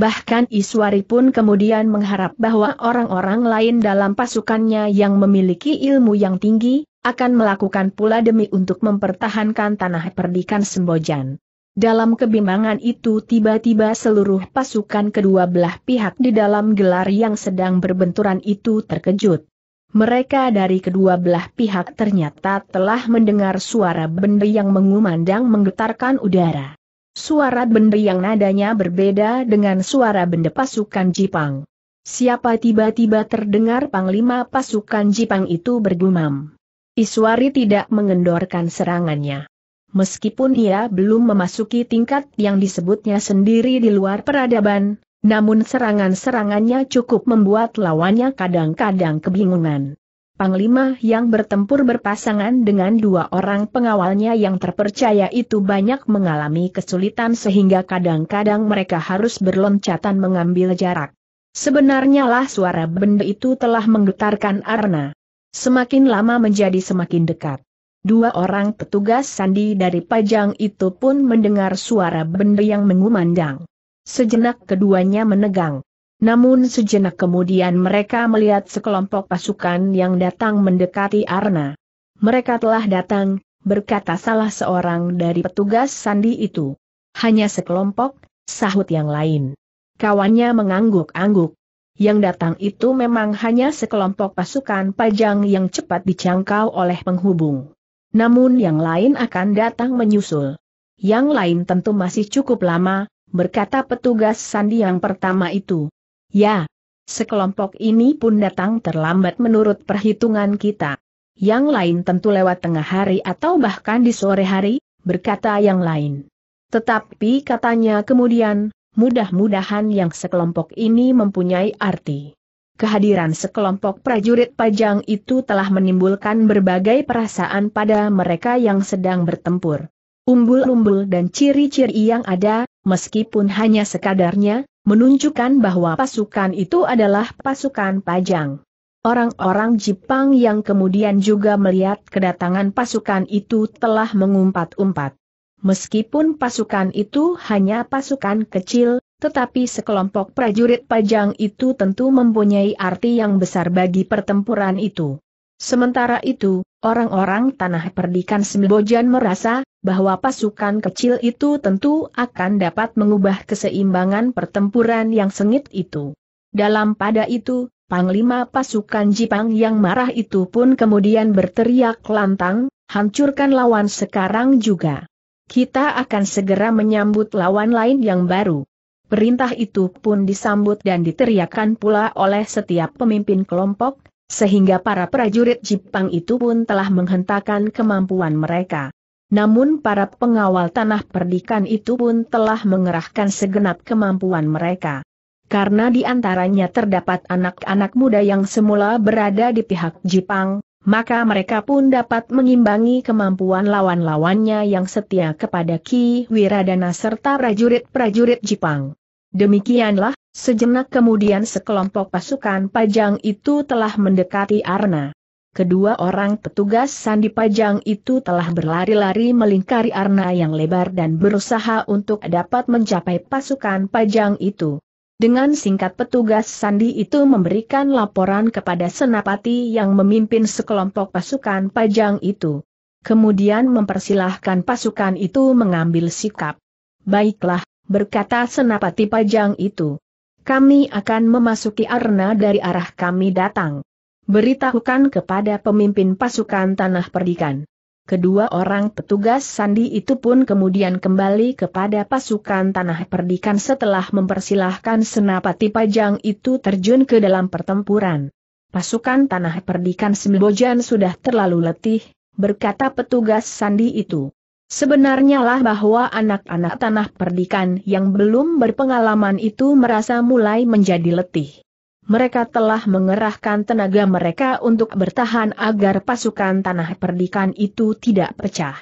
A: Bahkan Iswari pun kemudian mengharap bahwa orang-orang lain dalam pasukannya yang memiliki ilmu yang tinggi, akan melakukan pula demi untuk mempertahankan tanah perdikan Sembojan. Dalam kebimbangan itu tiba-tiba seluruh pasukan kedua belah pihak di dalam gelar yang sedang berbenturan itu terkejut. Mereka dari kedua belah pihak ternyata telah mendengar suara benda yang mengumandang menggetarkan udara. Suara benda yang nadanya berbeda dengan suara benda pasukan Jipang. Siapa tiba-tiba terdengar panglima pasukan Jipang itu bergumam. Iswari tidak mengendorkan serangannya. Meskipun ia belum memasuki tingkat yang disebutnya sendiri di luar peradaban, namun serangan-serangannya cukup membuat lawannya kadang-kadang kebingungan. Panglima yang bertempur berpasangan dengan dua orang pengawalnya yang terpercaya itu banyak mengalami kesulitan sehingga kadang-kadang mereka harus berloncatan mengambil jarak. Sebenarnya lah suara benda itu telah menggetarkan Arna. Semakin lama menjadi semakin dekat. Dua orang petugas sandi dari Pajang itu pun mendengar suara benda yang mengumandang. Sejenak keduanya menegang. Namun sejenak kemudian mereka melihat sekelompok pasukan yang datang mendekati Arna. Mereka telah datang, berkata salah seorang dari petugas sandi itu. Hanya sekelompok, sahut yang lain. Kawannya mengangguk-angguk. Yang datang itu memang hanya sekelompok pasukan pajang yang cepat dicangkau oleh penghubung. Namun yang lain akan datang menyusul. Yang lain tentu masih cukup lama, berkata petugas sandi yang pertama itu. Ya, sekelompok ini pun datang terlambat menurut perhitungan kita. Yang lain tentu lewat tengah hari atau bahkan di sore hari, berkata yang lain. Tetapi katanya kemudian, mudah-mudahan yang sekelompok ini mempunyai arti. Kehadiran sekelompok prajurit pajang itu telah menimbulkan berbagai perasaan pada mereka yang sedang bertempur. Umbul-umbul dan ciri-ciri yang ada, meskipun hanya sekadarnya, menunjukkan bahwa pasukan itu adalah pasukan pajang. Orang-orang Jepang yang kemudian juga melihat kedatangan pasukan itu telah mengumpat-umpat. Meskipun pasukan itu hanya pasukan kecil, tetapi sekelompok prajurit pajang itu tentu mempunyai arti yang besar bagi pertempuran itu. Sementara itu, Orang-orang tanah perdikan Sembojan merasa bahwa pasukan kecil itu tentu akan dapat mengubah keseimbangan pertempuran yang sengit itu. Dalam pada itu, Panglima pasukan Jipang yang marah itu pun kemudian berteriak lantang, hancurkan lawan sekarang juga. Kita akan segera menyambut lawan lain yang baru. Perintah itu pun disambut dan diteriakkan pula oleh setiap pemimpin kelompok, sehingga para prajurit Jepang itu pun telah menghentakkan kemampuan mereka. Namun para pengawal tanah perdikan itu pun telah mengerahkan segenap kemampuan mereka. Karena di antaranya terdapat anak-anak muda yang semula berada di pihak Jepang, maka mereka pun dapat mengimbangi kemampuan lawan-lawannya yang setia kepada Ki Wiradana serta prajurit-prajurit Jepang. Demikianlah, Sejenak kemudian sekelompok pasukan pajang itu telah mendekati Arna. Kedua orang petugas sandi pajang itu telah berlari-lari melingkari arna yang lebar dan berusaha untuk dapat mencapai pasukan pajang itu. Dengan singkat petugas sandi itu memberikan laporan kepada senapati yang memimpin sekelompok pasukan pajang itu. Kemudian mempersilahkan pasukan itu mengambil sikap. Baiklah, berkata senapati pajang itu. Kami akan memasuki arena dari arah kami datang. Beritahukan kepada pemimpin pasukan tanah perdikan. Kedua orang petugas sandi itu pun kemudian kembali kepada pasukan tanah perdikan setelah mempersilahkan senapati pajang itu terjun ke dalam pertempuran. Pasukan tanah perdikan Sembojan sudah terlalu letih, berkata petugas sandi itu. Sebenarnya lah bahwa anak-anak tanah perdikan yang belum berpengalaman itu merasa mulai menjadi letih. Mereka telah mengerahkan tenaga mereka untuk bertahan agar pasukan tanah perdikan itu tidak pecah.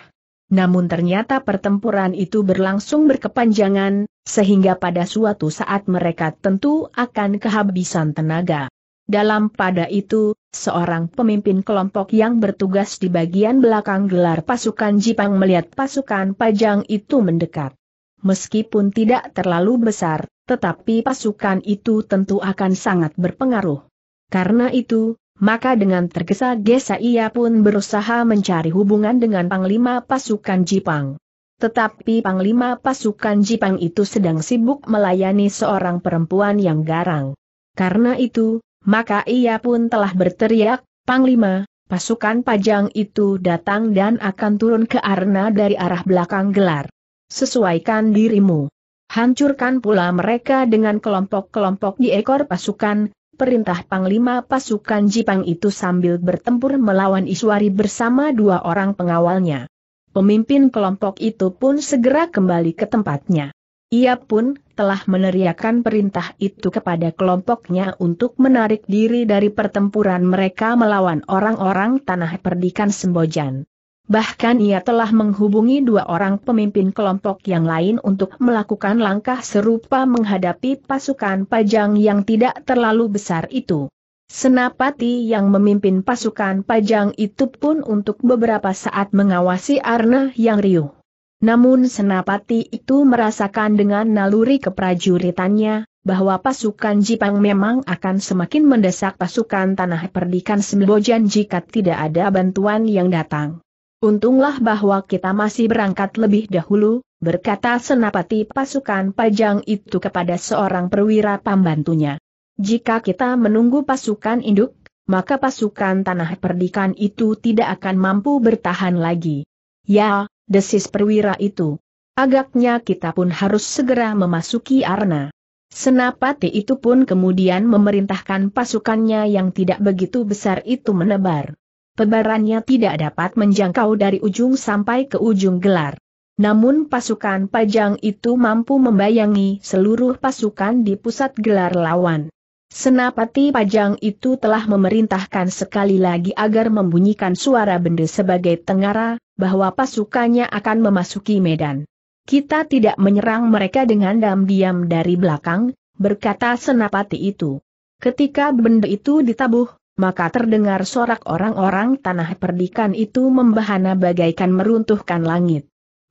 A: Namun ternyata pertempuran itu berlangsung berkepanjangan, sehingga pada suatu saat mereka tentu akan kehabisan tenaga. Dalam pada itu, seorang pemimpin kelompok yang bertugas di bagian belakang gelar pasukan Jipang melihat pasukan Pajang itu mendekat. Meskipun tidak terlalu besar, tetapi pasukan itu tentu akan sangat berpengaruh. Karena itu, maka dengan tergesa-gesa ia pun berusaha mencari hubungan dengan Panglima Pasukan Jipang. Tetapi Panglima Pasukan Jipang itu sedang sibuk melayani seorang perempuan yang garang. Karena itu, maka ia pun telah berteriak, Panglima, pasukan pajang itu datang dan akan turun ke arena dari arah belakang gelar. Sesuaikan dirimu. Hancurkan pula mereka dengan kelompok-kelompok di ekor pasukan, perintah Panglima pasukan Jipang itu sambil bertempur melawan Iswari bersama dua orang pengawalnya. Pemimpin kelompok itu pun segera kembali ke tempatnya. Ia pun telah meneriakan perintah itu kepada kelompoknya untuk menarik diri dari pertempuran mereka melawan orang-orang tanah perdikan Sembojan. Bahkan ia telah menghubungi dua orang pemimpin kelompok yang lain untuk melakukan langkah serupa menghadapi pasukan pajang yang tidak terlalu besar itu. Senapati yang memimpin pasukan pajang itu pun untuk beberapa saat mengawasi Arna yang riuh. Namun Senapati itu merasakan dengan naluri keprajuritannya, bahwa pasukan Jipang memang akan semakin mendesak pasukan tanah perdikan Sembojan jika tidak ada bantuan yang datang. Untunglah bahwa kita masih berangkat lebih dahulu, berkata Senapati pasukan pajang itu kepada seorang perwira pembantunya. Jika kita menunggu pasukan induk, maka pasukan tanah perdikan itu tidak akan mampu bertahan lagi. Ya, desis perwira itu. Agaknya kita pun harus segera memasuki arena. Senapati itu pun kemudian memerintahkan pasukannya yang tidak begitu besar itu menebar. Pebarannya tidak dapat menjangkau dari ujung sampai ke ujung gelar. Namun pasukan pajang itu mampu membayangi seluruh pasukan di pusat gelar lawan. Senapati Pajang itu telah memerintahkan sekali lagi agar membunyikan suara benda sebagai tengara, bahwa pasukannya akan memasuki Medan. Kita tidak menyerang mereka dengan diam-diam dari belakang, berkata senapati itu. Ketika benda itu ditabuh, maka terdengar sorak orang-orang tanah perdikan itu membahana bagaikan meruntuhkan langit.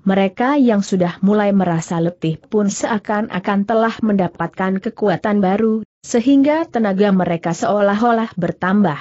A: Mereka yang sudah mulai merasa letih pun seakan-akan telah mendapatkan kekuatan baru, sehingga tenaga mereka seolah-olah bertambah.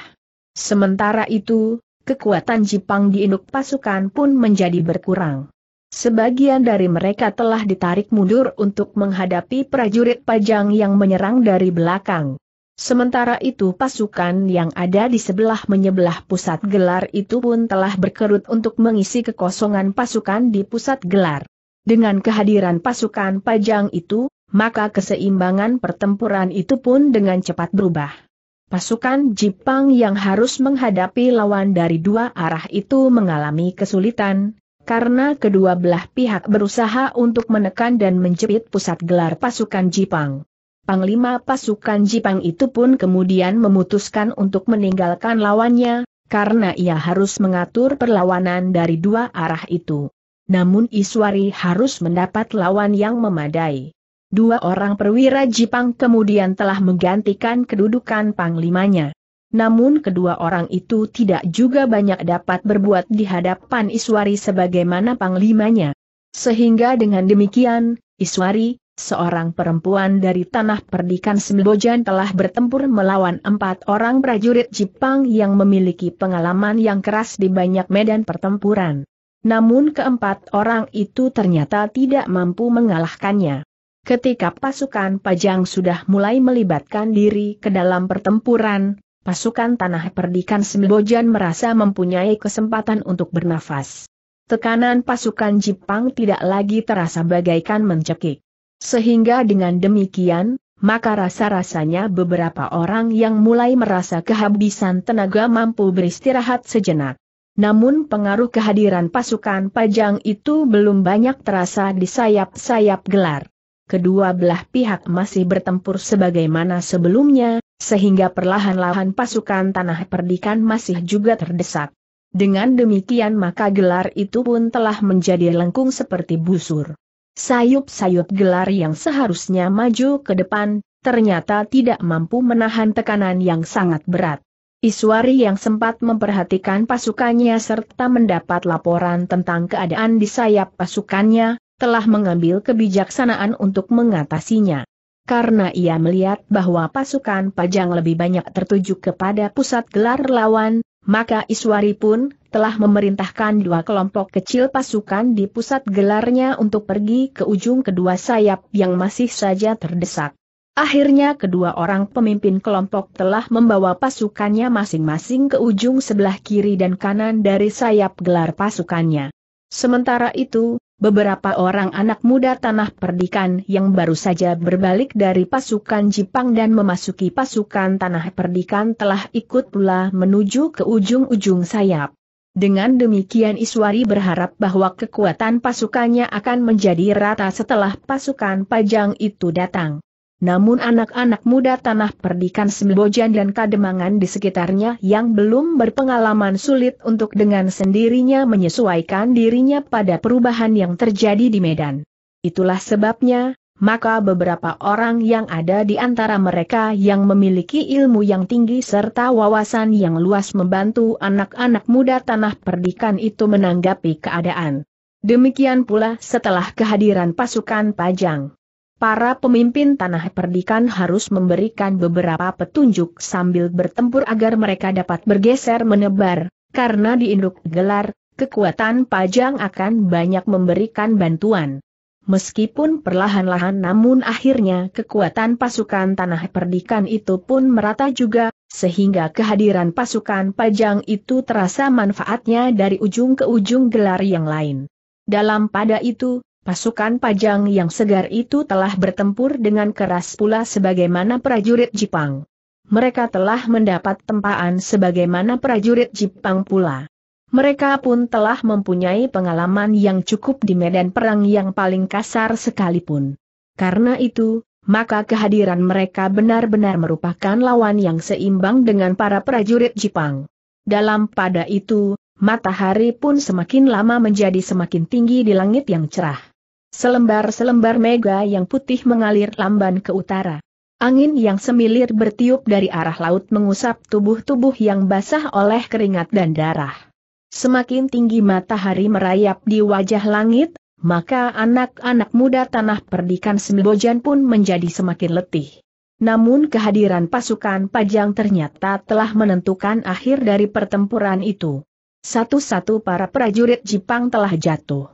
A: Sementara itu, kekuatan Jepang di induk pasukan pun menjadi berkurang. Sebagian dari mereka telah ditarik mundur untuk menghadapi prajurit pajang yang menyerang dari belakang. Sementara itu pasukan yang ada di sebelah menyebelah pusat gelar itu pun telah berkerut untuk mengisi kekosongan pasukan di pusat gelar. Dengan kehadiran pasukan pajang itu, maka keseimbangan pertempuran itu pun dengan cepat berubah. Pasukan Jepang yang harus menghadapi lawan dari dua arah itu mengalami kesulitan, karena kedua belah pihak berusaha untuk menekan dan menjepit pusat gelar pasukan Jepang. Panglima pasukan Jepang itu pun kemudian memutuskan untuk meninggalkan lawannya, karena ia harus mengatur perlawanan dari dua arah itu. Namun Iswari harus mendapat lawan yang memadai. Dua orang perwira Jipang kemudian telah menggantikan kedudukan panglimanya. Namun kedua orang itu tidak juga banyak dapat berbuat di hadapan Iswari sebagaimana panglimanya. Sehingga dengan demikian, Iswari, seorang perempuan dari tanah perdikan Sembojan telah bertempur melawan empat orang prajurit Jipang yang memiliki pengalaman yang keras di banyak medan pertempuran. Namun keempat orang itu ternyata tidak mampu mengalahkannya. Ketika pasukan Pajang sudah mulai melibatkan diri ke dalam pertempuran, pasukan Tanah Perdikan Sembojan merasa mempunyai kesempatan untuk bernafas. Tekanan pasukan Jepang tidak lagi terasa bagaikan mencekik. Sehingga dengan demikian, maka rasa-rasanya beberapa orang yang mulai merasa kehabisan tenaga mampu beristirahat sejenak. Namun pengaruh kehadiran pasukan Pajang itu belum banyak terasa di sayap-sayap gelar kedua belah pihak masih bertempur sebagaimana sebelumnya, sehingga perlahan-lahan pasukan tanah perdikan masih juga terdesak. Dengan demikian maka gelar itu pun telah menjadi lengkung seperti busur. Sayup-sayup gelar yang seharusnya maju ke depan, ternyata tidak mampu menahan tekanan yang sangat berat. Iswari yang sempat memperhatikan pasukannya serta mendapat laporan tentang keadaan di sayap pasukannya, telah mengambil kebijaksanaan untuk mengatasinya. Karena ia melihat bahwa pasukan Pajang lebih banyak tertuju kepada pusat gelar lawan, maka Iswari pun telah memerintahkan dua kelompok kecil pasukan di pusat gelarnya untuk pergi ke ujung kedua sayap yang masih saja terdesak. Akhirnya kedua orang pemimpin kelompok telah membawa pasukannya masing-masing ke ujung sebelah kiri dan kanan dari sayap gelar pasukannya. Sementara itu, beberapa orang anak muda tanah perdikan yang baru saja berbalik dari pasukan Jepang dan memasuki pasukan tanah perdikan telah ikut pula menuju ke ujung-ujung sayap. Dengan demikian Iswari berharap bahwa kekuatan pasukannya akan menjadi rata setelah pasukan pajang itu datang. Namun anak-anak muda tanah perdikan Sembojan dan Kademangan di sekitarnya yang belum berpengalaman sulit untuk dengan sendirinya menyesuaikan dirinya pada perubahan yang terjadi di Medan. Itulah sebabnya, maka beberapa orang yang ada di antara mereka yang memiliki ilmu yang tinggi serta wawasan yang luas membantu anak-anak muda tanah perdikan itu menanggapi keadaan. Demikian pula setelah kehadiran pasukan Pajang para pemimpin tanah perdikan harus memberikan beberapa petunjuk sambil bertempur agar mereka dapat bergeser menebar, karena di induk gelar, kekuatan pajang akan banyak memberikan bantuan. Meskipun perlahan-lahan namun akhirnya kekuatan pasukan tanah perdikan itu pun merata juga, sehingga kehadiran pasukan pajang itu terasa manfaatnya dari ujung ke ujung gelar yang lain. Dalam pada itu, Pasukan Pajang yang segar itu telah bertempur dengan keras pula sebagaimana prajurit Jepang. Mereka telah mendapat tempaan sebagaimana prajurit Jepang pula. Mereka pun telah mempunyai pengalaman yang cukup di medan perang yang paling kasar sekalipun. Karena itu, maka kehadiran mereka benar-benar merupakan lawan yang seimbang dengan para prajurit Jepang. Dalam pada itu, matahari pun semakin lama menjadi semakin tinggi di langit yang cerah. Selembar-selembar mega yang putih mengalir lamban ke utara. Angin yang semilir bertiup dari arah laut mengusap tubuh-tubuh yang basah oleh keringat dan darah. Semakin tinggi matahari merayap di wajah langit, maka anak-anak muda tanah perdikan Sembojan pun menjadi semakin letih. Namun kehadiran pasukan Pajang ternyata telah menentukan akhir dari pertempuran itu. Satu-satu para prajurit Jepang telah jatuh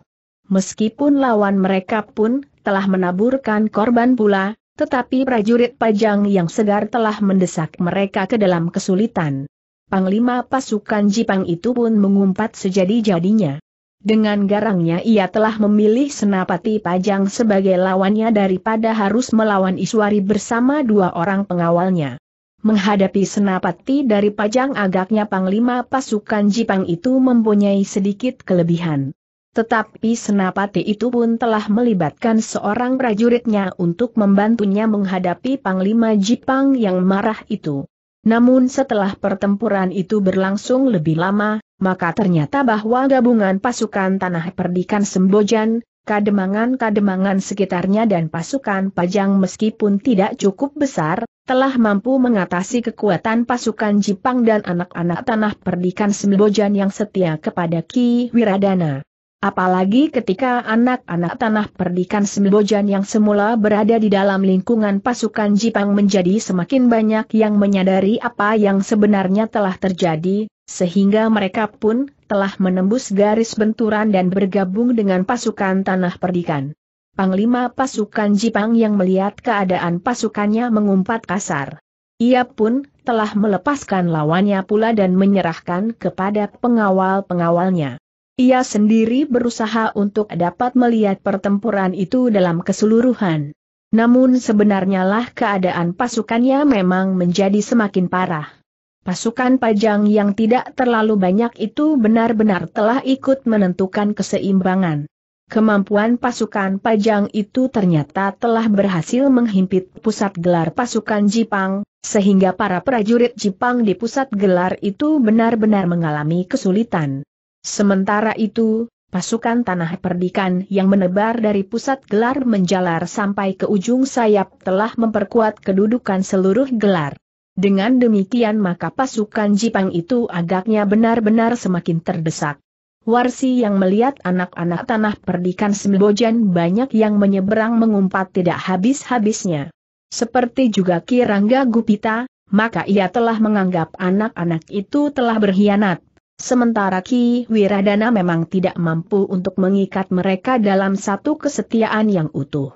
A: meskipun lawan mereka pun telah menaburkan korban pula, tetapi prajurit pajang yang segar telah mendesak mereka ke dalam kesulitan. Panglima pasukan Jipang itu pun mengumpat sejadi-jadinya. Dengan garangnya ia telah memilih Senapati Pajang sebagai lawannya daripada harus melawan Iswari bersama dua orang pengawalnya. Menghadapi Senapati dari Pajang agaknya Panglima pasukan Jipang itu mempunyai sedikit kelebihan. Tetapi Senapati itu pun telah melibatkan seorang prajuritnya untuk membantunya menghadapi Panglima Jipang yang marah itu. Namun setelah pertempuran itu berlangsung lebih lama, maka ternyata bahwa gabungan pasukan Tanah Perdikan Sembojan, kademangan-kademangan sekitarnya dan pasukan Pajang meskipun tidak cukup besar, telah mampu mengatasi kekuatan pasukan Jipang dan anak-anak Tanah Perdikan Sembojan yang setia kepada Ki Wiradana. Apalagi ketika anak-anak tanah perdikan Sembojan yang semula berada di dalam lingkungan pasukan Jipang menjadi semakin banyak yang menyadari apa yang sebenarnya telah terjadi, sehingga mereka pun telah menembus garis benturan dan bergabung dengan pasukan tanah perdikan. Panglima pasukan Jipang yang melihat keadaan pasukannya mengumpat kasar. Ia pun telah melepaskan lawannya pula dan menyerahkan kepada pengawal-pengawalnya. Ia sendiri berusaha untuk dapat melihat pertempuran itu dalam keseluruhan. Namun sebenarnya lah keadaan pasukannya memang menjadi semakin parah. Pasukan pajang yang tidak terlalu banyak itu benar-benar telah ikut menentukan keseimbangan. Kemampuan pasukan pajang itu ternyata telah berhasil menghimpit pusat gelar pasukan Jipang, sehingga para prajurit Jipang di pusat gelar itu benar-benar mengalami kesulitan. Sementara itu, pasukan tanah perdikan yang menebar dari pusat gelar menjalar sampai ke ujung sayap telah memperkuat kedudukan seluruh gelar. Dengan demikian maka pasukan Jipang itu agaknya benar-benar semakin terdesak. Warsi yang melihat anak-anak tanah perdikan Sembojan banyak yang menyeberang mengumpat tidak habis-habisnya. Seperti juga Kirangga Gupita, maka ia telah menganggap anak-anak itu telah berkhianat. Sementara Ki Wiradana memang tidak mampu untuk mengikat mereka dalam satu kesetiaan yang utuh.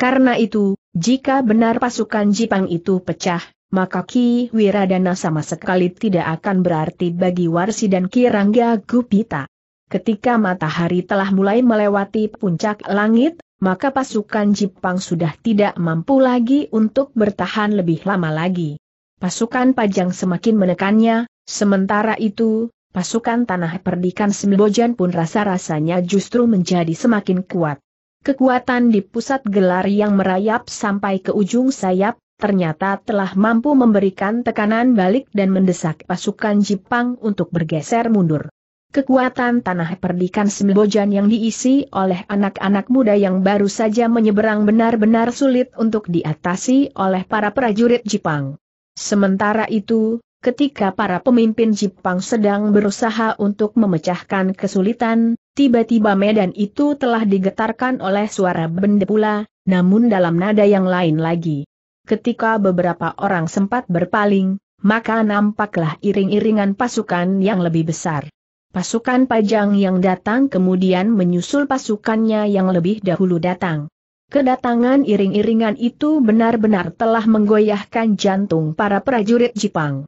A: Karena itu, jika benar pasukan Jipang itu pecah, maka Ki Wiradana sama sekali tidak akan berarti bagi Warsi dan Kirangga Gupita. Ketika matahari telah mulai melewati puncak langit, maka pasukan Jipang sudah tidak mampu lagi untuk bertahan lebih lama lagi. Pasukan Pajang semakin menekannya, sementara itu, pasukan tanah perdikan Sembojan pun rasa-rasanya justru menjadi semakin kuat. Kekuatan di pusat gelar yang merayap sampai ke ujung sayap, ternyata telah mampu memberikan tekanan balik dan mendesak pasukan Jepang untuk bergeser mundur. Kekuatan tanah perdikan Sembojan yang diisi oleh anak-anak muda yang baru saja menyeberang benar-benar sulit untuk diatasi oleh para prajurit Jepang. Sementara itu, ketika para pemimpin Jepang sedang berusaha untuk memecahkan kesulitan, tiba-tiba medan itu telah digetarkan oleh suara benda pula, namun dalam nada yang lain lagi. Ketika beberapa orang sempat berpaling, maka nampaklah iring-iringan pasukan yang lebih besar. Pasukan pajang yang datang kemudian menyusul pasukannya yang lebih dahulu datang. Kedatangan iring-iringan itu benar-benar telah menggoyahkan jantung para prajurit Jepang.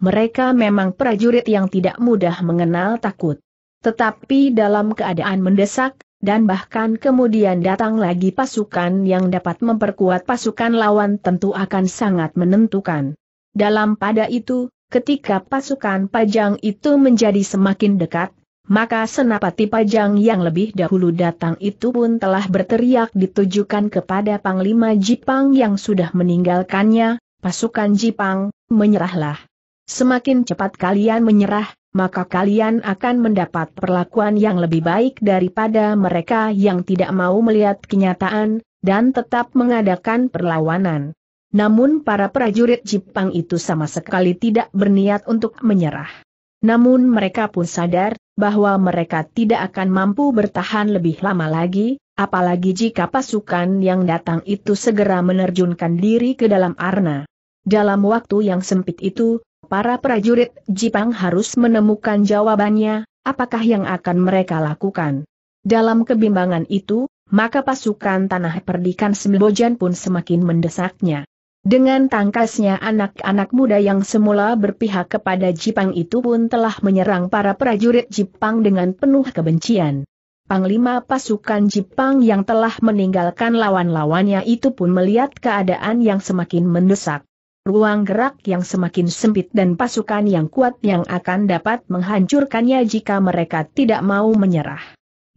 A: Mereka memang prajurit yang tidak mudah mengenal takut. Tetapi dalam keadaan mendesak, dan bahkan kemudian datang lagi pasukan yang dapat memperkuat pasukan lawan tentu akan sangat menentukan. Dalam pada itu, ketika pasukan pajang itu menjadi semakin dekat, maka senapati pajang yang lebih dahulu datang itu pun telah berteriak ditujukan kepada Panglima Jipang yang sudah meninggalkannya, pasukan Jipang, menyerahlah. Semakin cepat kalian menyerah, maka kalian akan mendapat perlakuan yang lebih baik daripada mereka yang tidak mau melihat kenyataan, dan tetap mengadakan perlawanan. Namun para prajurit Jepang itu sama sekali tidak berniat untuk menyerah. Namun mereka pun sadar, bahwa mereka tidak akan mampu bertahan lebih lama lagi, apalagi jika pasukan yang datang itu segera menerjunkan diri ke dalam arna. Dalam waktu yang sempit itu, para prajurit Jipang harus menemukan jawabannya, apakah yang akan mereka lakukan. Dalam kebimbangan itu, maka pasukan tanah perdikan Sembojan pun semakin mendesaknya. Dengan tangkasnya anak-anak muda yang semula berpihak kepada Jipang itu pun telah menyerang para prajurit Jipang dengan penuh kebencian. Panglima pasukan Jipang yang telah meninggalkan lawan-lawannya itu pun melihat keadaan yang semakin mendesak ruang gerak yang semakin sempit dan pasukan yang kuat yang akan dapat menghancurkannya jika mereka tidak mau menyerah.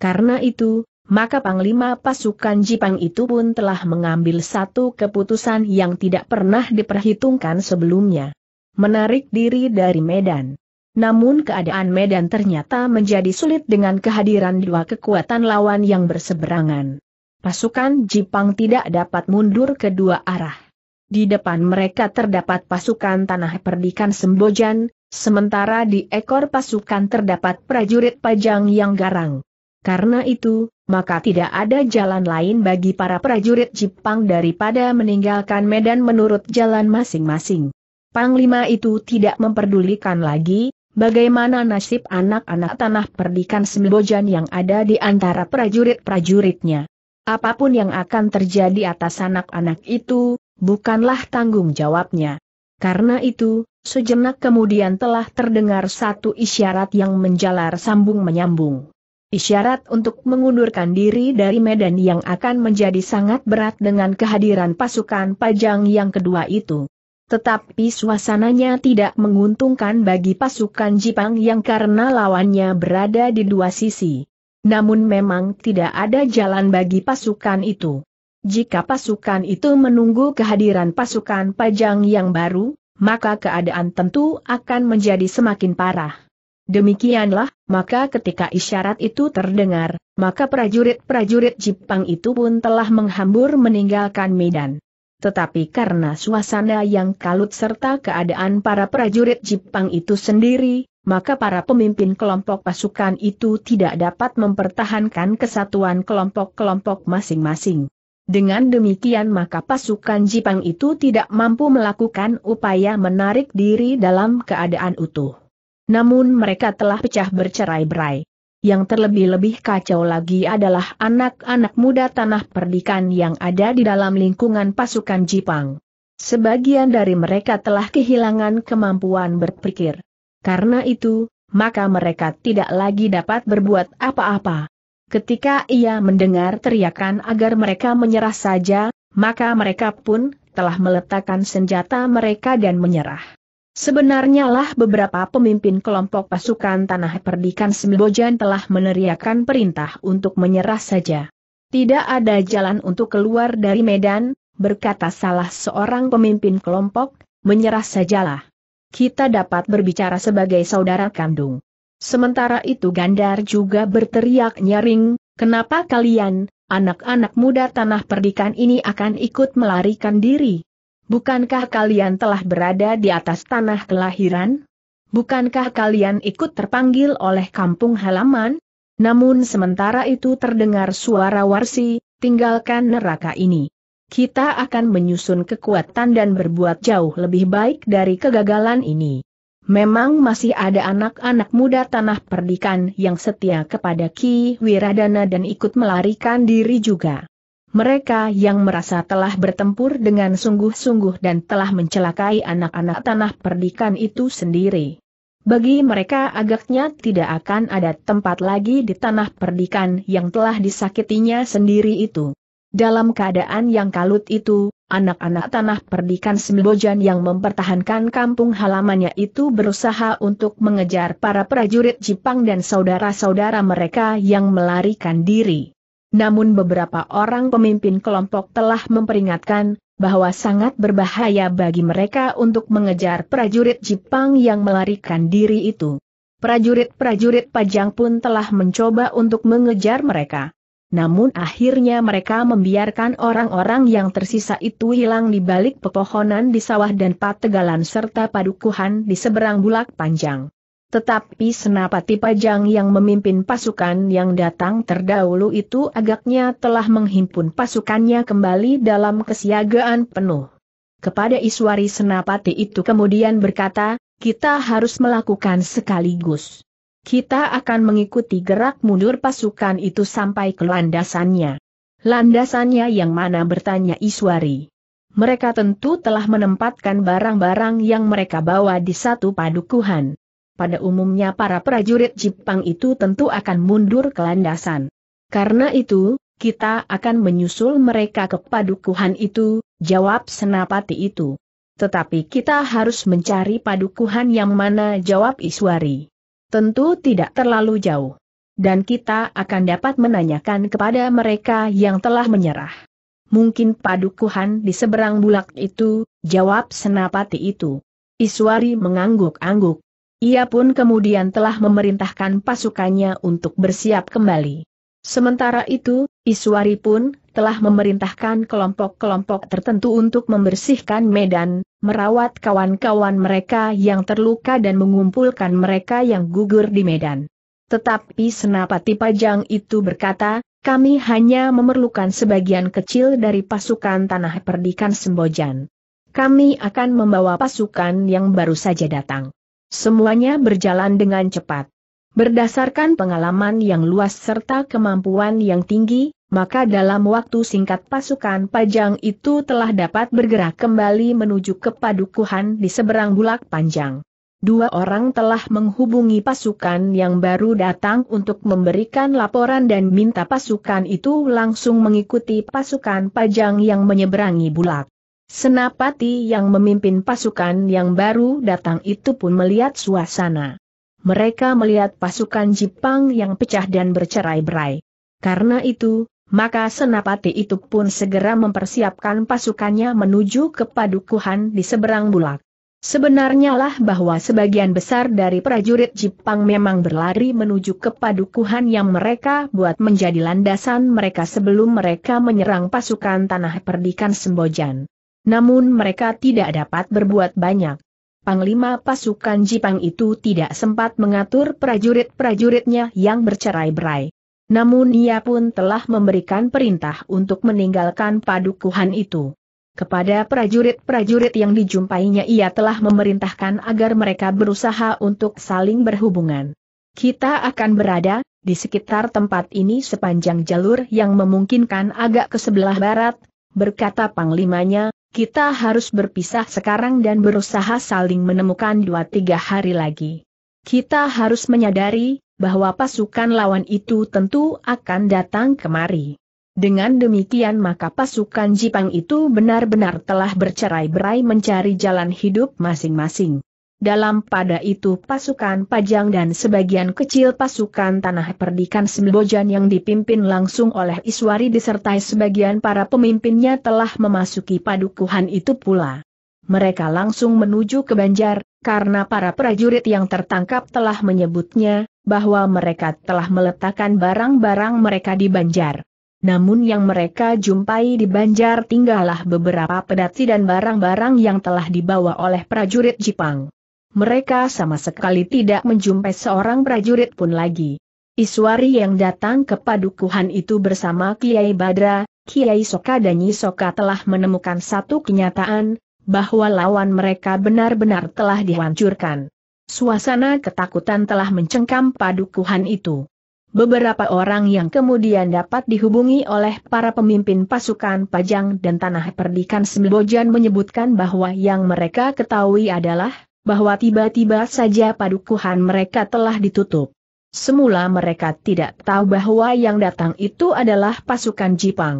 A: Karena itu, maka Panglima pasukan Jipang itu pun telah mengambil satu keputusan yang tidak pernah diperhitungkan sebelumnya. Menarik diri dari Medan. Namun keadaan Medan ternyata menjadi sulit dengan kehadiran dua kekuatan lawan yang berseberangan. Pasukan Jipang tidak dapat mundur ke dua arah. Di depan mereka terdapat pasukan tanah perdikan Sembojan, sementara di ekor pasukan terdapat prajurit pajang yang garang. Karena itu, maka tidak ada jalan lain bagi para prajurit Jepang daripada meninggalkan medan menurut jalan masing-masing. Panglima itu tidak memperdulikan lagi, bagaimana nasib anak-anak tanah perdikan Sembojan yang ada di antara prajurit-prajuritnya. Apapun yang akan terjadi atas anak-anak itu, bukanlah tanggung jawabnya. Karena itu, sejenak kemudian telah terdengar satu isyarat yang menjalar sambung menyambung. Isyarat untuk mengundurkan diri dari medan yang akan menjadi sangat berat dengan kehadiran pasukan pajang yang kedua itu. Tetapi suasananya tidak menguntungkan bagi pasukan Jipang yang karena lawannya berada di dua sisi. Namun memang tidak ada jalan bagi pasukan itu. Jika pasukan itu menunggu kehadiran pasukan pajang yang baru, maka keadaan tentu akan menjadi semakin parah. Demikianlah, maka ketika isyarat itu terdengar, maka prajurit-prajurit Jepang itu pun telah menghambur meninggalkan medan. Tetapi karena suasana yang kalut serta keadaan para prajurit Jepang itu sendiri, maka para pemimpin kelompok pasukan itu tidak dapat mempertahankan kesatuan kelompok-kelompok masing-masing. Dengan demikian maka pasukan Jipang itu tidak mampu melakukan upaya menarik diri dalam keadaan utuh. Namun mereka telah pecah bercerai-berai. Yang terlebih-lebih kacau lagi adalah anak-anak muda tanah perdikan yang ada di dalam lingkungan pasukan Jipang. Sebagian dari mereka telah kehilangan kemampuan berpikir. Karena itu, maka mereka tidak lagi dapat berbuat apa-apa. Ketika ia mendengar teriakan agar mereka menyerah saja, maka mereka pun telah meletakkan senjata mereka dan menyerah. Sebenarnya lah beberapa pemimpin kelompok pasukan tanah perdikan Sembojan telah meneriakan perintah untuk menyerah saja. Tidak ada jalan untuk keluar dari medan, berkata salah seorang pemimpin kelompok, menyerah sajalah. Kita dapat berbicara sebagai saudara kandung. Sementara itu Gandar juga berteriak nyaring, kenapa kalian, anak-anak muda tanah perdikan ini akan ikut melarikan diri? Bukankah kalian telah berada di atas tanah kelahiran? Bukankah kalian ikut terpanggil oleh kampung halaman? Namun sementara itu terdengar suara warsi, tinggalkan neraka ini. Kita akan menyusun kekuatan dan berbuat jauh lebih baik dari kegagalan ini. Memang masih ada anak-anak muda tanah perdikan yang setia kepada Ki Wiradana dan ikut melarikan diri juga. Mereka yang merasa telah bertempur dengan sungguh-sungguh dan telah mencelakai anak-anak tanah perdikan itu sendiri. Bagi mereka agaknya tidak akan ada tempat lagi di tanah perdikan yang telah disakitinya sendiri itu. Dalam keadaan yang kalut itu, anak-anak tanah perdikan Sembojan yang mempertahankan kampung halamannya itu berusaha untuk mengejar para prajurit Jepang dan saudara-saudara mereka yang melarikan diri. Namun beberapa orang pemimpin kelompok telah memperingatkan, bahwa sangat berbahaya bagi mereka untuk mengejar prajurit Jepang yang melarikan diri itu. Prajurit-prajurit Pajang pun telah mencoba untuk mengejar mereka namun akhirnya mereka membiarkan orang-orang yang tersisa itu hilang di balik pepohonan di sawah dan pategalan serta padukuhan di seberang bulak panjang. Tetapi Senapati Pajang yang memimpin pasukan yang datang terdahulu itu agaknya telah menghimpun pasukannya kembali dalam kesiagaan penuh. Kepada Iswari Senapati itu kemudian berkata, kita harus melakukan sekaligus. Kita akan mengikuti gerak mundur pasukan itu sampai ke landasannya. Landasannya yang mana bertanya Iswari. Mereka tentu telah menempatkan barang-barang yang mereka bawa di satu padukuhan. Pada umumnya para prajurit Jepang itu tentu akan mundur ke landasan. Karena itu, kita akan menyusul mereka ke padukuhan itu, jawab senapati itu. Tetapi kita harus mencari padukuhan yang mana jawab Iswari. Tentu tidak terlalu jauh. Dan kita akan dapat menanyakan kepada mereka yang telah menyerah. Mungkin padukuhan di seberang bulak itu, jawab senapati itu. Iswari mengangguk-angguk. Ia pun kemudian telah memerintahkan pasukannya untuk bersiap kembali. Sementara itu, Iswari pun telah memerintahkan kelompok-kelompok tertentu untuk membersihkan medan, merawat kawan-kawan mereka yang terluka dan mengumpulkan mereka yang gugur di medan. Tetapi senapati pajang itu berkata, kami hanya memerlukan sebagian kecil dari pasukan tanah perdikan Sembojan. Kami akan membawa pasukan yang baru saja datang. Semuanya berjalan dengan cepat. Berdasarkan pengalaman yang luas serta kemampuan yang tinggi, maka dalam waktu singkat pasukan Pajang itu telah dapat bergerak kembali menuju ke padukuhan di seberang bulak panjang. Dua orang telah menghubungi pasukan yang baru datang untuk memberikan laporan dan minta pasukan itu langsung mengikuti pasukan Pajang yang menyeberangi bulak. Senapati yang memimpin pasukan yang baru datang itu pun melihat suasana. Mereka melihat pasukan Jepang yang pecah dan bercerai-berai. Karena itu, maka Senapati itu pun segera mempersiapkan pasukannya menuju ke padukuhan di seberang bulak. Sebenarnya lah bahwa sebagian besar dari prajurit Jepang memang berlari menuju ke padukuhan yang mereka buat menjadi landasan mereka sebelum mereka menyerang pasukan tanah perdikan Sembojan. Namun mereka tidak dapat berbuat banyak. Panglima pasukan Jepang itu tidak sempat mengatur prajurit-prajuritnya yang bercerai-berai. Namun ia pun telah memberikan perintah untuk meninggalkan padukuhan itu. Kepada prajurit-prajurit yang dijumpainya ia telah memerintahkan agar mereka berusaha untuk saling berhubungan. Kita akan berada, di sekitar tempat ini sepanjang jalur yang memungkinkan agak ke sebelah barat, berkata panglimanya, kita harus berpisah sekarang dan berusaha saling menemukan dua tiga hari lagi. Kita harus menyadari, bahwa pasukan lawan itu tentu akan datang kemari. Dengan demikian maka pasukan Jipang itu benar-benar telah bercerai-berai mencari jalan hidup masing-masing. Dalam pada itu pasukan Pajang dan sebagian kecil pasukan Tanah Perdikan Sembojan yang dipimpin langsung oleh Iswari disertai sebagian para pemimpinnya telah memasuki padukuhan itu pula. Mereka langsung menuju ke Banjar, karena para prajurit yang tertangkap telah menyebutnya bahwa mereka telah meletakkan barang-barang mereka di banjar. Namun yang mereka jumpai di banjar tinggallah beberapa pedati dan barang-barang yang telah dibawa oleh prajurit Jepang. Mereka sama sekali tidak menjumpai seorang prajurit pun lagi. Iswari yang datang ke padukuhan itu bersama Kiai Badra, Kiai Soka dan Nyi telah menemukan satu kenyataan, bahwa lawan mereka benar-benar telah dihancurkan. Suasana ketakutan telah mencengkam padukuhan itu. Beberapa orang yang kemudian dapat dihubungi oleh para pemimpin pasukan Pajang dan Tanah Perdikan Sembojan menyebutkan bahwa yang mereka ketahui adalah, bahwa tiba-tiba saja padukuhan mereka telah ditutup. Semula mereka tidak tahu bahwa yang datang itu adalah pasukan Jipang.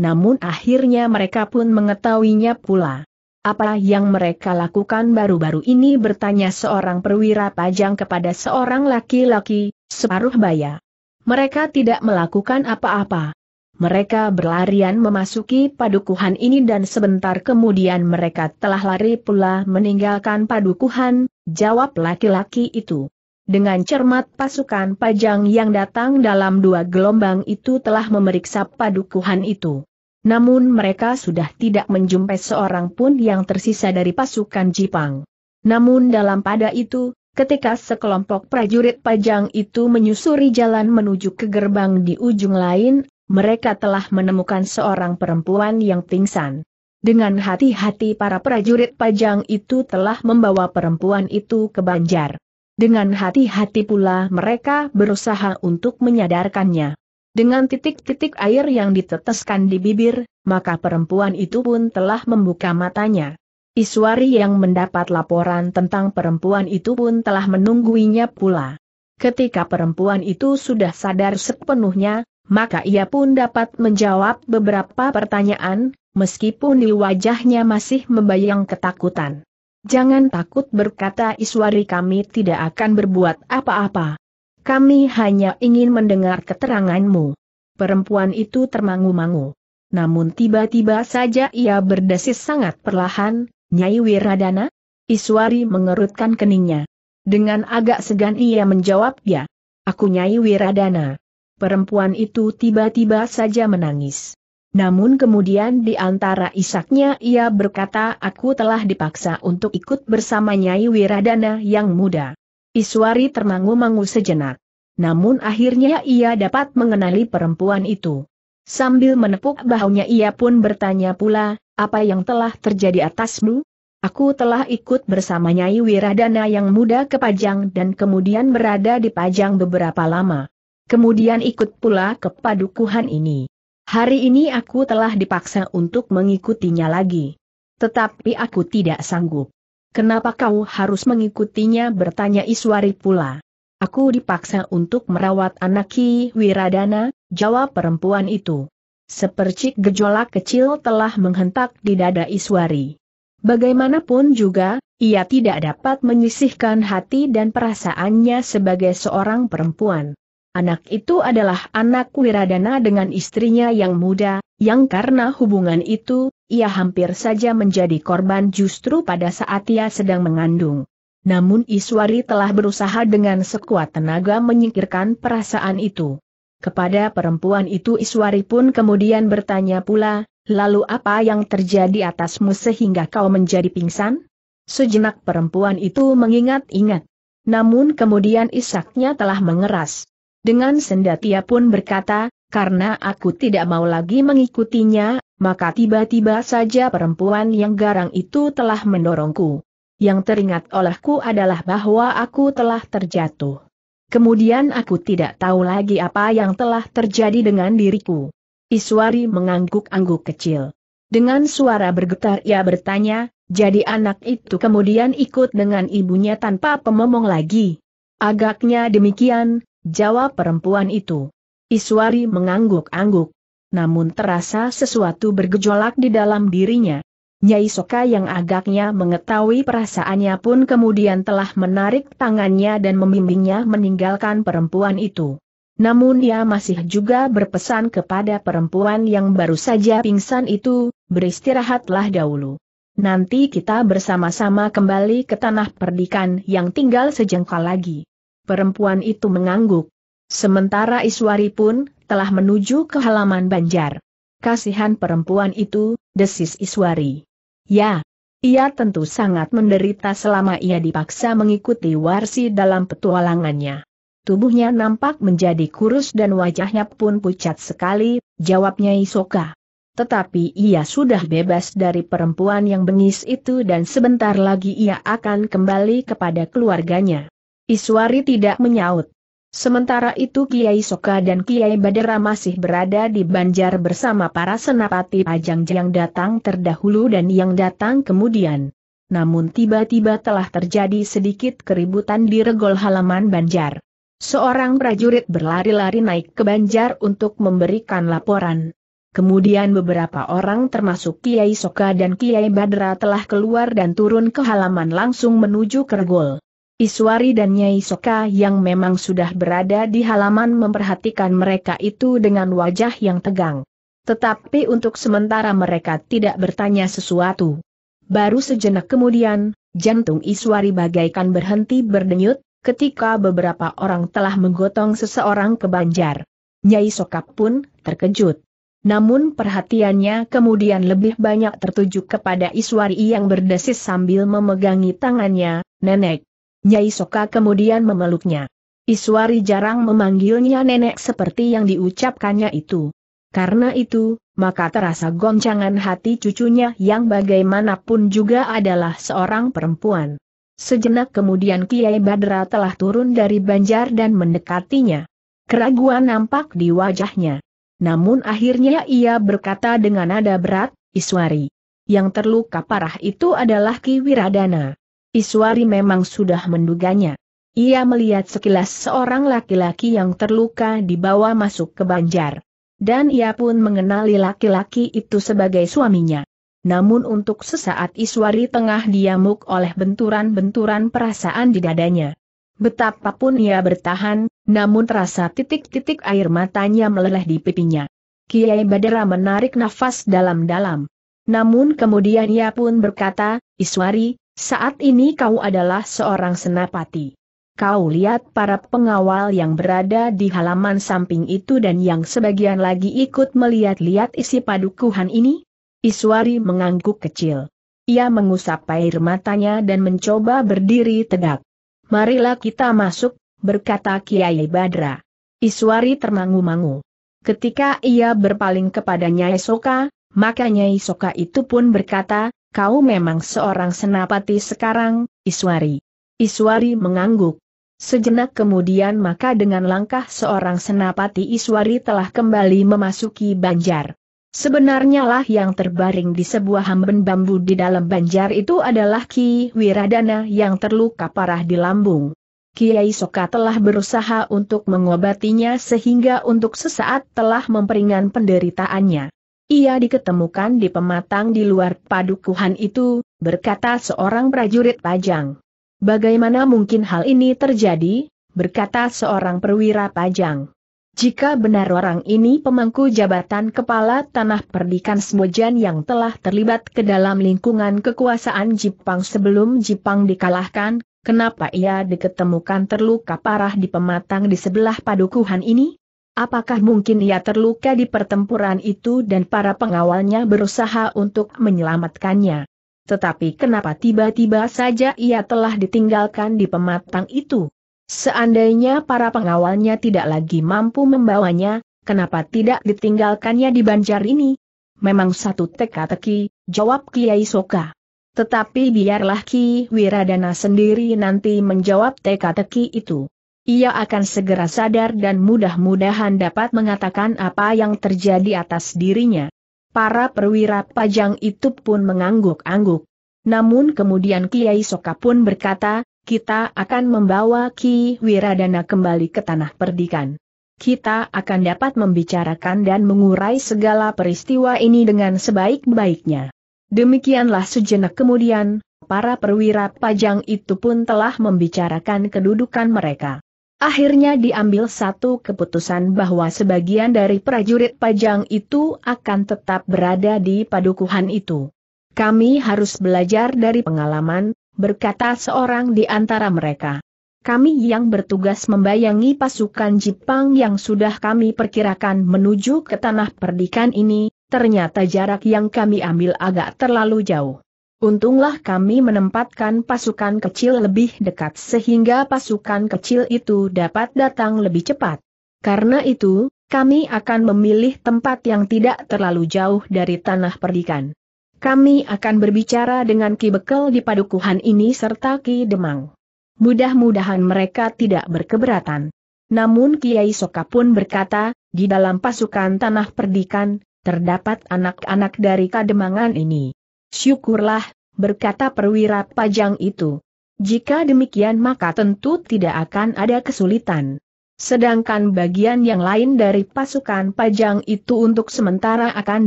A: Namun akhirnya mereka pun mengetahuinya pula. Apa yang mereka lakukan baru-baru ini bertanya seorang perwira pajang kepada seorang laki-laki, separuh baya. Mereka tidak melakukan apa-apa. Mereka berlarian memasuki padukuhan ini dan sebentar kemudian mereka telah lari pula meninggalkan padukuhan, jawab laki-laki itu. Dengan cermat pasukan pajang yang datang dalam dua gelombang itu telah memeriksa padukuhan itu. Namun mereka sudah tidak menjumpai seorang pun yang tersisa dari pasukan Jipang. Namun dalam pada itu, ketika sekelompok prajurit pajang itu menyusuri jalan menuju ke gerbang di ujung lain, mereka telah menemukan seorang perempuan yang pingsan. Dengan hati-hati para prajurit pajang itu telah membawa perempuan itu ke Banjar. Dengan hati-hati pula mereka berusaha untuk menyadarkannya. Dengan titik-titik air yang diteteskan di bibir, maka perempuan itu pun telah membuka matanya. Iswari yang mendapat laporan tentang perempuan itu pun telah menungguinya pula. Ketika perempuan itu sudah sadar sepenuhnya, maka ia pun dapat menjawab beberapa pertanyaan, meskipun di wajahnya masih membayang ketakutan. Jangan takut berkata Iswari kami tidak akan berbuat apa-apa. Kami hanya ingin mendengar keteranganmu. Perempuan itu termangu-mangu. Namun tiba-tiba saja ia berdesis sangat perlahan, Nyai Wiradana? Iswari mengerutkan keningnya. Dengan agak segan ia menjawab ya. Aku Nyai Wiradana. Perempuan itu tiba-tiba saja menangis. Namun kemudian di antara isaknya ia berkata aku telah dipaksa untuk ikut bersama Nyai Wiradana yang muda. Iswari termangu-mangu sejenak. Namun akhirnya ia dapat mengenali perempuan itu. Sambil menepuk bahunya ia pun bertanya pula, apa yang telah terjadi atasmu? Aku telah ikut bersama Nyai Wiradana yang muda ke Pajang dan kemudian berada di Pajang beberapa lama. Kemudian ikut pula ke padukuhan ini. Hari ini aku telah dipaksa untuk mengikutinya lagi. Tetapi aku tidak sanggup. Kenapa kau harus mengikutinya bertanya Iswari pula. Aku dipaksa untuk merawat anak Ki Wiradana, jawab perempuan itu. Sepercik gejolak kecil telah menghentak di dada Iswari. Bagaimanapun juga, ia tidak dapat menyisihkan hati dan perasaannya sebagai seorang perempuan. Anak itu adalah anak Wiradana dengan istrinya yang muda, yang karena hubungan itu, ia hampir saja menjadi korban justru pada saat ia sedang mengandung. Namun Iswari telah berusaha dengan sekuat tenaga menyingkirkan perasaan itu. Kepada perempuan itu Iswari pun kemudian bertanya pula, lalu apa yang terjadi atasmu sehingga kau menjadi pingsan? Sejenak perempuan itu mengingat-ingat. Namun kemudian isaknya telah mengeras. Dengan sendat ia pun berkata, karena aku tidak mau lagi mengikutinya, maka tiba-tiba saja perempuan yang garang itu telah mendorongku. Yang teringat olehku adalah bahwa aku telah terjatuh. Kemudian aku tidak tahu lagi apa yang telah terjadi dengan diriku. Iswari mengangguk-angguk kecil. Dengan suara bergetar ia bertanya, jadi anak itu kemudian ikut dengan ibunya tanpa pemomong lagi. Agaknya demikian, jawab perempuan itu. Iswari mengangguk-angguk. Namun terasa sesuatu bergejolak di dalam dirinya. Nyai Soka yang agaknya mengetahui perasaannya pun kemudian telah menarik tangannya dan membimbingnya meninggalkan perempuan itu. Namun ia masih juga berpesan kepada perempuan yang baru saja pingsan itu, beristirahatlah dahulu. Nanti kita bersama-sama kembali ke tanah perdikan yang tinggal sejengkal lagi. Perempuan itu mengangguk. Sementara Iswari pun telah menuju ke halaman Banjar. Kasihan perempuan itu, desis Iswari. Ya, ia tentu sangat menderita selama ia dipaksa mengikuti Warsi dalam petualangannya. Tubuhnya nampak menjadi kurus dan wajahnya pun pucat sekali, jawabnya Isoka. Tetapi ia sudah bebas dari perempuan yang bengis itu dan sebentar lagi ia akan kembali kepada keluarganya. Iswari tidak menyaut. Sementara itu Kiai Soka dan Kiai Badera masih berada di Banjar bersama para senapati pajang yang datang terdahulu dan yang datang kemudian. Namun tiba-tiba telah terjadi sedikit keributan di regol halaman Banjar. Seorang prajurit berlari-lari naik ke Banjar untuk memberikan laporan. Kemudian beberapa orang termasuk Kiai Soka dan Kiai Badra telah keluar dan turun ke halaman langsung menuju ke regol. Iswari dan Nyai Soka yang memang sudah berada di halaman memperhatikan mereka itu dengan wajah yang tegang. Tetapi untuk sementara mereka tidak bertanya sesuatu. Baru sejenak kemudian, jantung Iswari bagaikan berhenti berdenyut, ketika beberapa orang telah menggotong seseorang ke banjar. Nyai Soka pun terkejut. Namun perhatiannya kemudian lebih banyak tertuju kepada Iswari yang berdesis sambil memegangi tangannya, Nenek, Nyai Soka kemudian memeluknya. Iswari jarang memanggilnya nenek seperti yang diucapkannya itu. Karena itu, maka terasa goncangan hati cucunya yang bagaimanapun juga adalah seorang perempuan. Sejenak kemudian Kiai Badra telah turun dari banjar dan mendekatinya. Keraguan nampak di wajahnya. Namun akhirnya ia berkata dengan nada berat, Iswari. Yang terluka parah itu adalah Ki Wiradana. Iswari memang sudah menduganya. Ia melihat sekilas seorang laki-laki yang terluka dibawa masuk ke banjar. Dan ia pun mengenali laki-laki itu sebagai suaminya. Namun untuk sesaat Iswari tengah diamuk oleh benturan-benturan perasaan di dadanya. Betapapun ia bertahan, namun terasa titik-titik air matanya meleleh di pipinya. Kiai Badara menarik nafas dalam-dalam. Namun kemudian ia pun berkata, Iswari, saat ini kau adalah seorang senapati. Kau lihat para pengawal yang berada di halaman samping itu dan yang sebagian lagi ikut melihat-lihat isi padukuhan ini? Iswari mengangguk kecil. Ia mengusap air matanya dan mencoba berdiri tegak. Marilah kita masuk, berkata Kiai Badra. Iswari termangu-mangu. Ketika ia berpaling kepada Nyai Soka, maka Nyai Soka itu pun berkata, kau memang seorang senapati sekarang, Iswari. Iswari mengangguk. Sejenak kemudian maka dengan langkah seorang senapati Iswari telah kembali memasuki banjar. Sebenarnya lah yang terbaring di sebuah hamben bambu di dalam banjar itu adalah Ki Wiradana yang terluka parah di lambung. Kiai Soka telah berusaha untuk mengobatinya sehingga untuk sesaat telah memperingan penderitaannya. Ia diketemukan di pematang di luar padukuhan itu, berkata seorang prajurit pajang. Bagaimana mungkin hal ini terjadi, berkata seorang perwira pajang. Jika benar orang ini pemangku jabatan kepala tanah perdikan Smojan yang telah terlibat ke dalam lingkungan kekuasaan Jepang sebelum Jepang dikalahkan, kenapa ia diketemukan terluka parah di pematang di sebelah padukuhan ini? Apakah mungkin ia terluka di pertempuran itu dan para pengawalnya berusaha untuk menyelamatkannya? Tetapi kenapa tiba-tiba saja ia telah ditinggalkan di pematang itu? Seandainya para pengawalnya tidak lagi mampu membawanya, kenapa tidak ditinggalkannya di banjar ini? Memang satu teka-teki, jawab Kiai Soka. Tetapi biarlah Ki Wiradana sendiri nanti menjawab teka-teki itu. Ia akan segera sadar dan mudah-mudahan dapat mengatakan apa yang terjadi atas dirinya. Para perwira pajang itu pun mengangguk-angguk. Namun kemudian Kiai Soka pun berkata, kita akan membawa Ki Wiradana kembali ke tanah perdikan. Kita akan dapat membicarakan dan mengurai segala peristiwa ini dengan sebaik-baiknya. Demikianlah sejenak kemudian, para perwira pajang itu pun telah membicarakan kedudukan mereka. Akhirnya diambil satu keputusan bahwa sebagian dari prajurit pajang itu akan tetap berada di padukuhan itu. Kami harus belajar dari pengalaman, berkata seorang di antara mereka. Kami yang bertugas membayangi pasukan Jepang yang sudah kami perkirakan menuju ke tanah perdikan ini, ternyata jarak yang kami ambil agak terlalu jauh. Untunglah kami menempatkan pasukan kecil lebih dekat sehingga pasukan kecil itu dapat datang lebih cepat. Karena itu, kami akan memilih tempat yang tidak terlalu jauh dari tanah perdikan. Kami akan berbicara dengan Ki Bekel di padukuhan ini serta Ki Demang. Mudah-mudahan mereka tidak berkeberatan. Namun Kiai Soka pun berkata, di dalam pasukan tanah perdikan, terdapat anak-anak dari Kademangan ini. Syukurlah, berkata perwira pajang itu. Jika demikian maka tentu tidak akan ada kesulitan. Sedangkan bagian yang lain dari pasukan pajang itu untuk sementara akan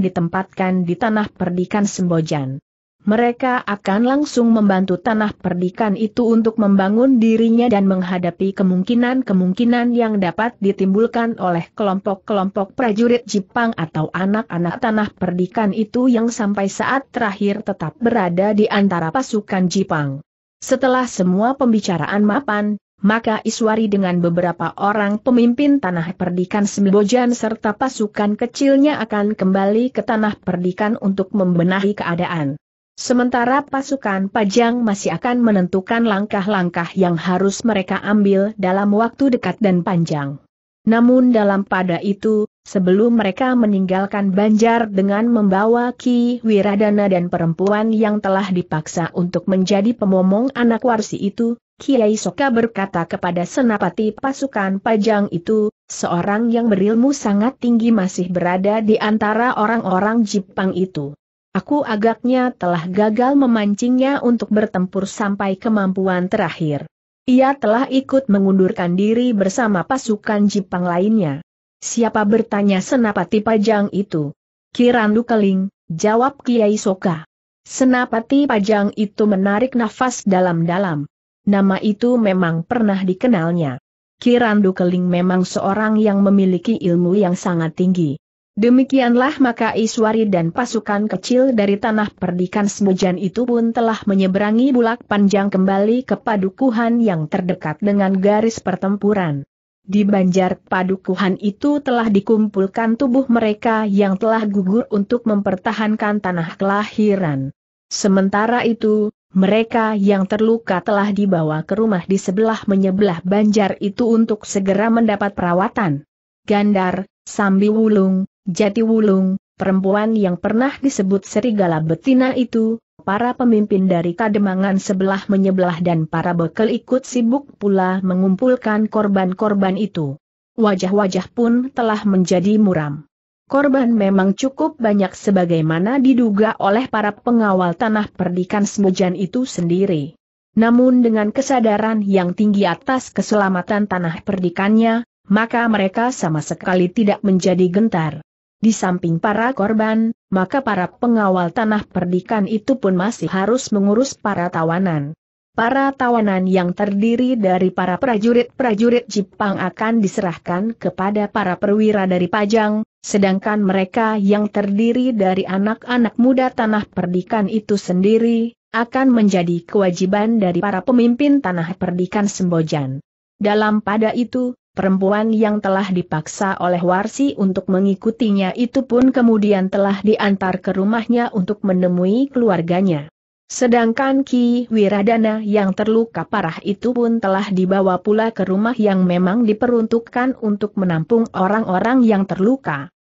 A: ditempatkan di tanah perdikan Sembojan mereka akan langsung membantu tanah perdikan itu untuk membangun dirinya dan menghadapi kemungkinan-kemungkinan yang dapat ditimbulkan oleh kelompok-kelompok prajurit Jepang atau anak-anak tanah perdikan itu yang sampai saat terakhir tetap berada di antara pasukan Jepang. Setelah semua pembicaraan mapan, maka Iswari dengan beberapa orang pemimpin tanah perdikan Sembojan serta pasukan kecilnya akan kembali ke tanah perdikan untuk membenahi keadaan. Sementara pasukan Pajang masih akan menentukan langkah-langkah yang harus mereka ambil dalam waktu dekat dan panjang. Namun dalam pada itu, sebelum mereka meninggalkan Banjar dengan membawa Ki Wiradana dan perempuan yang telah dipaksa untuk menjadi pemomong anak warsi itu, Kiai Soka berkata kepada senapati pasukan Pajang itu, seorang yang berilmu sangat tinggi masih berada di antara orang-orang Jepang itu. Aku agaknya telah gagal memancingnya untuk bertempur sampai kemampuan terakhir. Ia telah ikut mengundurkan diri bersama pasukan Jepang lainnya. Siapa bertanya senapati pajang itu? Kirandu Keling, jawab Kiai Soka. Senapati pajang itu menarik nafas dalam-dalam. Nama itu memang pernah dikenalnya. Kirandu Keling memang seorang yang memiliki ilmu yang sangat tinggi. Demikianlah maka Iswari dan pasukan kecil dari tanah perdikan Semujan itu pun telah menyeberangi bulak panjang kembali ke padukuhan yang terdekat dengan garis pertempuran. Di banjar padukuhan itu telah dikumpulkan tubuh mereka yang telah gugur untuk mempertahankan tanah kelahiran. Sementara itu, mereka yang terluka telah dibawa ke rumah di sebelah menyebelah banjar itu untuk segera mendapat perawatan. Gandar, Sambi Wulung, Jati Wulung, perempuan yang pernah disebut serigala betina itu, para pemimpin dari kademangan sebelah menyebelah dan para bekel ikut sibuk pula mengumpulkan korban-korban itu. Wajah-wajah pun telah menjadi muram. Korban memang cukup banyak sebagaimana diduga oleh para pengawal tanah perdikan Semujan itu sendiri. Namun dengan kesadaran yang tinggi atas keselamatan tanah perdikannya, maka mereka sama sekali tidak menjadi gentar. Di samping para korban, maka para pengawal tanah perdikan itu pun masih harus mengurus para tawanan. Para tawanan yang terdiri dari para prajurit-prajurit Jepang akan diserahkan kepada para perwira dari Pajang, sedangkan mereka yang terdiri dari anak-anak muda tanah perdikan itu sendiri, akan menjadi kewajiban dari para pemimpin tanah perdikan Sembojan. Dalam pada itu, perempuan yang telah dipaksa oleh Warsi untuk mengikutinya itu pun kemudian telah diantar ke rumahnya untuk menemui keluarganya. Sedangkan Ki Wiradana yang terluka parah itu pun telah dibawa pula ke rumah yang memang diperuntukkan untuk menampung orang-orang yang terluka.